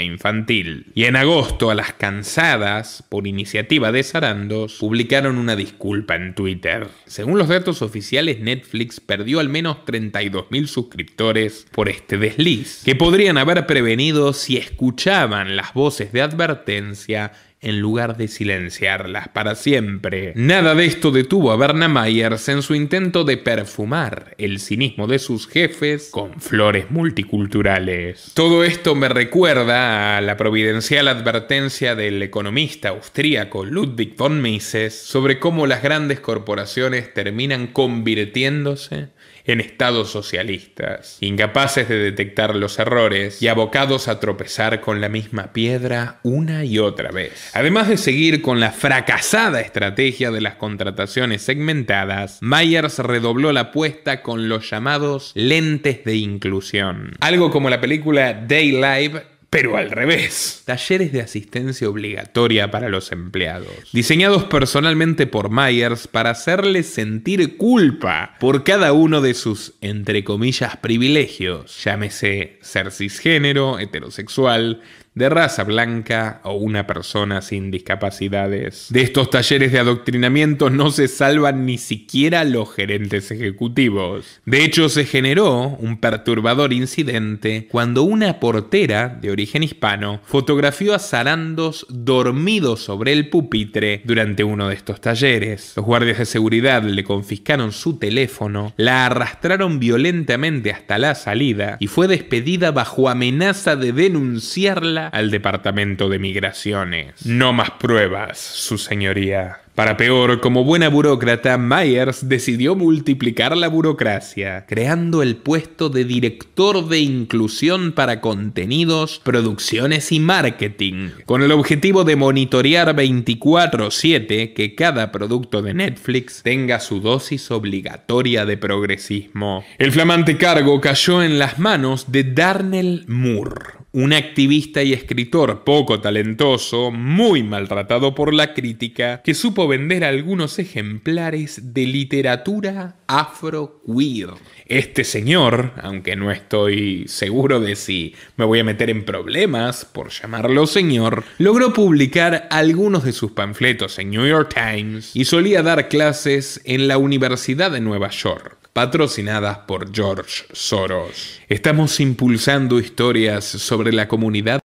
infantil. Y en agosto, a las cansadas, por iniciativa de Sarandos, publicaron una disculpa en Twitter. Según los datos oficiales, Netflix perdió al menos 32.000 suscriptores por este desliz, que podrían haber prevenido si escuchaban las voces de advertencia en lugar de silenciarlas para siempre. Nada de esto detuvo a Berna Myers en su intento de perfumar el cinismo de sus jefes con flores multiculturales. Todo esto me recuerda a la providencial advertencia del economista austríaco Ludwig von Mises sobre cómo las grandes corporaciones terminan convirtiéndose en estados socialistas, incapaces de detectar los errores y abocados a tropezar con la misma piedra una y otra vez. Además de seguir con la fracasada estrategia de las contrataciones segmentadas, Myers redobló la apuesta con los llamados lentes de inclusión. Algo como la película Day Live pero al revés. Talleres de asistencia obligatoria para los empleados, diseñados personalmente por Myers para hacerles sentir culpa por cada uno de sus, entre comillas, privilegios, llámese ser cisgénero, heterosexual, de raza blanca o una persona sin discapacidades. De estos talleres de adoctrinamiento no se salvan ni siquiera los gerentes ejecutivos. De hecho, se generó un perturbador incidente cuando una portera de origen hispano fotografió a zarandos dormido sobre el pupitre durante uno de estos talleres. Los guardias de seguridad le confiscaron su teléfono, la arrastraron violentamente hasta la salida y fue despedida bajo amenaza de denunciarla al Departamento de Migraciones. No más pruebas, su señoría. Para peor, como buena burócrata, Myers decidió multiplicar la burocracia, creando el puesto de director de inclusión para contenidos, producciones y marketing, con el objetivo de monitorear 24/7 que cada producto de Netflix tenga su dosis obligatoria de progresismo. El flamante cargo cayó en las manos de Darnell Moore, un activista y escritor poco talentoso, muy maltratado por la crítica, que supo vender algunos ejemplares de literatura afro-queer. Este señor, aunque no estoy seguro de si me voy a meter en problemas por llamarlo señor, logró publicar algunos de sus panfletos en New York Times y solía dar clases en la Universidad de Nueva York patrocinadas por George Soros. Estamos impulsando historias sobre la comunidad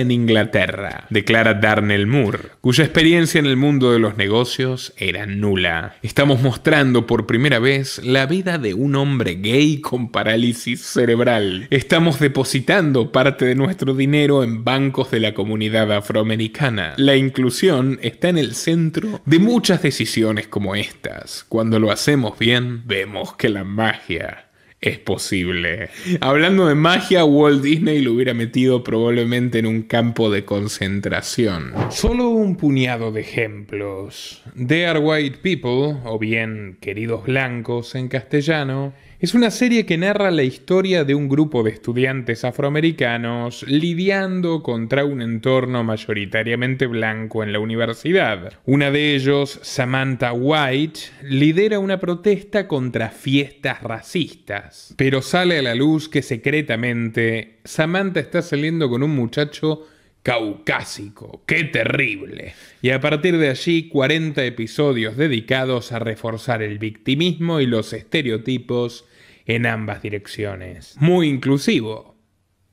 en Inglaterra, declara Darnell Moore, cuya experiencia en el mundo de los negocios era nula. Estamos mostrando por primera vez la vida de un hombre gay con parálisis cerebral. Estamos depositando parte de nuestro dinero en bancos de la comunidad afroamericana. La inclusión está en el centro de muchas decisiones como estas. Cuando lo hacemos bien, vemos que la magia es posible. Hablando de magia, Walt Disney lo hubiera metido probablemente en un campo de concentración. Solo un puñado de ejemplos. They are white people, o bien queridos blancos en castellano, es una serie que narra la historia de un grupo de estudiantes afroamericanos lidiando contra un entorno mayoritariamente blanco en la universidad. Una de ellos, Samantha White, lidera una protesta contra fiestas racistas, pero sale a la luz que secretamente Samantha está saliendo con un muchacho caucásico. ¡Qué terrible! Y a partir de allí, 40 episodios dedicados a reforzar el victimismo y los estereotipos en ambas direcciones. Muy inclusivo.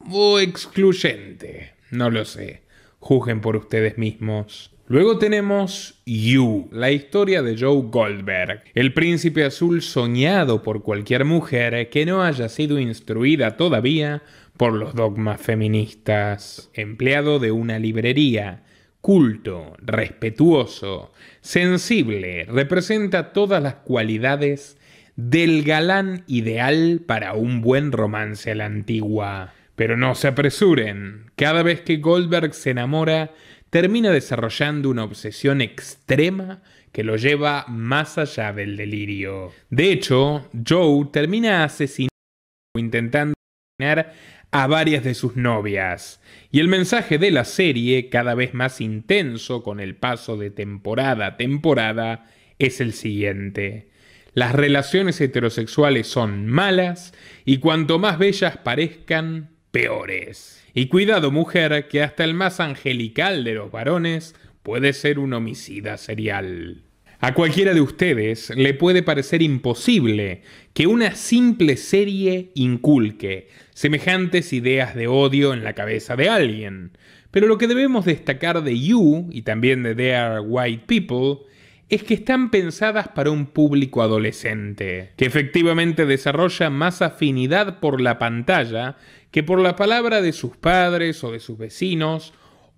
O excluyente. No lo sé. Juzguen por ustedes mismos. Luego tenemos You, la historia de Joe Goldberg, el príncipe azul soñado por cualquier mujer que no haya sido instruida todavía por los dogmas feministas, empleado de una librería, culto, respetuoso, sensible, representa todas las cualidades del galán ideal para un buen romance a la antigua. Pero no se apresuren, cada vez que Goldberg se enamora, termina desarrollando una obsesión extrema que lo lleva más allá del delirio. De hecho, Joe termina asesinando o intentando asesinar a varias de sus novias. Y el mensaje de la serie, cada vez más intenso con el paso de temporada a temporada, es el siguiente. Las relaciones heterosexuales son malas y cuanto más bellas parezcan, peores. Y cuidado mujer, que hasta el más angelical de los varones puede ser un homicida serial. A cualquiera de ustedes le puede parecer imposible que una simple serie inculque semejantes ideas de odio en la cabeza de alguien. Pero lo que debemos destacar de You y también de They Are White People es que están pensadas para un público adolescente, que efectivamente desarrolla más afinidad por la pantalla que por la palabra de sus padres o de sus vecinos,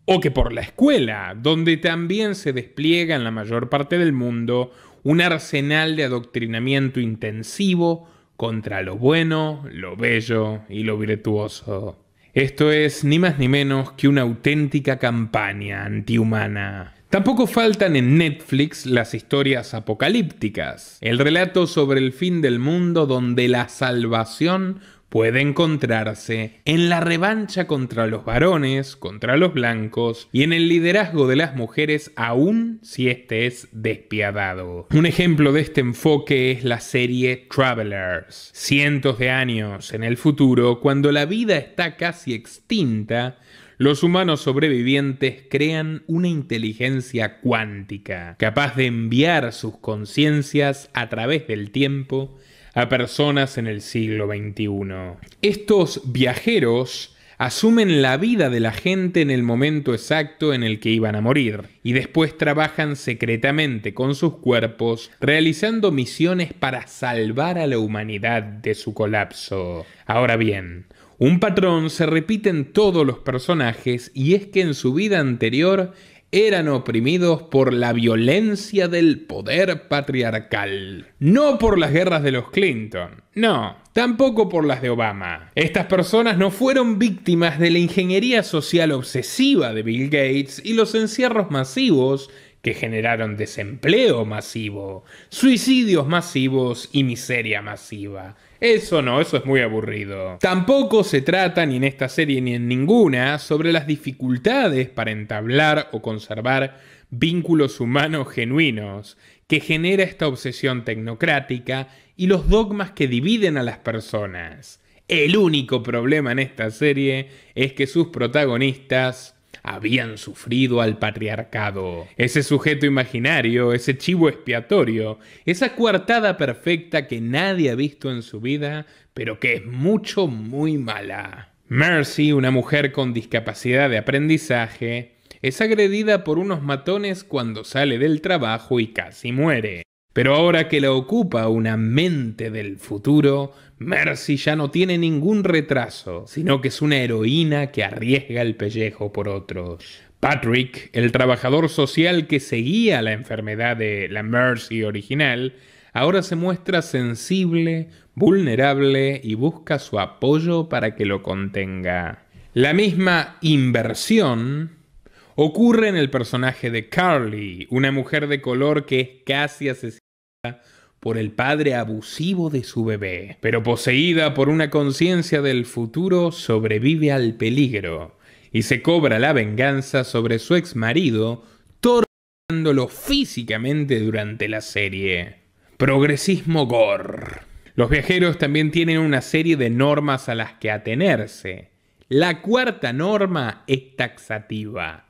o que por la escuela, donde también se despliega en la mayor parte del mundo un arsenal de adoctrinamiento intensivo contra lo bueno, lo bello y lo virtuoso. Esto es ni más ni menos que una auténtica campaña antihumana. Tampoco faltan en Netflix las historias apocalípticas, el relato sobre el fin del mundo donde la salvación puede encontrarse en la revancha contra los varones, contra los blancos y en el liderazgo de las mujeres aún si este es despiadado. Un ejemplo de este enfoque es la serie Travelers. Cientos de años en el futuro, cuando la vida está casi extinta, los humanos sobrevivientes crean una inteligencia cuántica, capaz de enviar sus conciencias a través del tiempo a personas en el siglo XXI. Estos viajeros asumen la vida de la gente en el momento exacto en el que iban a morir y después trabajan secretamente con sus cuerpos realizando misiones para salvar a la humanidad de su colapso. Ahora bien, un patrón se repite en todos los personajes y es que en su vida anterior eran oprimidos por la violencia del poder patriarcal. No por las guerras de los Clinton, no, tampoco por las de Obama. Estas personas no fueron víctimas de la ingeniería social obsesiva de Bill Gates y los encierros masivos que generaron desempleo masivo, suicidios masivos y miseria masiva. Eso no, eso es muy aburrido. Tampoco se trata ni en esta serie ni en ninguna sobre las dificultades para entablar o conservar vínculos humanos genuinos que genera esta obsesión tecnocrática y los dogmas que dividen a las personas. El único problema en esta serie es que sus protagonistas habían sufrido al patriarcado. Ese sujeto imaginario, ese chivo expiatorio, esa coartada perfecta que nadie ha visto en su vida, pero que es mucho, muy mala. Mercy, una mujer con discapacidad de aprendizaje, es agredida por unos matones cuando sale del trabajo y casi muere. Pero ahora que la ocupa una mente del futuro, Mercy ya no tiene ningún retraso, sino que es una heroína que arriesga el pellejo por otros. Patrick, el trabajador social que seguía la enfermedad de la Mercy original, ahora se muestra sensible, vulnerable y busca su apoyo para que lo contenga. La misma inversión ocurre en el personaje de Carly, una mujer de color que es casi asesinada por el padre abusivo de su bebé, pero poseída por una conciencia del futuro sobrevive al peligro y se cobra la venganza sobre su ex marido, torturándolo físicamente durante la serie. Progresismo gore. Los viajeros también tienen una serie de normas a las que atenerse. La cuarta norma es taxativa.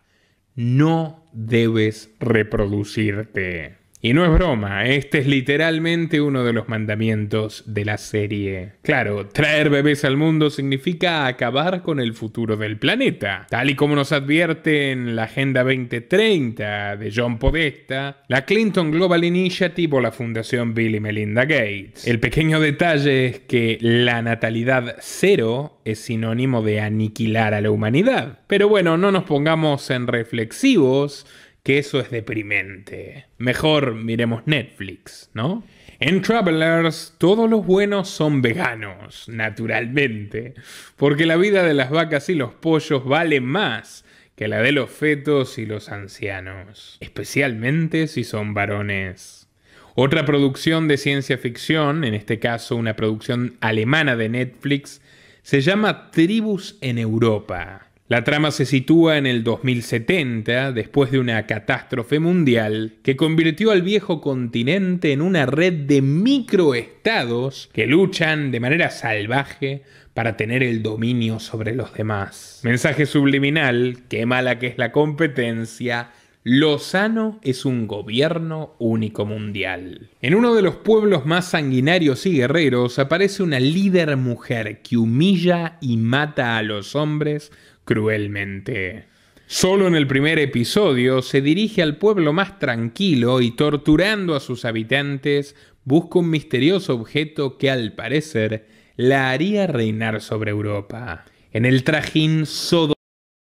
No debes reproducirte. Y no es broma, este es literalmente uno de los mandamientos de la serie. Claro, traer bebés al mundo significa acabar con el futuro del planeta. Tal y como nos advierte en la Agenda 2030 de John Podesta, la Clinton Global Initiative o la Fundación Bill y Melinda Gates. El pequeño detalle es que la natalidad cero es sinónimo de aniquilar a la humanidad. Pero bueno, no nos pongamos en reflexivos que eso es deprimente. Mejor miremos Netflix, ¿no? En Travelers todos los buenos son veganos, naturalmente, porque la vida de las vacas y los pollos vale más que la de los fetos y los ancianos, especialmente si son varones. Otra producción de ciencia ficción, en este caso una producción alemana de Netflix, se llama Tribus en Europa. La trama se sitúa en el 2070, después de una catástrofe mundial que convirtió al viejo continente en una red de microestados que luchan de manera salvaje para tener el dominio sobre los demás. Mensaje subliminal, qué mala que es la competencia, Lozano es un gobierno único mundial. En uno de los pueblos más sanguinarios y guerreros aparece una líder mujer que humilla y mata a los hombres cruelmente. Solo en el primer episodio se dirige al pueblo más tranquilo y torturando a sus habitantes busca un misterioso objeto que al parecer la haría reinar sobre Europa. En el trajín sodo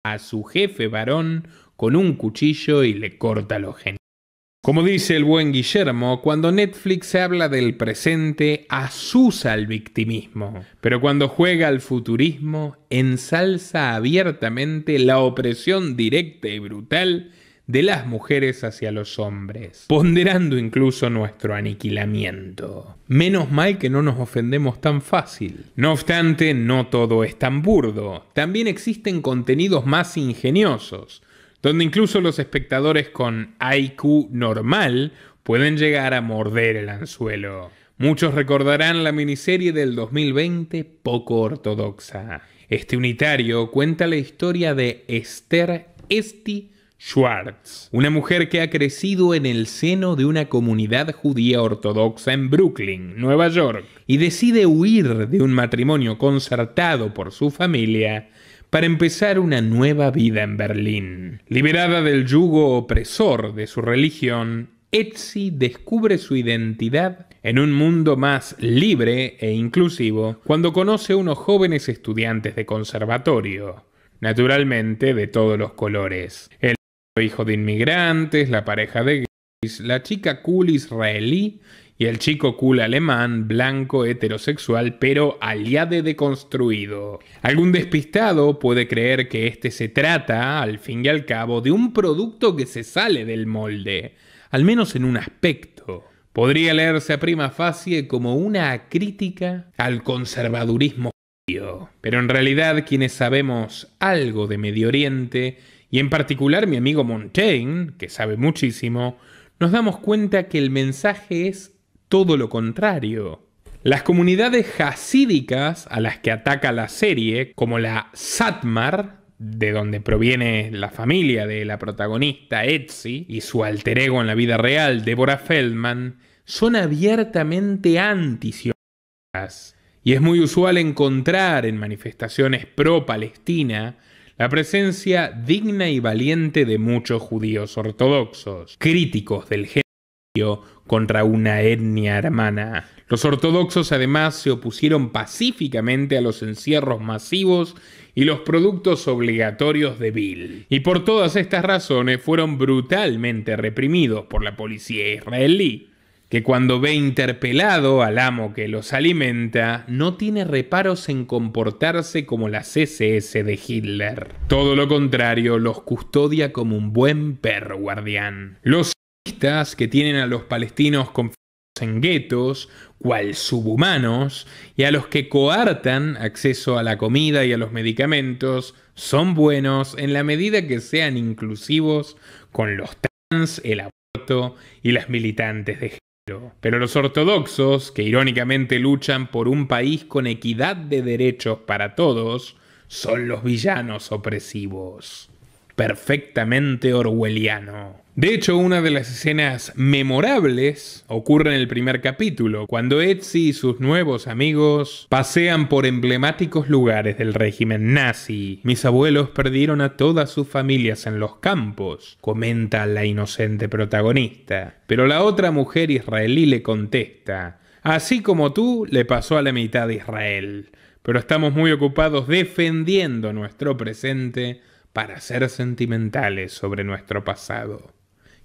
a su jefe varón con un cuchillo y le corta los genios. Como dice el buen Guillermo, cuando Netflix se habla del presente, asusa al victimismo, pero cuando juega al futurismo, ensalza abiertamente la opresión directa y brutal de las mujeres hacia los hombres, ponderando incluso nuestro aniquilamiento. Menos mal que no nos ofendemos tan fácil. No obstante, no todo es tan burdo. También existen contenidos más ingeniosos donde incluso los espectadores con IQ normal pueden llegar a morder el anzuelo. Muchos recordarán la miniserie del 2020 poco ortodoxa. Este unitario cuenta la historia de Esther Esty Schwartz, una mujer que ha crecido en el seno de una comunidad judía ortodoxa en Brooklyn, Nueva York, y decide huir de un matrimonio concertado por su familia para empezar una nueva vida en Berlín. Liberada del yugo opresor de su religión, Etsy descubre su identidad en un mundo más libre e inclusivo cuando conoce a unos jóvenes estudiantes de conservatorio, naturalmente de todos los colores. El hijo de inmigrantes, la pareja de gays, la chica cool israelí y el chico cool alemán, blanco, heterosexual, pero aliade deconstruido. Algún despistado puede creer que este se trata, al fin y al cabo, de un producto que se sale del molde, al menos en un aspecto. Podría leerse a prima facie como una crítica al conservadurismo Pero en realidad quienes sabemos algo de Medio Oriente, y en particular mi amigo Montaigne, que sabe muchísimo, nos damos cuenta que el mensaje es todo lo contrario. Las comunidades hasídicas a las que ataca la serie, como la Satmar, de donde proviene la familia de la protagonista Etsy y su alter ego en la vida real, Deborah Feldman, son abiertamente antisionistas. Y es muy usual encontrar en manifestaciones pro-Palestina la presencia digna y valiente de muchos judíos ortodoxos, críticos del genocidio, contra una etnia hermana. Los ortodoxos además se opusieron pacíficamente a los encierros masivos y los productos obligatorios de Bill, y por todas estas razones fueron brutalmente reprimidos por la policía israelí, que cuando ve interpelado al amo que los alimenta, no tiene reparos en comportarse como las SS de Hitler. Todo lo contrario, los custodia como un buen perro guardián. Los que tienen a los palestinos confinados en guetos, cual subhumanos, y a los que coartan acceso a la comida y a los medicamentos, son buenos en la medida que sean inclusivos con los trans, el aborto y las militantes de género. Pero los ortodoxos, que irónicamente luchan por un país con equidad de derechos para todos, son los villanos opresivos. Perfectamente orwelliano. De hecho, una de las escenas memorables ocurre en el primer capítulo, cuando Etsy y sus nuevos amigos pasean por emblemáticos lugares del régimen nazi. Mis abuelos perdieron a todas sus familias en los campos, comenta la inocente protagonista. Pero la otra mujer israelí le contesta, así como tú le pasó a la mitad de Israel, pero estamos muy ocupados defendiendo nuestro presente para ser sentimentales sobre nuestro pasado.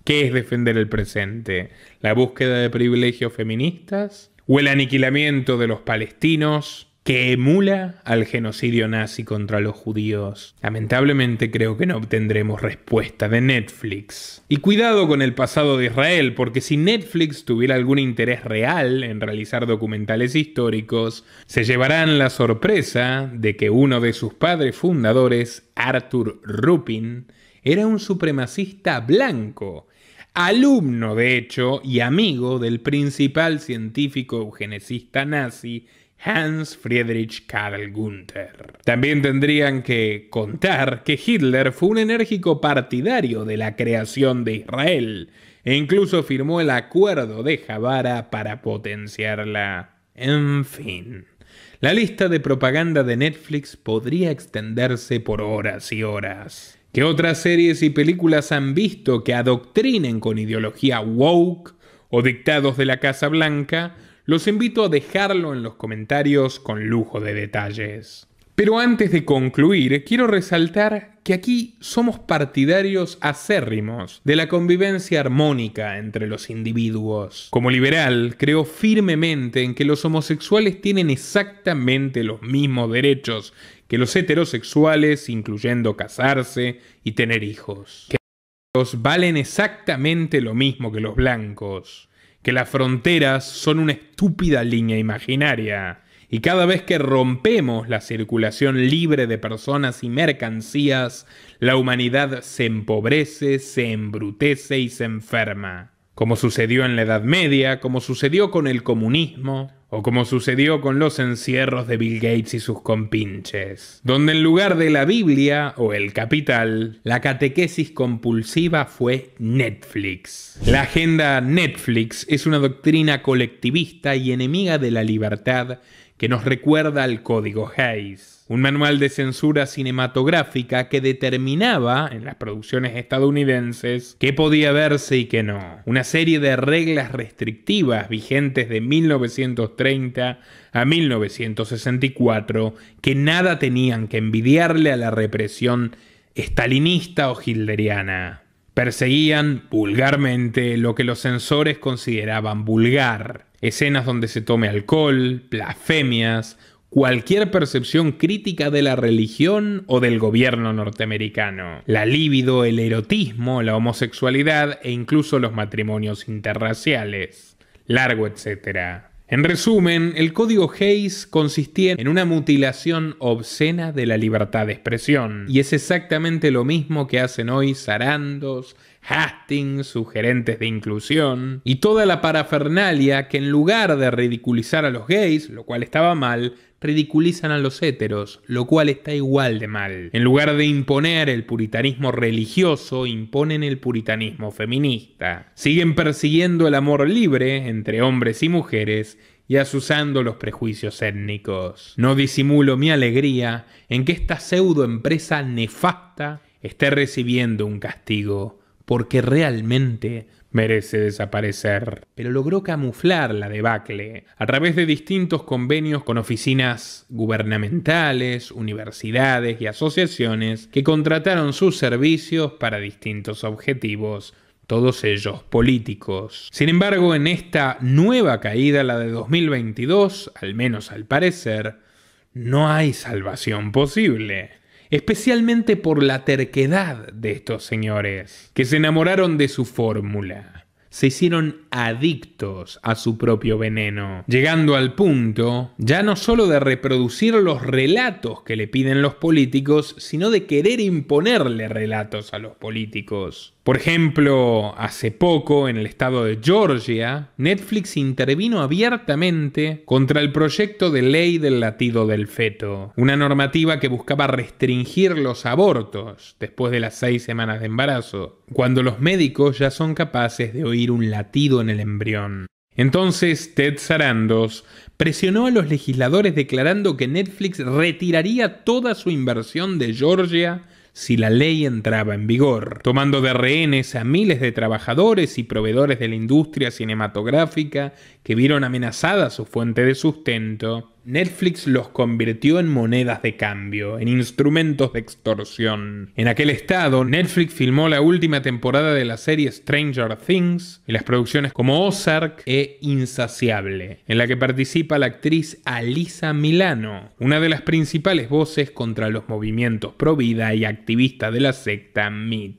¿Qué es defender el presente? ¿La búsqueda de privilegios feministas? ¿O el aniquilamiento de los palestinos? que emula al genocidio nazi contra los judíos. Lamentablemente creo que no obtendremos respuesta de Netflix. Y cuidado con el pasado de Israel, porque si Netflix tuviera algún interés real en realizar documentales históricos, se llevarán la sorpresa de que uno de sus padres fundadores, Arthur Rupin, era un supremacista blanco alumno de hecho y amigo del principal científico genesista nazi Hans Friedrich Karl Gunther. También tendrían que contar que Hitler fue un enérgico partidario de la creación de Israel e incluso firmó el acuerdo de Javara para potenciarla. En fin. La lista de propaganda de Netflix podría extenderse por horas y horas. ¿Qué otras series y películas han visto que adoctrinen con ideología woke o dictados de la Casa Blanca? Los invito a dejarlo en los comentarios con lujo de detalles. Pero antes de concluir, quiero resaltar que aquí somos partidarios acérrimos de la convivencia armónica entre los individuos. Como liberal, creo firmemente en que los homosexuales tienen exactamente los mismos derechos que los heterosexuales, incluyendo casarse y tener hijos, que los valen exactamente lo mismo que los blancos, que las fronteras son una estúpida línea imaginaria, y cada vez que rompemos la circulación libre de personas y mercancías, la humanidad se empobrece, se embrutece y se enferma. Como sucedió en la Edad Media, como sucedió con el comunismo, o como sucedió con los encierros de Bill Gates y sus compinches, donde en lugar de la Biblia o el Capital, la catequesis compulsiva fue Netflix. La agenda Netflix es una doctrina colectivista y enemiga de la libertad que nos recuerda al código Hayes un manual de censura cinematográfica que determinaba en las producciones estadounidenses qué podía verse y qué no. Una serie de reglas restrictivas vigentes de 1930 a 1964 que nada tenían que envidiarle a la represión estalinista o hilderiana. Perseguían vulgarmente lo que los censores consideraban vulgar, escenas donde se tome alcohol, blasfemias, cualquier percepción crítica de la religión o del gobierno norteamericano. La libido, el erotismo, la homosexualidad e incluso los matrimonios interraciales. Largo etcétera. En resumen, el código Hayes consistía en una mutilación obscena de la libertad de expresión, y es exactamente lo mismo que hacen hoy zarandos, Hastings, sus de inclusión, y toda la parafernalia que en lugar de ridiculizar a los gays, lo cual estaba mal, ridiculizan a los héteros, lo cual está igual de mal. En lugar de imponer el puritanismo religioso, imponen el puritanismo feminista. Siguen persiguiendo el amor libre entre hombres y mujeres y asusando los prejuicios étnicos. No disimulo mi alegría en que esta pseudoempresa nefasta esté recibiendo un castigo porque realmente merece desaparecer. Pero logró camuflar la debacle a través de distintos convenios con oficinas gubernamentales, universidades y asociaciones que contrataron sus servicios para distintos objetivos todos ellos políticos. Sin embargo, en esta nueva caída, la de 2022, al menos al parecer, no hay salvación posible especialmente por la terquedad de estos señores, que se enamoraron de su fórmula. Se hicieron adictos a su propio veneno, llegando al punto ya no solo de reproducir los relatos que le piden los políticos, sino de querer imponerle relatos a los políticos. Por ejemplo, hace poco en el estado de Georgia, Netflix intervino abiertamente contra el proyecto de ley del latido del feto, una normativa que buscaba restringir los abortos después de las seis semanas de embarazo, cuando los médicos ya son capaces de oír un latido en el embrión. Entonces Ted Sarandos presionó a los legisladores declarando que Netflix retiraría toda su inversión de Georgia si la ley entraba en vigor, tomando de rehenes a miles de trabajadores y proveedores de la industria cinematográfica que vieron amenazada su fuente de sustento Netflix los convirtió en monedas de cambio, en instrumentos de extorsión. En aquel estado, Netflix filmó la última temporada de la serie Stranger Things y las producciones como Ozark e Insaciable, en la que participa la actriz Alisa Milano, una de las principales voces contra los movimientos pro vida y activista de la secta Me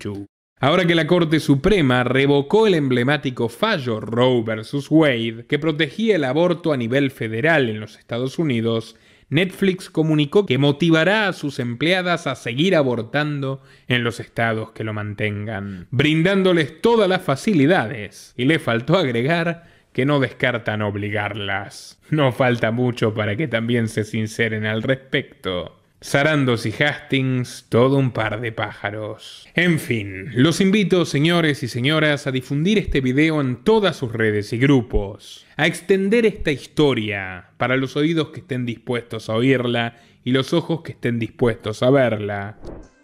Ahora que la Corte Suprema revocó el emblemático fallo Roe vs. Wade, que protegía el aborto a nivel federal en los Estados Unidos, Netflix comunicó que motivará a sus empleadas a seguir abortando en los estados que lo mantengan, brindándoles todas las facilidades. Y le faltó agregar que no descartan obligarlas. No falta mucho para que también se sinceren al respecto. Sarandos y Hastings, todo un par de pájaros. En fin, los invito, señores y señoras, a difundir este video en todas sus redes y grupos, a extender esta historia para los oídos que estén dispuestos a oírla y los ojos que estén dispuestos a verla.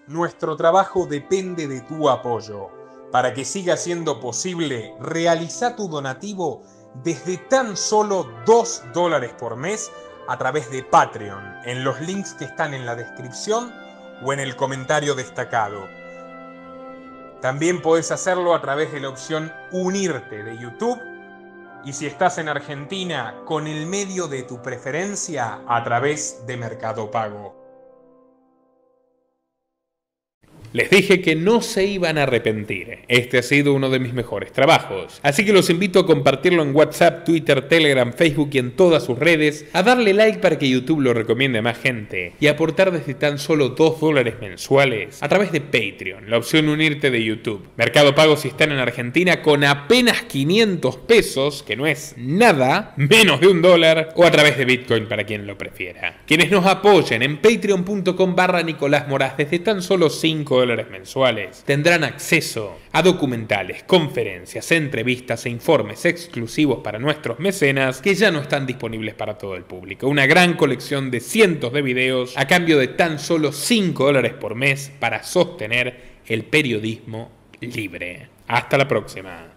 Nuestro trabajo depende de tu apoyo. Para que siga siendo posible, realiza tu donativo desde tan solo 2 dólares por mes a través de Patreon, en los links que están en la descripción o en el comentario destacado. También podés hacerlo a través de la opción Unirte de YouTube y si estás en Argentina, con el medio de tu preferencia a través de Mercado Pago. Les dije que no se iban a arrepentir. Este ha sido uno de mis mejores trabajos. Así que los invito a compartirlo en WhatsApp, Twitter, Telegram, Facebook y en todas sus redes, a darle like para que YouTube lo recomiende a más gente y a aportar desde tan solo 2 dólares mensuales a través de Patreon, la opción unirte de YouTube. Mercado Pago si están en Argentina con apenas 500 pesos, que no es nada, menos de un dólar, o a través de Bitcoin para quien lo prefiera. Quienes nos apoyen en patreon.com barra Nicolás Moraz desde tan solo 5 mensuales, tendrán acceso a documentales, conferencias, entrevistas e informes exclusivos para nuestros mecenas que ya no están disponibles para todo el público. Una gran colección de cientos de videos a cambio de tan solo 5 dólares por mes para sostener el periodismo libre. Hasta la próxima.